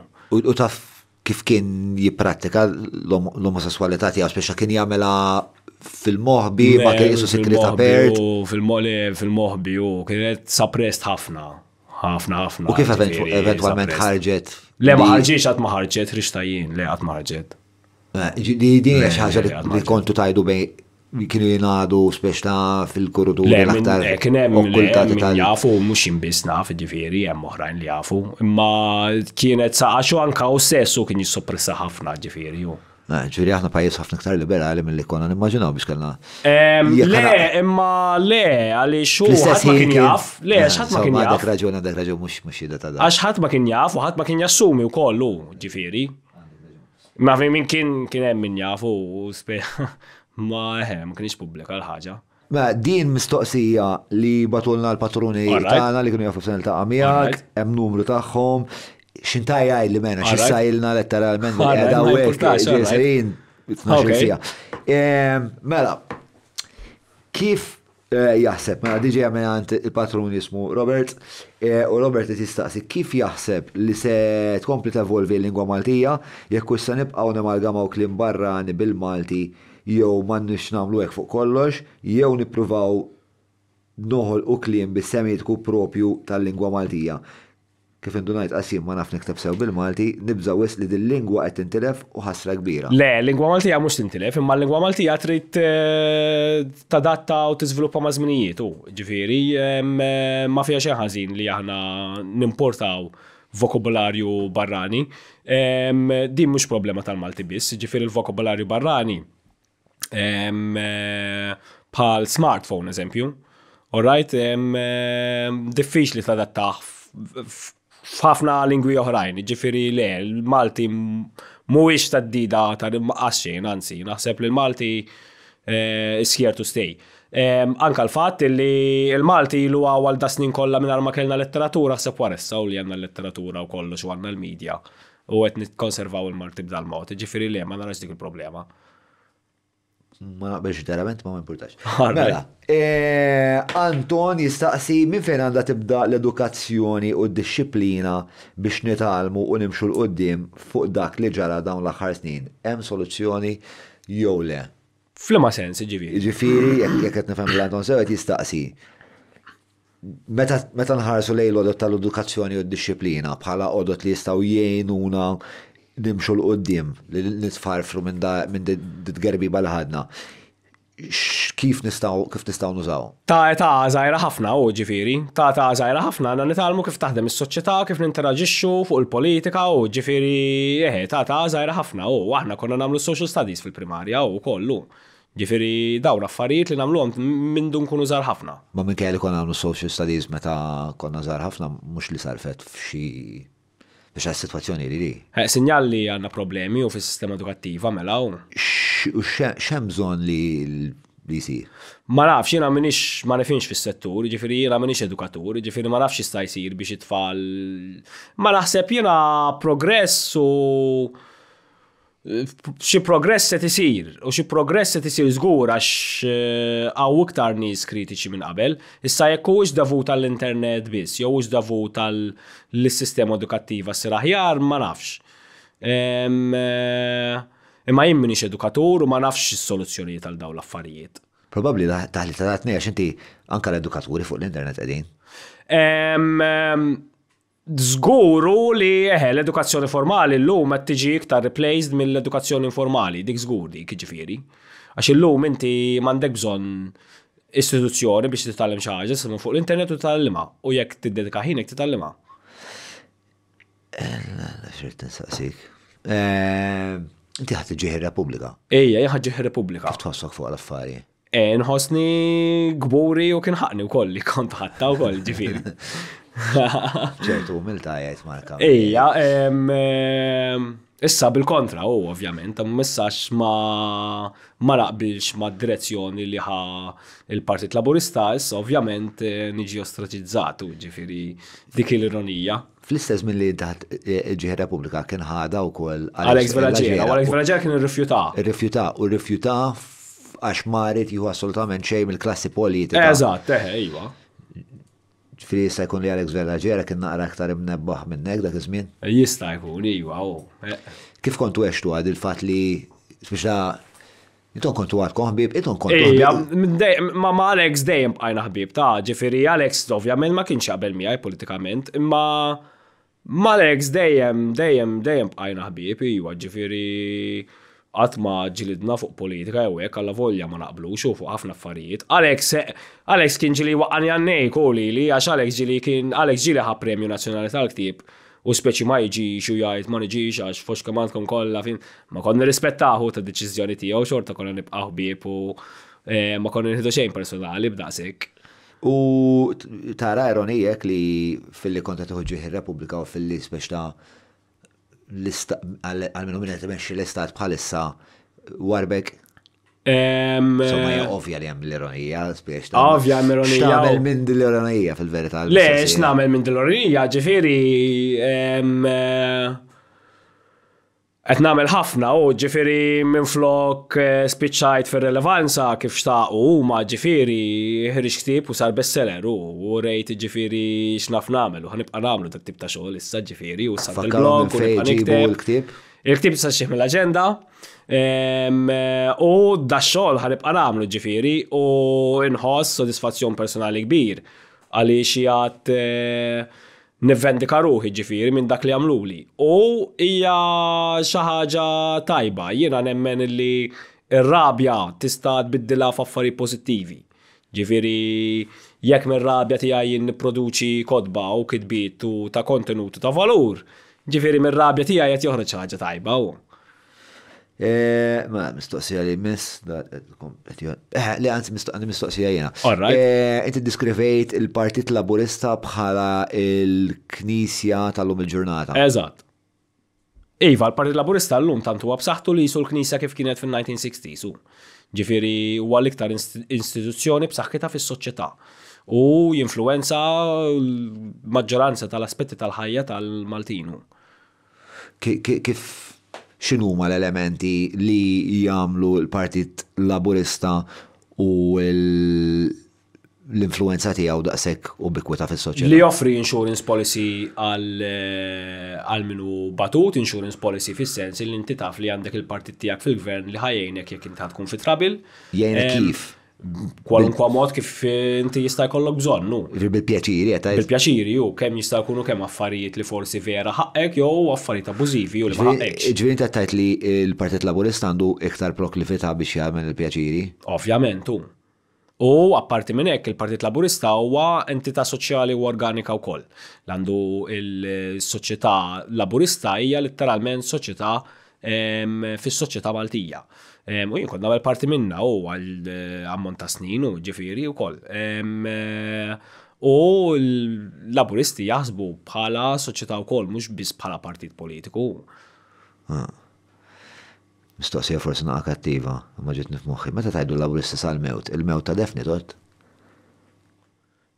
U taf kif kien jipprattika l-omosessualità tiegħu speċi kien jagħmela fil mohbi ma kien jisu sikri ta' Bert. fil mohbi u kienet sapprest ħafna. ħafna ħafna. U kif eventualment ħarġet? Le ma ħarġiex għat ma ħarġet, rixtajin, le għat ma ħarġet. Eh, di din xaħġa li kontu tajdu bej kienu jenadu speċta fil-kurdu l-aktar. Kien hemm min jafu mux jimbisna fil-ġifiri, jem uħrajn li jafu, imma kienet saqa xu anka u sessu kien jissoppressa ħafna ġifiri. Ġuri, aħna pajis ħafna ktar liberali mill-li konna n-immaġinaw biex kellna. Le, imma le, għalli xu ħat ma kien jaf, le, xħat ma kien jaf. Għadek raġun, għadek raġun, mux mux jida ta' da. Għax ma kien jaf, u ħat ma kien jassumi u kollu, ġifiri. Ma fi minn kien kien hemm min jaf u ma eħe, eh, ma kienx pubblika l-ħagġa. Ma din mistoqsija li batulna l-patruni tagħna li kienu jafu f'sen il-taqamijak, hemm numru tagħhom, għaj li mena, xissajlna letteralment, għada u ġeserin, Mela, kif eh, jaħseb, mela diġi għamenant il-patrun jismu Robert, eh, u Robert jistaqsi kif jaħseb li se tkompli volvi l-lingwa Maltija, jekk issa nibqaw nemalgamaw klim barrani bil-Malti jew mannu xnamlu hekk fuq kollox, jew nippruvaw noħol u klim bis-semietku propju tal-lingwa Maltija kif indunajt qasim ma naf niktab sew bil-Malti, nibża wis li din lingwa qed tintilef u ħasra kbira. Le, lingwa Maltija mhux tintilef, imma lingwa Maltija trid eh, tadatta u tiżviluppa ma' żminijiet u ġifieri eh, ma fiha xi ħażin li aħna nimportaw vokabularju barrani. Din mhux problema tal-Malti biss, ġifieri il-vokabularju barrani eh, bħal smartphone eżempju. All right, diffiċli tadattaħ f'ħafna lingwi oħrajn, ġifiri le, l-Malti mhuwiex tad-dida ta' xejn, anzi, naħseb li l-Malti eh, is here to stay. Ehm, anka l-fatt li l-Malti ilu għal da snin kollha minn ma kellna letteratura, sepp waressa u li għandna letteratura u kollox u għandna l-medja u qed nikkonservaw il-Malti b'dal-mod, ġifiri le, ma narax dik il-problema ma naqbelx verament ma ma importax. Mela, e, Anton jistaqsi minn fejn għandha tibda l-edukazzjoni u d-disciplina biex nitalmu u nimxu l-qoddim fuq dak li ġara dawn l-aħħar snin. Hemm soluzzjoni jew le. Flima sens, ġifiri. Ġifiri, jekk qed nifhem l-Anton sew qed jistaqsi. Meta nħarsu lejl l-odot tal-edukazzjoni u d-disciplina bħala odot li jistaw jgħinuna nimxu l-qoddim, li nitfarfru minn d-gerbi bal-ħadna. Kif nistaw, kif nistaw nużaw? Ta' ta' zaħira ħafna u ġifiri, ta' ta' zaħira ħafna għanna nitalmu kif taħdem is-soċjetà, kif ninteraġixxu fuq il-politika u ġifiri, eħe, ta' ta' zaħira ħafna u aħna konna namlu social studies fil-primarja u kollu. Ġifiri, dawn affarijiet li namlu għom minn dun kunu zar ħafna. Ma minn kelli konna namlu social studies meta konna zar ħafna, mux li sarfet f'xi biex għas-situazzjoni li li. Eh, sinjal li għanna problemi u fis-sistema edukattiva mela u. Xemżon li li si. Ma nafx, jena minix, ma nefinx fis-settur, ġifiri jena minix edukatur, ġifiri ma nafx jista' jisir biex it Ma naħseb jena progress u xi progress se tisir u xi progress se tisir żgur għax eh, għaw iktar nies kritiċi minn qabel, issa jekk huwiex davu tal-internet biss, jew hux davut għall sistema edukattiva sir aħjar ma nafx. Eh, imma jien minix edukatur u ma nafx is-soluzzjonijiet għal dawn l-affarijiet. Probabbli taħli taħatni għax inti anka l-edukaturi fuq l-internet qegħdin. Zguru li eħe l-edukazzjoni formali l-lum għat tiġi iktar replaced mill-edukazzjoni informali, dik zgur dik ġifiri. Għax l-lum inti mandek bżon istituzzjoni biex titallem xaħġa, s fuq l-internet u titallima, u jekk dedika ħinek titallima. Xirt nsaqsik. Eh, inti ħat ġiħi Repubblika. Ejja, jħat ġiħi Repubblika. Kif tħossok fuq l-affari? Eh, nħosni gburi u kienħaqni u kolli kont ħatta u kolli ġifiri. ċertu umilta jgħid marka. Ejja, issa bil-kontra u ovvjament, messax ma ma laqbilx ma direzzjoni li ħa il-Partit Laburista, issa ovvjament eh, niġi ostraċizzatu ġifiri dik l-ironija. Fl-istess minn li taħt e, e, ġiħi Repubblika kien ħada u kol. Alex Veraġera. Alex Veraġera kien irrifjuta. rifjuta u rifjuta għax marit juhu assolutament xej mill-klassi politika. Eżatt, teħe, eh, ġifiri jista' jkun li Alex Verlaġera kien naqra aktar imnebbaħ minnek dak iż-żmien? E, jista' jkun, iwa, e. Kif kontu eċtu għad il-fat li, speċa, Iton kontu għad konħbib, iton kontu għad. Ma ma Alex dejjem bqajna ħbib ta' ġifiri Alex minn ma kienx qabel miegħi politikament, imma ma Alex dejjem dejjem dejjem bqajna ħbib, iwa ġifiri għatma ġilidna fuq politika jew hekk għalla volja ma naqblux u fuq ħafna affarijiet. Alex, Alex kien ġili waqqani għannej koli li għax Alex ġili kien Alex ġili ħa premju nazzjonali tal-ktib u speċi ma jġix u jgħid ma nġix għax fux kamandkom kollha fin ma konna rispettaħu ta' deċiżjoni tiegħu xorta konna nibqaħu bieb u eh, ma konna nħidu xejn personali b'daqsik. U tara ironijek li fil-li konta tħoġġi ir-Repubblika u fil-li speċta għal-minu minna t-menxi l-istat bħalissa warbek? ovja eh, li għam l-ironija, spiex Ovja ovvja l-ironija. Xnamel minn l-ironija fil-verita. Le, xnamel minn l-ironija, ġifiri. Et nagħmel ħafna u minn minflok eh, spiċċajt fir-relevanza kif u huma ġifiri ħriġ ktib u sar bestseller u rejt ġifiri x'naf nagħmel u ħanibqa' nagħmlu dak tip ta' xogħol issa ġifiri u sar il-blog u l ktib Il-ktib sa xieħ mill-agenda u da xol ħanibqa namlu ġifiri u nħoss sodisfazzjon personali kbir għaliex jgħat eh, nivvendika ruħi ġifiri minn dak li għamluli. U hija xi ħaġa tajba, jiena nemmen li r-rabja tista' tbiddilha f'affari pożittivi. Ġifiri jekk minn rabja tiegħi jien kodba u kitbiet ta' kontenutu ta' valur, ġifiri minn rabja tiegħi qed joħroġ ħaġa tajba. U. Eh, ma, mistoqsija li mis, eh, li għanzi mistoqsija jena. Eh, inti diskrivejt il-Partit Laburista bħala il-Knisja tal-lum il-ġurnata. Eżat. Iva, l-Partit Laburista l-lum tantu għabsaħtu li jisul l-Knisja kif kienet fil-1960s. Ġifiri, huwa l-iktar istituzzjoni b'saħħitha fis-soċjetà u jinfluenza l-maġġoranza tal-aspetti tal-ħajja tal-Maltinu. Kif x'inhuma l-elementi li jagħmlu l-Partit Laburista u l-influenza tiegħu daqshekk ubikwita fis-soċjetà. Li offri insurance policy għal eh, minu batut, insurance policy fis-sens li inti taf li għandek il-partit tiegħek fil-gvern li ħajjejnek jekk inti tkun fit trabil. Jajnek kif? kwalunkwa mod kif inti jista' jkollok nu. Bil-pjaċiri, għata. Bil-pjaċiri, ju, kemm jista' jkunu kemm affarijiet li forsi vera ħaqek, jew affarijiet abużivi, u li ħaqek. Ġviri ta' tajt li l-Partit Laburist għandu iktar proklivita biex jagħmel il-pjaċiri? Ovvjament, hu. U apparti minn hekk il-Partit Laburista huwa entità soċjali u organika wkoll. L-għandu il-soċjetà laburista hija letteralment soċjetà fis-soċjetà Maltija. U jien konna parti minna u għal eh, ammont ta' snin u ġifiri u koll. Eh, u l-laburisti jaħsbu bħala soċjetà wkoll mhux biss bħala partit politiku. Ah. Mistoqsija forsi naqa kattiva, ma ġiet nifmuħi. Meta tajdu l-laburisti sal-mewt? Il-mewt ta' defni tot?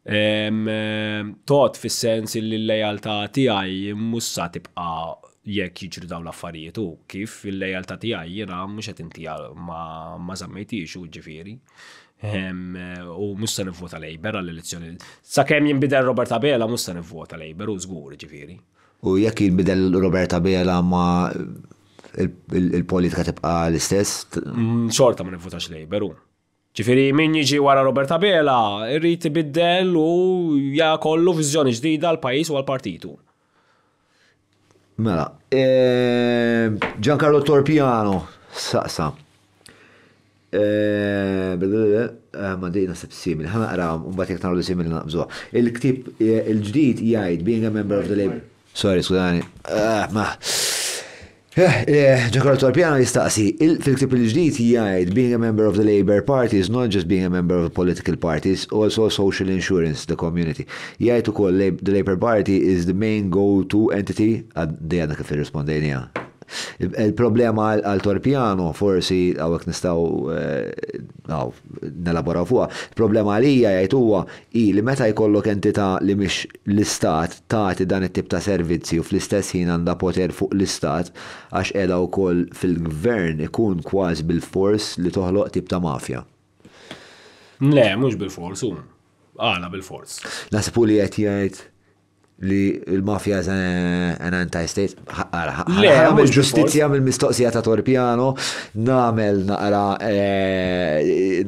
Eh, tot fis-sens li l-lejaltà tiegħi mussa tibqa' jekk jiġri dawn l-affarijiet u kif il-lejalta tiegħi jiena mhux qed inti ma ma u ġifieri. Ehm, u musta nivvota Lejber għall-elezzjoni. Sakemm jinbidel Robert Roberta Bela musta nivvota Lejber u żgur ġifieri. U jekk jinbidel Roberta Bela ma il-politika tibqa l-istess? ċorta mm, ma nivvotax Lejber u. Ġifiri, min jiġi wara Roberta Bela, irrit ibiddel u ja kollu vizjoni ġdida l-pajis u għal-partitu. Mela, ehm, Giancarlo Torpiano, saqsa. Ma dejna sepp simil, ħana għara, un-bat jek simil naqbżu. Il-ktib il-ġdijt jgħid, being a member of the Labour. Sorry, skudani. Ah, ma. Eh, eh, Ġekorator Piano jistaqsi, fil-ktib il-ġdijt jgħajt, being a member of the Labour Party is not just being a member of political parties, also social insurance the community. u koll, the Labour Party is the main go-to entity, għad dijadna kif irrispondejnija. Il-problema għal Torpiano forsi għawek nistaw eh, nelaboraw fuqa. Il-problema għalija jajtuwa i li meta jkollok entita' li mhix l-istat tagħti dan it-tip ta' servizzi u fl-istess ħin għandha poter fuq l-istat għax qiegħda wkoll fil-gvern ikun kważi bil-fors li toħloq tip ta' mafja. Le, mhux bil-fors, għala bil-fors. Nasipu li qed jgħid li l mafja is an anti-state. Għamil ġustizja mill mistoqsija ta' Torpiano, namel naqra eh,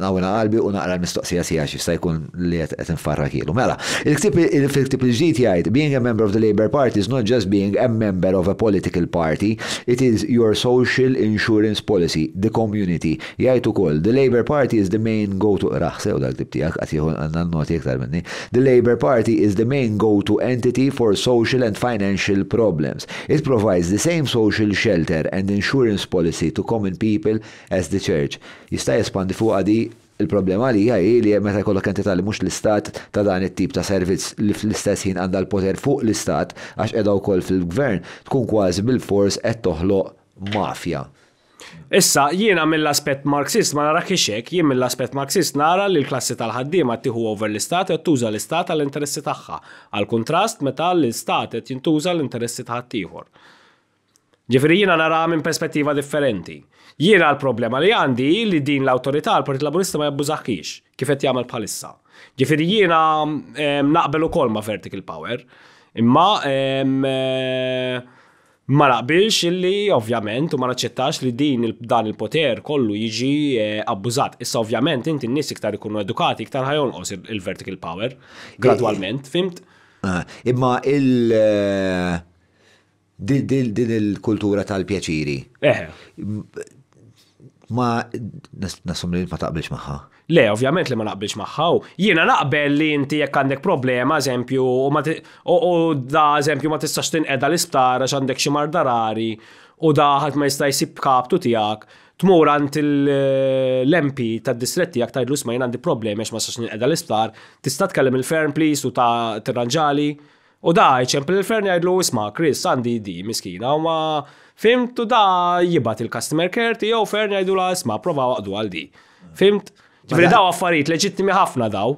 nawina qalbi u naqra l-mistoqsija sija xif sa' jkun li għet nfarra kielu. Mela, il-ktib il-ġit jgħid, being a member of the Labour Party is not just being a member of a political party, it is your social insurance policy, the community. u ukoll, the Labour Party is the main go-to, raħsew tijak għat jihun għannan noti minni, the Labour Party is the main go-to to Entity for Social and Financial Problems. It provides the same social shelter and insurance policy to common people as the church. Jista' jespandi fuq għadi il-problema li hija li meta jkollok inti tal mhux l-istat ta' dan it-tip ta' servizz li fl-istess ħin għandha l-poter fuq l-istat għax qiegħda wkoll fil-gvern tkun kważi bil-fors qed toħloq mafja. Issa, jiena mill-aspet marxist ma nara kiexek, jien mill-aspet marxist nara li l-klassi tal-ħaddiema tiħu over l-istat qed tuża l-istat għall-interessi tagħha, għal kontrast meta l-istat qed jintuża l-interessi ta' tieħor. Ġifieri jiena nara minn perspettiva differenti. Jiena l-problema li għandi li din l-awtorità l-Partit Laburista ma jabbużaħħiex kif qed jagħmel bħalissa. Ġifieri jiena naqbel ukoll ma' vertical power, imma eh, ma naqbilx illi ovvjament u ma naċċettax li din dan il-poter kollu jiġi eh, abbużat. Issa ovvjament inti n nis iktar ikunu edukati iktar ħajonqos il-vertical power gradwalment, fimt? Ah, imma il- eh, din il-kultura tal-pjaċiri. Eh. Ma nasum li ma taqbilx maħħa. Le, ovvjament li ma naqbilx maħħaw. Jiena naqbel li inti jekk għandek problema, eżempju, u da eżempju ma tistax tinqeda l-isptar għax għandek xi mardarari u da ħadd ma jista' jsib kaptu tiegħek. Tmur għand l-MP distretti distret tiegħek ma jina għandi problemi għax ma sax edha l-isptar, tista' tkellem il fern please u ta' tirranġali. U da jċempel il fern jgħidlu isma' Chris għandi di miskina u ma fimt u da jibat il-customer care jgħu fern jgħidu la isma' prova għaddu għal di. Fimt? Ġifri daw affarijiet leġittimi ħafna daw.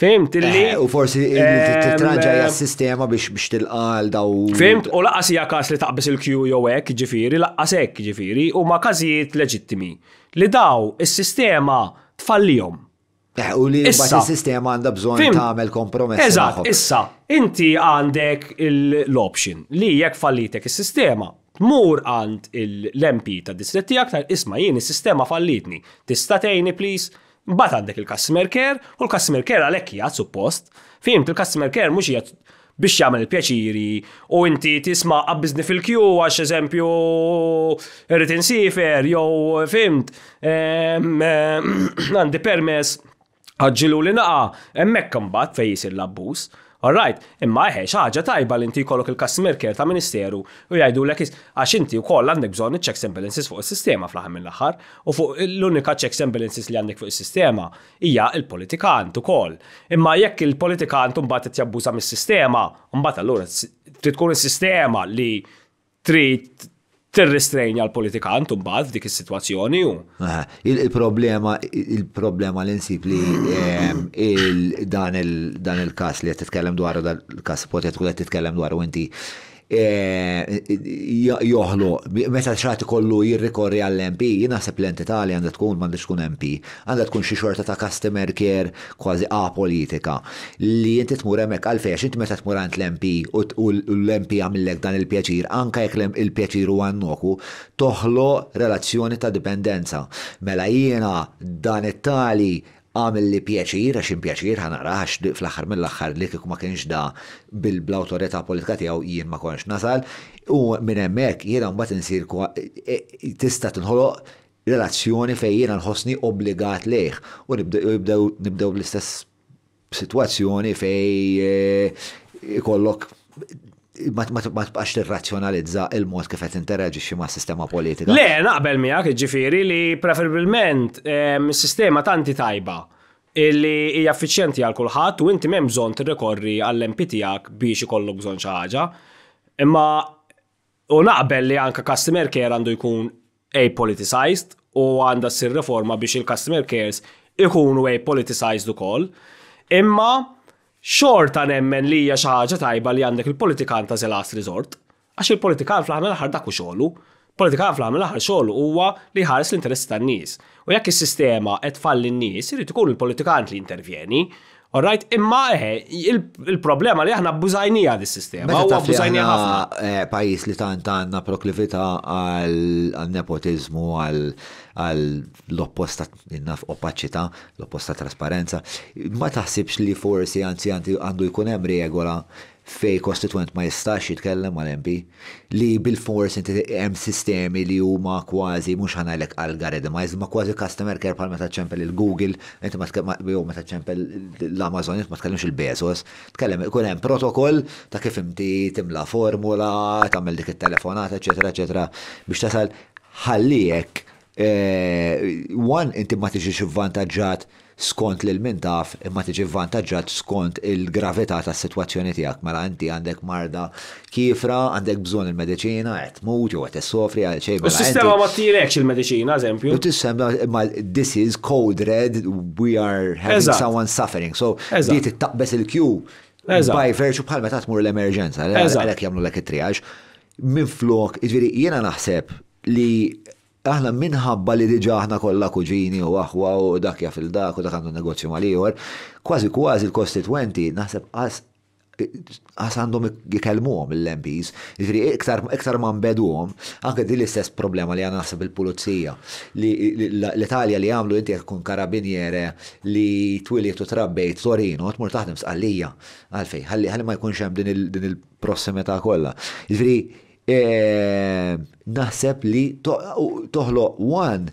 Fimt illi. Eh, u forsi ehm, t-tranġa sistema biex biex til-għal daw. Fimt, u laqqas hija kas li taqbis il-Q jew hekk ġifiri, laqqas hekk ġifiri, u ma każijiet leġittimi. Li daw is-sistema tfallihom. Eh, u li sistema għandha bżonn tagħmel kompromess. Eżat, issa, inti għandek l-option li jekk fallitek is-sistema, tmur għand l-MP ta' distretti aktar, isma' jien is-sistema fallitni. Tista' tgħinni please? Bat għandek il-customer care u l-customer care għalhekk hija suppost. Fimt il-customer care mhux jgħat biex jagħmel il-pjaċiri u inti tisma' għabbizni fil-kju għax eżempju irrid sifer, jew fimt għandi permess għadġilu li naqa' hemmhekk imbagħad fejjis il l-abbuż. Alright, imma ħe, xaħġa tajba li inti kollok il-customer care ta' ministeru u jajdu l għax inti u koll għandek bżon checks and balances fuq il-sistema fl-ħam mill-axar u fuq l-unika checks and balances li għandek fuq il-sistema hija il-politikant u koll. Imma jekk il-politikant mbagħad qed jabbuża mis-sistema, bat allura trid tkun is-sistema li trid tirristrejnja l-politikant u bad dik is-sitwazzjoni u. Il-problema il-problema l-insib li ehm, dan il-kas li qed titkellem dwaru dal-kas ipotetiku li qed titkellem dwar u inti Eh, joħlu, meta xrati kollu jirrikorri għall-MP, jinaħseb l-entità li għandha tkun m'għandix tkun MP, għandha tkun xi xorta ta' customer care kważi apolitika li inti tmur hemmhekk għalfejn inti meta tmur għand l-MP u l-MP għamillek dan il-pjaċir, anka jekk il-pjaċir u għannoku, toħlo relazzjoni ta' dipendenza. Mela jiena dan it-tali għamil li pjaċir, għax impjaċir għan għax fl-axar mill-axar li kiku ma kienx da bil-autorita politika tijaw jien ma konx nasal, u minn hemmhekk jiena mbagħad insir e, e, tista' tinħoloq relazzjoni fej jiena nħosni obbligat lejh u nibdew l-istess situazzjoni fej e, kollok ma tbqax tirrazzjonalizza il-mod kif qed interaġixxi ma' sistema politika. Le, naqbel miegħek ġifieri li preferibilment ehm, sistema tanti tajba illi hija effiċjenti għal kulħadd u inti m'hemm bżonn tirrikorri għall-MP tiegħek biex ikollok bżonn xi ħaġa. Imma u naqbel li anka customer care għandu jkun politicized u għandha ssir reforma biex il-customer cares ikunu politicized ukoll. Imma xorta nemmen li hija xi ħaġa tajba li għandek il-politikan ta' zelast resort. Għax il-politikan fl l ħar dak u xogħlu. Politikan fl-ħamel ħar xogħlu huwa li ħares l-interessi tan-nies. U jekk is-sistema qed falli n-nies, irid ikun il-politikan li intervjeni right, imma eh, il-problema li aħna bbużajnija di sistema. U bbużajnija ħafna. Eh, pajis li tant għanna proklivita għal-nepotizmu, għal-opposta innaf opacita, l-opposta trasparenza. Ma taħsibx li forsi għanzi għandu jkun hemm regola fej kostituent ma jistax jitkellem l MP li bil-fors inti hemm sistemi li huma kważi mhux ħanajlek algoritmized ma kważi customer care bħal meta ċempel il-Google, inti ma jew meta ċempel l-Amazon, ma tkellimx il-Bezos, tkellem ikun hemm protokoll ta' kif inti timla formula, tagħmel dik it-telefonata, eċetera, eċetera, biex tasal ħallijek eh, one inti ma tiġix vantaġġat skont lil min taf imma tiġi vantaġġat skont il-gravità tas sitwazzjoni tiegħek mela inti għandek marda kifra, għandek bżonn il-mediċina, qed tmut jew qed issofri għal xejn. Mela, Is-sistema ma tirekx il-mediċina, eżempju. U tissemma ma this is code red, we are having someone suffering. So di tittaqbes il-kju By virtue bħal meta tmur l-emerġenza, għalhekk jagħmlu lek it-triaġ. Minn flok, jiġifieri jiena naħseb li aħna minħabba li diġa aħna kollha kuġini u aħwa u dakja fil dak u dak għandu negozju mal ieħor, kważi kważi l-kostitwenti naħseb għas għas għandhom jikellmuhom l-MPs, jifri iktar ma nbeduhom, anke din l-istess problema li għanna naħseb il-pulizija. L-Italja li għamlu inti kun karabinjere li twiliet tu trabbejt Torino, tmur taħdem sqallija, għalfej, ħalli ma jkunx hemm din il-prossimità kollha. Jifri, eh, naħseb li toħloq one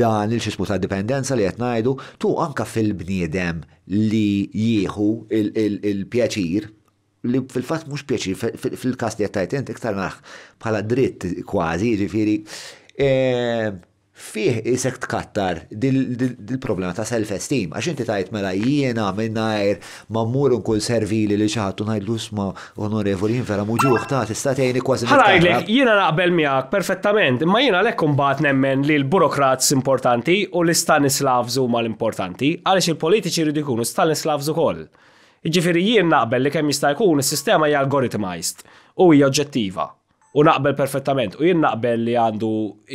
dan il-xismu ta' dipendenza li qed ngħidu tu anka fil-bniedem li jieħu il-pjaċir li fil-fatt mhux pjaċir fil kast li qed tajt iktar naħ bħala dritt kważi, ġifieri ehm, fih isek tkattar dil-problema ta' self-esteem, għax inti tajt mela jiena minnajr mammur unkol servili li ċaħtu l-usma onorevoli vera muġuħ ta' tistatejni kważi. Għalajlek, jiena naqbel miegħek perfettament, ma jiena lek bat nemmen li l-burokrats importanti u l-Stanislavs huma l-importanti, għaliex il-politiċi jridu jkunu Stanislavs ukoll. Ġifieri jiena naqbel li kemm jista' jkun is-sistema hija algoritmized u jgħal oġġettiva. U naqbel perfettament. U jien naqbel li għandu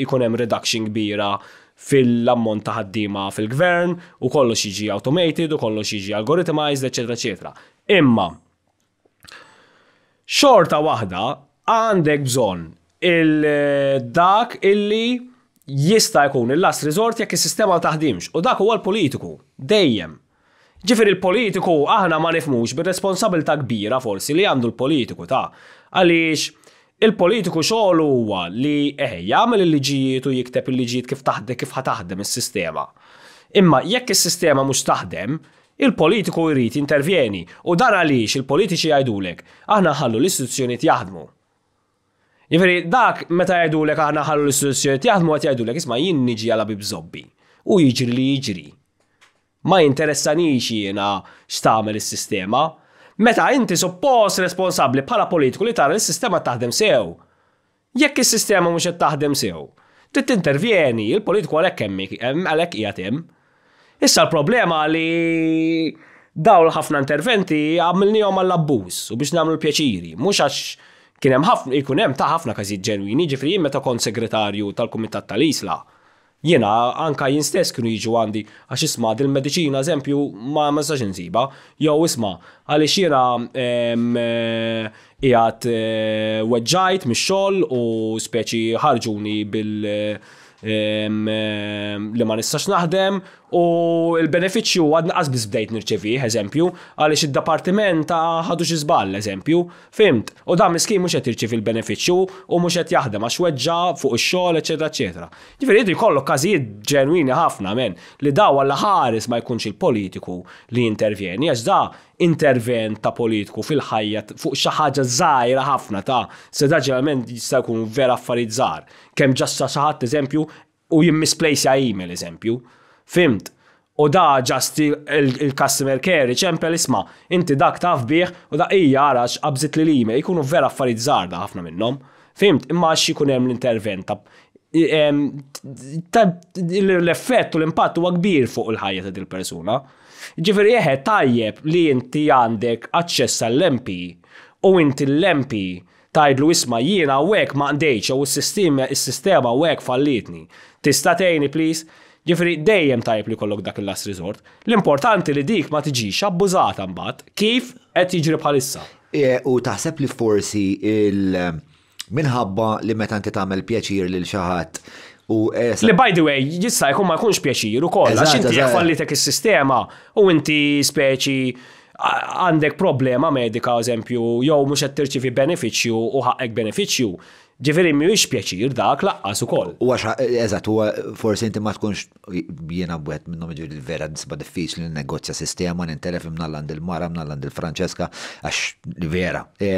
ikun hemm reduction kbira fil-ammont ta' ħaddiema fil-gvern u kollu jiġi automated u kollox jiġi algoritmized, eccetera, eccetera. Imma, xorta waħda għandek bżonn il-dak eh, illi jista' jkun il-last resort jekk is-sistema ma taħdimx. U dak huwa l-politiku, dejjem. Ġifir il-politiku aħna ma nifmux bir-responsabilta kbira forsi li għandu l-politiku ta' għaliex il-politiku xoħlu huwa li eħe eh, jagħmel il-liġijiet u jikteb il-liġijiet kif taħdem kif ħataħdem is-sistema. Imma jekk is-sistema mhux taħdem, il-politiku jrid intervjeni u dan għaliex il-politiċi jgħidulek aħna ħallu l-istituzzjonijiet jaħdmu. Jifri, dak meta jgħidulek aħna ħallu l-istituzzjonijiet jaħdmu għat jgħidulek isma' jien niġi bi bibżobbi u jiġri li jiġri. Ma jinteressanix jiena x'tagħmel is-sistema, Meta inti suppost responsabli bħala politiku li tara l-sistema taħdem sew. Jekk is-sistema mhux qed taħdem sew, trid intervjeni, il-politiku għalhekk hemm għalhekk qiegħed hemm. Issa l-problema li daw l-ħafna interventi għamilniehom għall-abbuż u biex nagħmlu l-pjaċiri, mhux għax kien hemm ħafna ikun hemm ta' ħafna każijiet ġenwini, ġifri meta kont segretarju tal-Kumitat tal-Isla. tal kumitat tal isla Jena, anka jien stess kienu jiġu għandi, għax isma' dil-medicina, eżempju, ma ma sax ġenziba, jew isma' għaliex jena eh, qiegħed eh, weġġajt mix-xogħol u speċi ħarġuni bil- eh, li ma nistax naħdem U l-beneficju għadna qasbis bdejt nirċevi, eżempju, għalix id-departiment ħadu xi żball, eżempju, fimt. U da miskin mhux qed jirċevi l-beneficju u mhux qed jaħdem għax weġġa fuq ix-xogħol, eċetera, eċetera. Ġifieri jidri jkollok każijiet ġenwini ħafna men li daw għalla ħares ma jkunx il-politiku li intervjeni, għax da intervent ta' politiku fil-ħajja fuq xi ħaġa ħafna ta' se da jista' jkun vera affarijiet żgħar. Kemm ġassa xaħat, eżempju u jimmisplejsja email eżempju. Fimt. U da ġasti il-customer care, ċempel isma, inti dak taf bieħ u da ija għarax għabżit li lime, ikunu vera affarijiet zarda ħafna minnom. Fimt, imma għax ikun hemm l-intervent. L-effett u l-impatt huwa kbir fuq il-ħajja ta' dil-persuna. Ġifieri eħe tajjeb li inti għandek aċċess għall-MP u inti l-MP tajdlu isma jiena u ma għandejċ u s-sistema u għek fallitni. Tista' tgħinni please? Ġifri, dejjem tajb li kollok dak il-last resort. L-importanti li dik ma tiġix abbużata mbagħad kif qed jiġri bħalissa. E, u taħseb li forsi il- minħabba li meta inti tagħmel pjaċir lil xi ħadd U e, li by the way, jissa jkun ma jkunx pjaċir ukoll, għax inti fallitek is-sistema u inti speċi għandek problema medika eżempju, jew mhux qed fi benefiċċju u ħaqek benefiċċju, Ġifiri mhuwiex pjaċir dak laqqas ukoll. U għaxa, eżat, u forsi inti ma tkunx jiena bwet minnhom ġifiri vera nisba diffiċli negozja sistema nintelef imnalland il-Mara, imnalland il-Franċeska għax vera. E,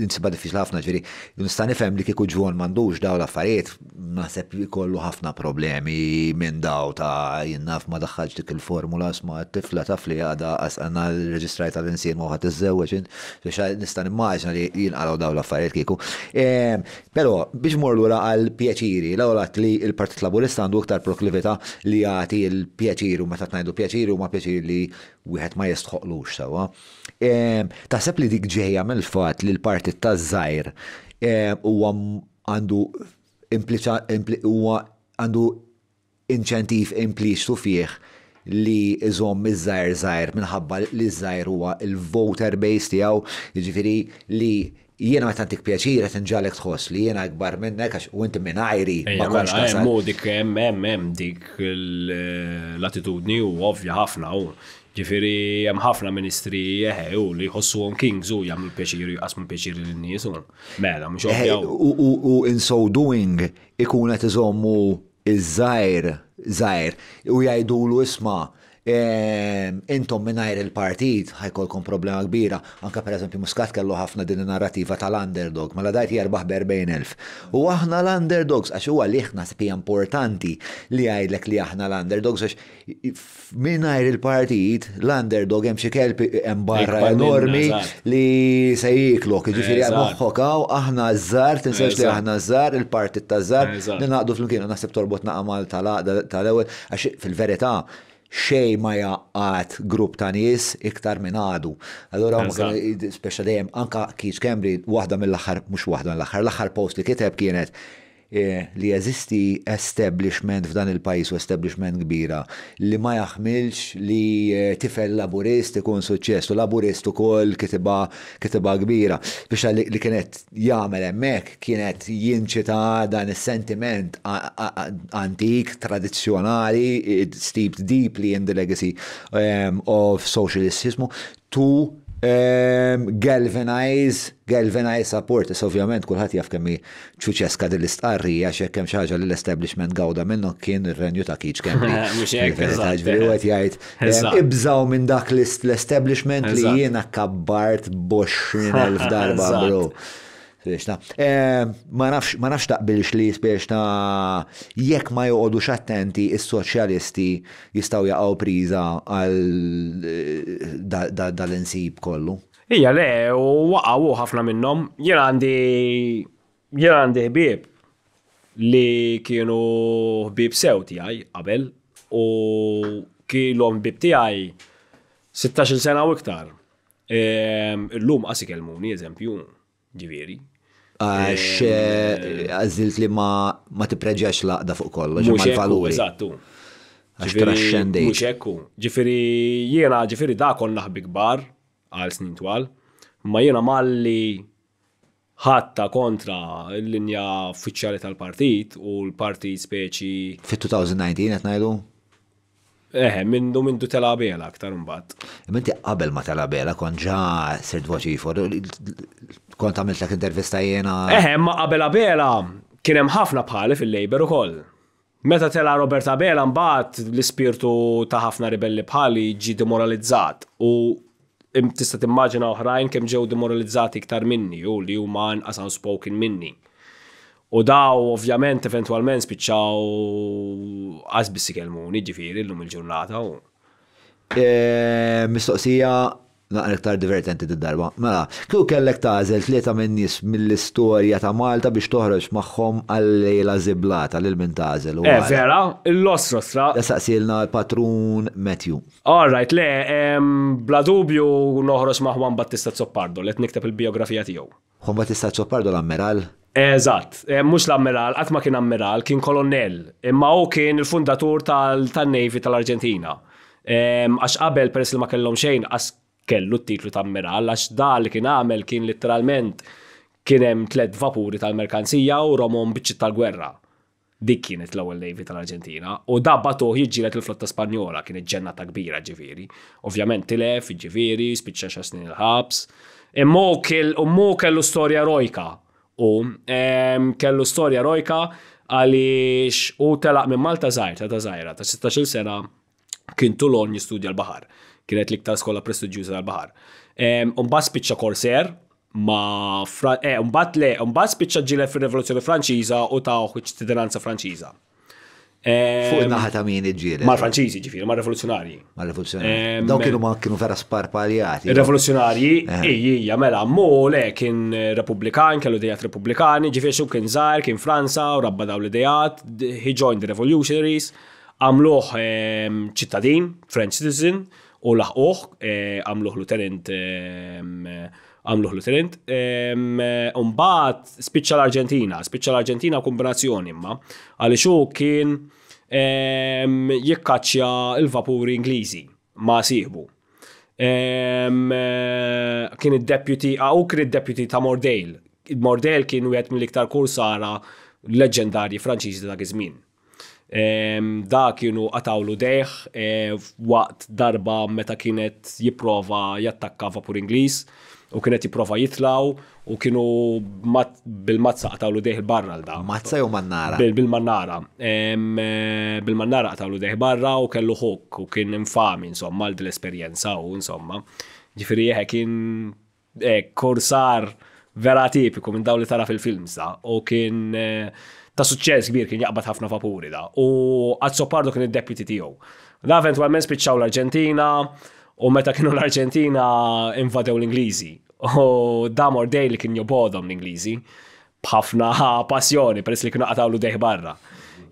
nisba diffiċli ħafna ġiri. Nista' fem li kieku ġwon mandux daw l-affarijiet naħseb kollu ħafna problemi minn daw ta' jennaf ma daħħalx dik il-formula sma tifla ta' fli għada għasqana l-reġistrajt għal-insien ma iż iż biex nistan immaġna li jinqalaw daw l-affarijiet kieku. E, Pero biex morlura la għal pieċiri l għat li il-Partit Laburista għandu iktar proklivita li għati il pieċiri ma tatnajdu pjaċiri, u ma pieċiri li wieħed ma jistħoqlux sewa. Taħseb li dik ġeja mill-fat li l-partit ta' Zajr u għandu għandu inċentif impliċtu fieħ li zom iż-żajr żajr minħabba li iż-żajr huwa il-voter base tiegħu, jiġifieri li jiena ma tantik pjaċir qed inġalek tħoss li jiena akbar minnek għax u inti minajri ma konx tasal. Mela, Mu dik hemm hemm dik l-attitudni u ovvja ħafna u ġifieri hemm ħafna ministri eħe u li jħossu jħossuhom kings u jagħmlu pjaċir jqasmu pjaċir lin-nies u mela mhux ovvja. U in so doing ikun qed iżommu iż-żgħir żgħir u jgħidulu isma' intom minnajr il-partit ħajkolkom problema kbira, anka per eżempju Muscat kellu ħafna din narrativa tal-underdog, ma la dajt jarbaħ elf. U aħna l-underdogs, għax huwa liħna ħna importanti li għajlek li aħna l-underdogs, għax minnajr il-partit l-underdog hemm xi kelb hemm barra enormi li se jiklok, ġifieri moħħokaw aħna zzar, tinsex li aħna żżar, il-partit ta' żżar, ninaqdu fl-mkien, naħseb torbot naqamal tal-ewwel, għax fil-verità xej ma jaqqat grupp ta' nies iktar minn għadu. Allora, speċa dejjem, anka Kiċ Kembri, waħda mill-axar, mux waħda mill-axar, l-axar post li kiteb kienet Eh, li jeżisti establishment f'dan il-pajis u establishment kbira li ma jaħmilx li eh, tifel laburist ikun suċċess u laburist ukoll kitiba kitiba kbira biex li kienet jagħmel hemmhekk kienet jinċita dan is-sentiment antik tradizzjonali steeped deeply in the legacy um, of socialismu tu Ehm, galvanize, galvanize support, ovvjament kulħat jaf kemmi ċuċeska dil-istqarri, għax jekk hemm xaġa li l-establishment gawda minnu kien ir-renju ta' kieċ kemmi. Ehm, ibżaw minn dak l-establishment li jiena kabbart boxrin elf darba bro. Sbiex eh, Ma nafx taqbilx li sbiex ta' jekk ma joqodu xattenti s soċjalisti jistaw jaqgħu priża għal eh, dal-insib kollu. Ija le, u waqgħu ħafna minnhom. Jien għandi jien għandi ħbieb li kienu ħbieb sew tiegħi qabel u kienu ħbieb tiegħi 16 sena u iktar. Ehm, illum qas ikelmuni eżempju ġiviri, għax ehm, eh, għazilt li ma t-preġax laqda fuq kollu, ma l-valuri. Eżattu. Għax trasċendi. Mux ekku. Ġifiri, jena ġifiri da kon naħbi gbar għal snin twal, ma jena malli ħatta kontra l-linja uffiċjali tal-partit u l-partit speċi. Fit-2019 qed ngħidu? Eh, mindu mindu telabela aktar mbagħad. Minti qabel ma telabela kon ġa sirt voċi Kont għamilt l intervista jena. Eħe, ma għabela bela, kien hemm ħafna bħali fil-Labor ukoll. Meta tela Robert Abela mbagħad l-ispirtu ta' ħafna ribelli bħali ġi demoralizzat u tista' timmaġina oħrajn kemm ġew demoralizzati iktar minni u li huma anqas spoken minni. U daw ovvjament eventualment spiċċaw għazbissi kelmu, ġifiri l-lum il-ġurnata. Eh, mistoqsija naqra iktar divertenti d-darba. Mela, kieku kellek tażel tlieta minn nies mill-istorja ta' Malta biex toħroġ magħhom għal-lejla ziblata lil min tażel. Eh, vera, l-osrosra. Jasaqsilna l-patrun Matthew. All right, le, bla dubju noħroġ ma' Battista Zoppardo, let niktab il-biografija tiegħu. Juan Battista Zoppardo l-ammeral? Eżatt, eh, mux l-ammiral, għatma kien ammiral, kien kolonnell, imma u kien il-fundatur tal-Navy tal-Argentina. Għax qabel peress li ma kellhom xejn, kellu t-titlu ta' ammiral, għax dal kien għamel kien literalment kien hemm tliet vapuri tal-merkanzija u romon biċċi tal-gwerra. Dik kienet l-ewwel Navy tal-Arġentina u dabba toħ jiġġielet il-flotta Spanjola kienet ġennata kbira ġifieri. Ovvjament tilef, ġifieri, spiċċa xa snin il-ħabs. Immu kellu storja rojka. U kellu storja rojka għaliex u telaq minn Malta zaħir, ta' zaħira, ta' 16 sena kien tulon jistudja l-bahar kienet liktar skola prestiġjuża tal-bahar. Umbat spiċċa Corsair, ma eh, umbat le, umbat spiċċa ġile fil-Revoluzzjoni Franċiża u ta' ċittadinanza Franċiża. Fuq naħa ta' min iġġieli. Ma' franċiżi ġifiri, ma' rivoluzjonarji. Ma' rivoluzjonarji. Daw kienu ma' kienu vera sparpaljati. Rivoluzjonarji, eh. ija, mela, mole eh, kien republikan, kellu dejat republikani, ġifiri xub kien zaħir, kien Franza, u rabba daw li dejat, he joined the revolutionaries, għamluħ ċittadin, French citizen, u laħqoħ eh, għamluħ lieutenant għamluħ lieutenant. Umbat spiċċa l-Arġentina, spiċċa l-Arġentina kombinazzjoni imma għaliex xo kien jikkaċċja il-vapuri Ingliżi ma siħbu. Kien id-deputy, ah, u kien id-deputy ta' Mordale. Mordale kien u mill-iktar kursara leġendarji Franċiżi ta' iż-żmien Da kienu għatawlu deħ e, waqt darba meta kienet jiprofa jattakka vapur Inglis u kienet jiprofa jitlaw u kienu bil-mazza għatawlu deħ barra l-da. Mazza jew mannara? Bil-mannara. E, bil-mannara għatawlu deħ barra u kellu hok u kien infami insomma l l u insomma. Ġifiri jieħe kien e, korsar vera tipiku minn daw li tara fil-film sa u kien ta' suċċess kbir kien jaqbad ħafna vapuri da. U għazzopardu kien id-deputy tiegħu. Da eventualment spiċċaw l-Arġentina u meta kienu l-Arġentina invadew l-Ingliżi. U da' mordej li kien jobodhom l-Ingliżi b'ħafna passjoni peress li kienu qatawlu deħ barra.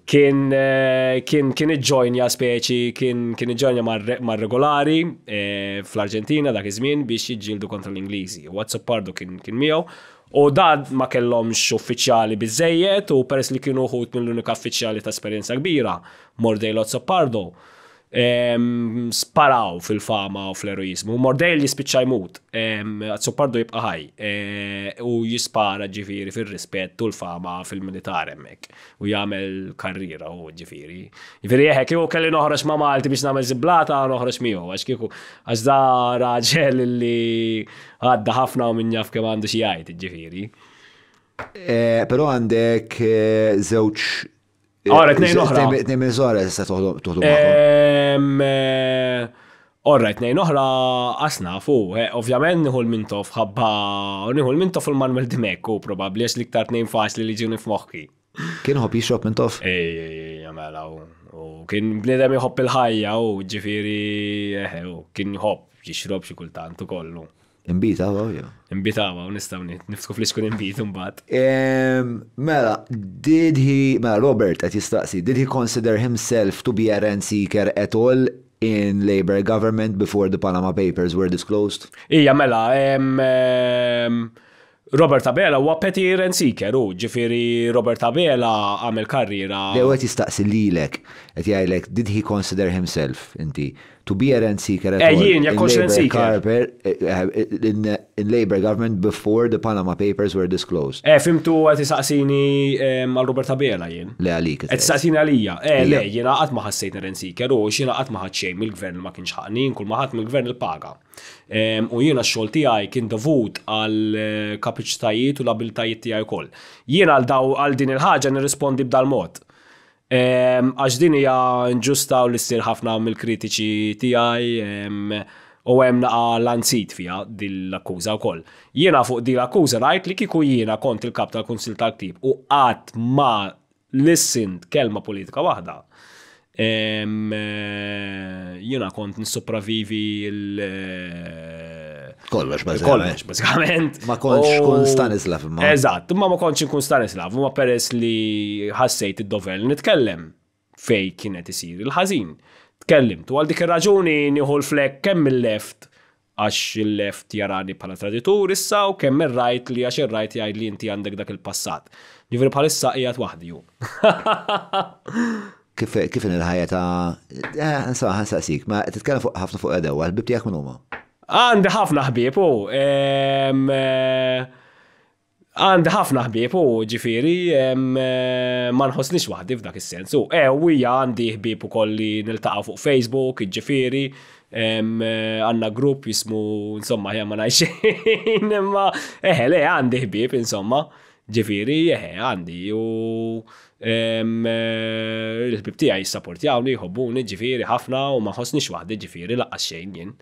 Kien eh, kien kien iġġojnja speċi, kien kien iġġojnja mar-regolari eh, fl-Arġentina dak iż-żmien biex jiġġieldu kontra l-Ingliżi. U għazzopardu kien kien miegħu U dan ma kellhomx uffiċjali biżejjed u peress li kienu uħut mill-unika uffiċjali ta' esperjenza kbira, Mordej Lozzo Pardo sparaw fil-fama u fl-eroizmu. Mordej li jispiċċa jmut, għazzopardu jibqa ħaj e, u jispara ġifiri fil-rispett u l-fama fil-militar emmek u jgħamil karriera u ġifiri. Ġifiri jgħek, kiku kelli noħroġ ma' Malti biex namel ziblata noħroġ miħu, għax kiku għazda raġel li għadda ħafna u minn jaf kemm għandu xi jgħid ġifiri. E, pero għandek e, zewċ Għara, t-nejn uħra. minn zora, s tuħdu Orra, t asna fu, eh, ovvjament nħu l-mintof ħabba, nħu l-mintof l manuel Dimeku, probabli, għax liktar t-nejn faċli li ġuni f-moħki. Kien hobby shop mintof? Ej, eh, eh, jamela, u kien bnedem jħob il-ħajja, u ġifiri, kien jħobb jixrob xikultant u kollu. Imbita għaw, jo. Imbita għaw, nistaw niftku fl-iskun imbit imbat. Mela, did he, mela Robert għet jistaqsi, did he consider himself to be a rent seeker at all in Labour government before the Panama Papers were disclosed? Ija, mela, Robert Abela huwa petty rent seeker u ġifiri Robert Abela għamil karriera. Dew għet li lilek, għet jgħajlek, did he consider himself, inti? to be a rent seeker at all in Labour eh, eh, eh, government before the Panama Papers were disclosed. Eh, fimtu għati saqsini mal Roberta Bela jien. Le għalik. Għati saqsini għalija. Eh, le, jiena għat maħassajt rent seeker u jiena għat maħat xej mill-gvern ma kienx ħaqni, kull maħat mill-gvern il-paga. U jiena xol tijaj kien dovut għal kapiċtajiet u l-abiltajiet tijaj kol. Jiena għal din il-ħagġa nirrispondi b'dal-mod Għax din hija nġusta u l-istir ħafna mill-kritiċi tiegħi u hemm naqa lanzit fija dil-akkuża wkoll. Jiena fuq din l-akkuża rajt li kieku jiena kont il-kap tal-Kunsil tal-Ktib u qatt ma lissint kelma politika waħda. Jiena kont nissopravivi l- Kollox, bazzik. Kollox, bazzikament. Ma konċ kun Stanislav, ma. Eżatt, ma ma konċ kun Stanislav, ma peres li ħassejt id-dovel nitkellem fej kienet isir il-ħazin. Tkellimt, tu għal dik ir-raġuni nieħu l-flek kemm il-left għax il-left jarani bħala traditur issa u kemm ir-right li għax ir-right jgħaj li inti għandek dak il-passat. Ġifieri bħalissa jgħat wahdi ju. Kif kif il-ħajja ta' eh, nsa ħansaqsik, ma titkellem ħafna fuq edewa, għal bib tiegħek minn huma. Għandi ħafna ħbib u eh, għandi ħafna ħbib u ġifiri eh, ma nħossniex waħdi f'dak is-sens. U eh wija għandi ħbieb ukoll li niltaqa' fuq Facebook, ġifiri eh, għanna grupp jismu insomma jemma najxin imma eħe le għandi ħbib insomma ġifiri eħe għandi u l-ħbib tiegħi jissapportjawni, jħobbuni ġifiri ħafna u ma ħossniex waħdi ġifiri laqqa xejn jien.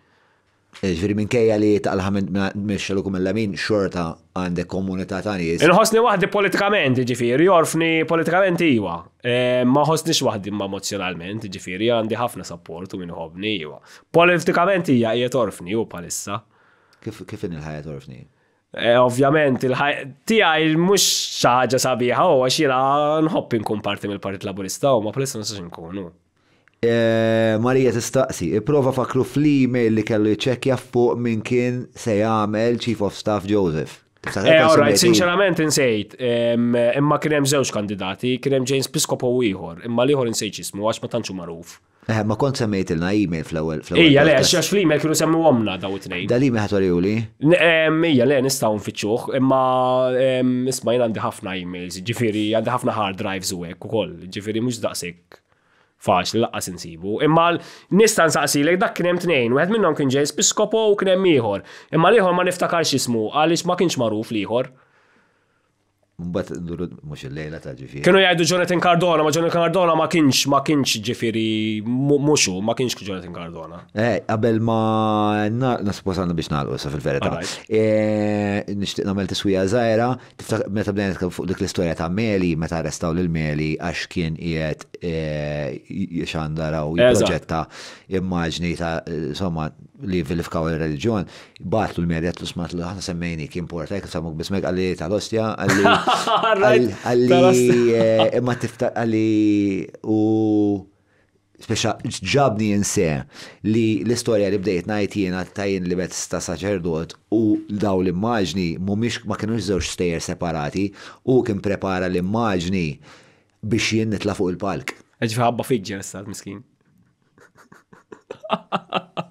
Ġviri minn kejja li taqalħa minn xalukum l-lamin xorta għande komunità ta' nies. Nħosni wahdi politikament, ġifiri, jorfni politikament iwa. E, ma ħosnix wahdi ma emozjonalment, ġifiri, għandi ħafna u minn ħobni iwa. Politikament ija jiet orfni u palissa. Kif in il-ħajja torfni? E, ovvjament, tija tijaj mux xaħġa sabiħa u għaxira nħobb nkun parti mill-Partit Laburista u ma palissa nsax nkunu. Eh, Marija tistaqsi, prova fakru fl-email li kellu jċekja fuq minn kien se jagħmel Chief of Staff Joseph. Eh, alright, sinċerament insejt, imma kien hemm żewġ kandidati, krem James Piscopo u ieħor, imma liħor ieħor insejt ismu għax ma tanċu magħruf. Eh, ma kont semmejt il-na email fl-ewel. Ija, le, għax fl-email kienu semmu għomna daw it Da li meħat għarju li? Ija, le, nistaw nfittxuħ, imma isma jien għandi ħafna emails, ġifiri għandi ħafna hard drives u għek u koll, ġifiri mux daqsik faċ li laqqa sensibu. Imma saqsi li dak t-nejn, tnejn, għed minnom kien James Piscopo u kienem hemm ieħor. Imma liħor ma niftakarx ismu għaliex ma kienx magħruf liħor. ieħor Mbatt nduru mux il-lejla ta' ġifiri. Kienu jgħidu Jonathan Cardona, ma Jonathan Cardona ma kienx, ma kienx ġifiri muxu, ma kienx Jonathan Cardona. Eh, qabel ma għanna biex nalqu sa fil-verita. Eh, Nishtiq t-swija zaħira, tiftaħ meta bdejna fuq dik l-istoria ta' Meli, meta arrestaw lil Meli għax kien jgħet eh, jixandaraw jgħet immaġni ta' jgħet li vilifkaw il-reġjon, batlu l-merjet l-usmat l ħana semmejni kien porta, jek samuk bismek għalli tal-ostja, għalli għalli eh, imma tifta għalli u speċa ġabni jense li l-istoria li bdejt najt jiena tajjen li bet sta saċerdot u daw l-immaġni mumiex ma kienux żewġ stejer separati u kien prepara l-immaġni biex jien nitla fuq il-palk. Ġifħabba fiġġer s-sat miskin.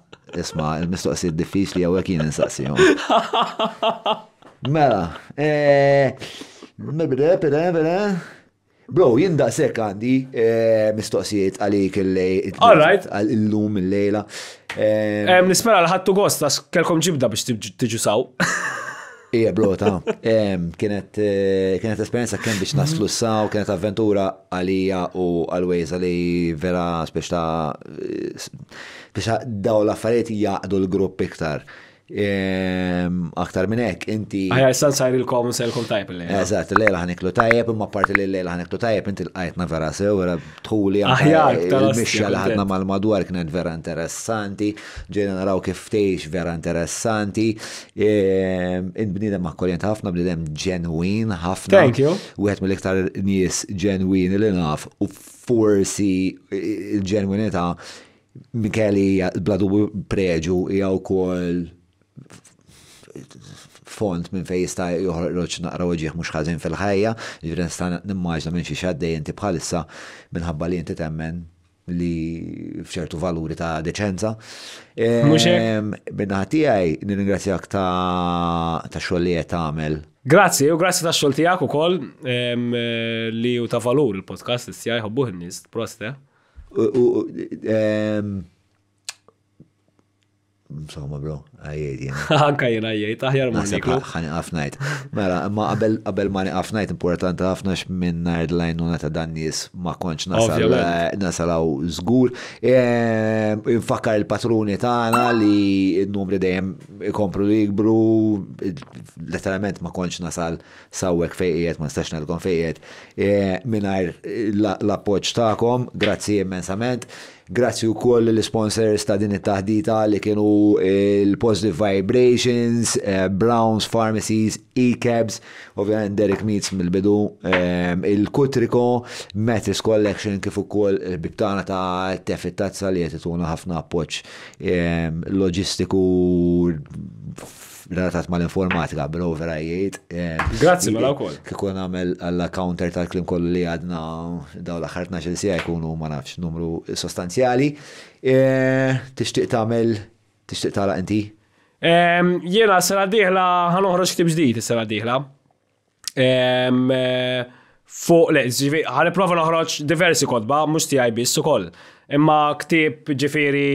Isma, il-mistoqsi diffiċli għawek jien nsaqsijom. Mela, eh, mibde, pere, pere. Bro, jinda sekk għandi eh, mistoqsijiet għalik il-lejl. Alright. lum il-lejla. Eh, nispera l-ħattu gost, kelkom ġibda biex tiġu saw. Ija, blota. Eh, kienet esperienza kien biex naslu saw, kienet avventura għalija u għalwejz wejz vera biex ta' eh, biex daw l-affariet jaqdu l-grupp iktar. Aktar minn hekk inti. Ħajja issa sajr il-kom selkom tajb il Eżatt, l lejla ħaniklu tajb, imma parti l-lejla ħaniklu tajb, inti l għajtna vera sew, vera tħuli il-mixja li ħadna mal-madwar kienet vera interessanti, ġejna naraw kif tgħix vera interessanti. Inbnidem ma' kollient ħafna bnidem ġenwin ħafna. Thank you. Wieħed mill-iktar nies ġenwin li naf u forsi il-ġenwinità Mikeli bladu preġu jgħu kol font minn fej jista' joħroġ naqra ġieħ mhux ħażin fil-ħajja, jiġri nista' nimmaġna minn xi xaddej inti bħalissa minħabba li inti temmen li fċertu valuri ta' deċenza. Ehm, Minna tiegħi nirringrazzjak ta' ta' għamel. li Grazzi, u grazzi ta' xogħol tiegħek ukoll ehm, li u ta' valur il-podcast tiegħi ħobbuh in-nies, proste. Eh? Insomma, bro, għajed jena. Anka jena għajed, aħjar ma' niklu. Għani għafnajt. Mela, ma' qabel ma' għafnajt, importanti għafnax minn nard lajnuna ta' jis ma' konċ nasalaw zgur. Ehm, Infakar il-patruni tagħna li n-numri dejjem ikompru li jikbru, letteralment ma' konċ nasal sawwek fejqiet, ma' nistax nelkom fejqiet. Ehm, minn l-appoċ ta'kom, grazzi immensament. Grazzi wkoll l-sponsors ta' din it-taħdita li kienu eh, il-Positive Vibrations, eh, Browns Pharmacies, E-Cabs, ovvjament Derek Meets mill-bidu, eh, il-Kutriko, Metis Collection kif ukoll il-bibtana ta' tefit tazza li jtetuna ħafna poċ loġistiku relatat mal-informatika, bil għajiet. Eh. Grazzi, ma mela l-għakol. Kikun għamil għall-counter tal-klim kollu li għadna daw l-axartna xil-sija jkunu ma nafx numru sostanzjali. Eh, ta' għamil, tishtiq ta' inti? Ehm, Jena, s-sena diħla, ħanoħroġ ktib ġdijt s-sena diħla. Ehm, fuq, le, ġivi, ħaniprofa noħroġ diversi kodba, mux tijaj bis, su koll. Imma ktib ġifiri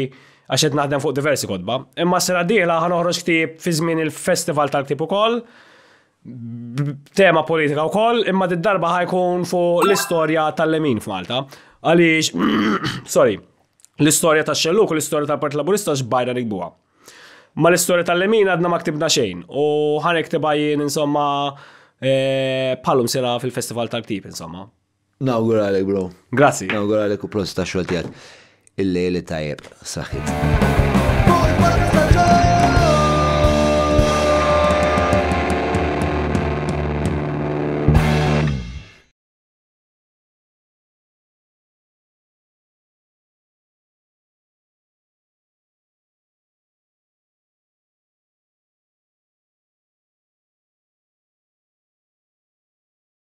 għax qed naħdem fuq diversi kodba. Imma sena dieħla ħa noħroġ ktieb fi żmien il-festival tal-ktieb ukoll, tema politika wkoll, imma darba ħajkun fuq l-istorja tal-lemin f'Malta. Għaliex, sorry, l-istorja ta' xelluk u l-istorja tal part Laburista x'bajra nikbuha. Ma l-istorja tal-lemin għadna ma ktibna xejn u ħanektibha jien insomma palum e, sera fil-festival tal-ktib insomma. Nawguralek, bro. Grazzi. Nawguralek u prosta xogħol il-lejli tajjeb saħħit.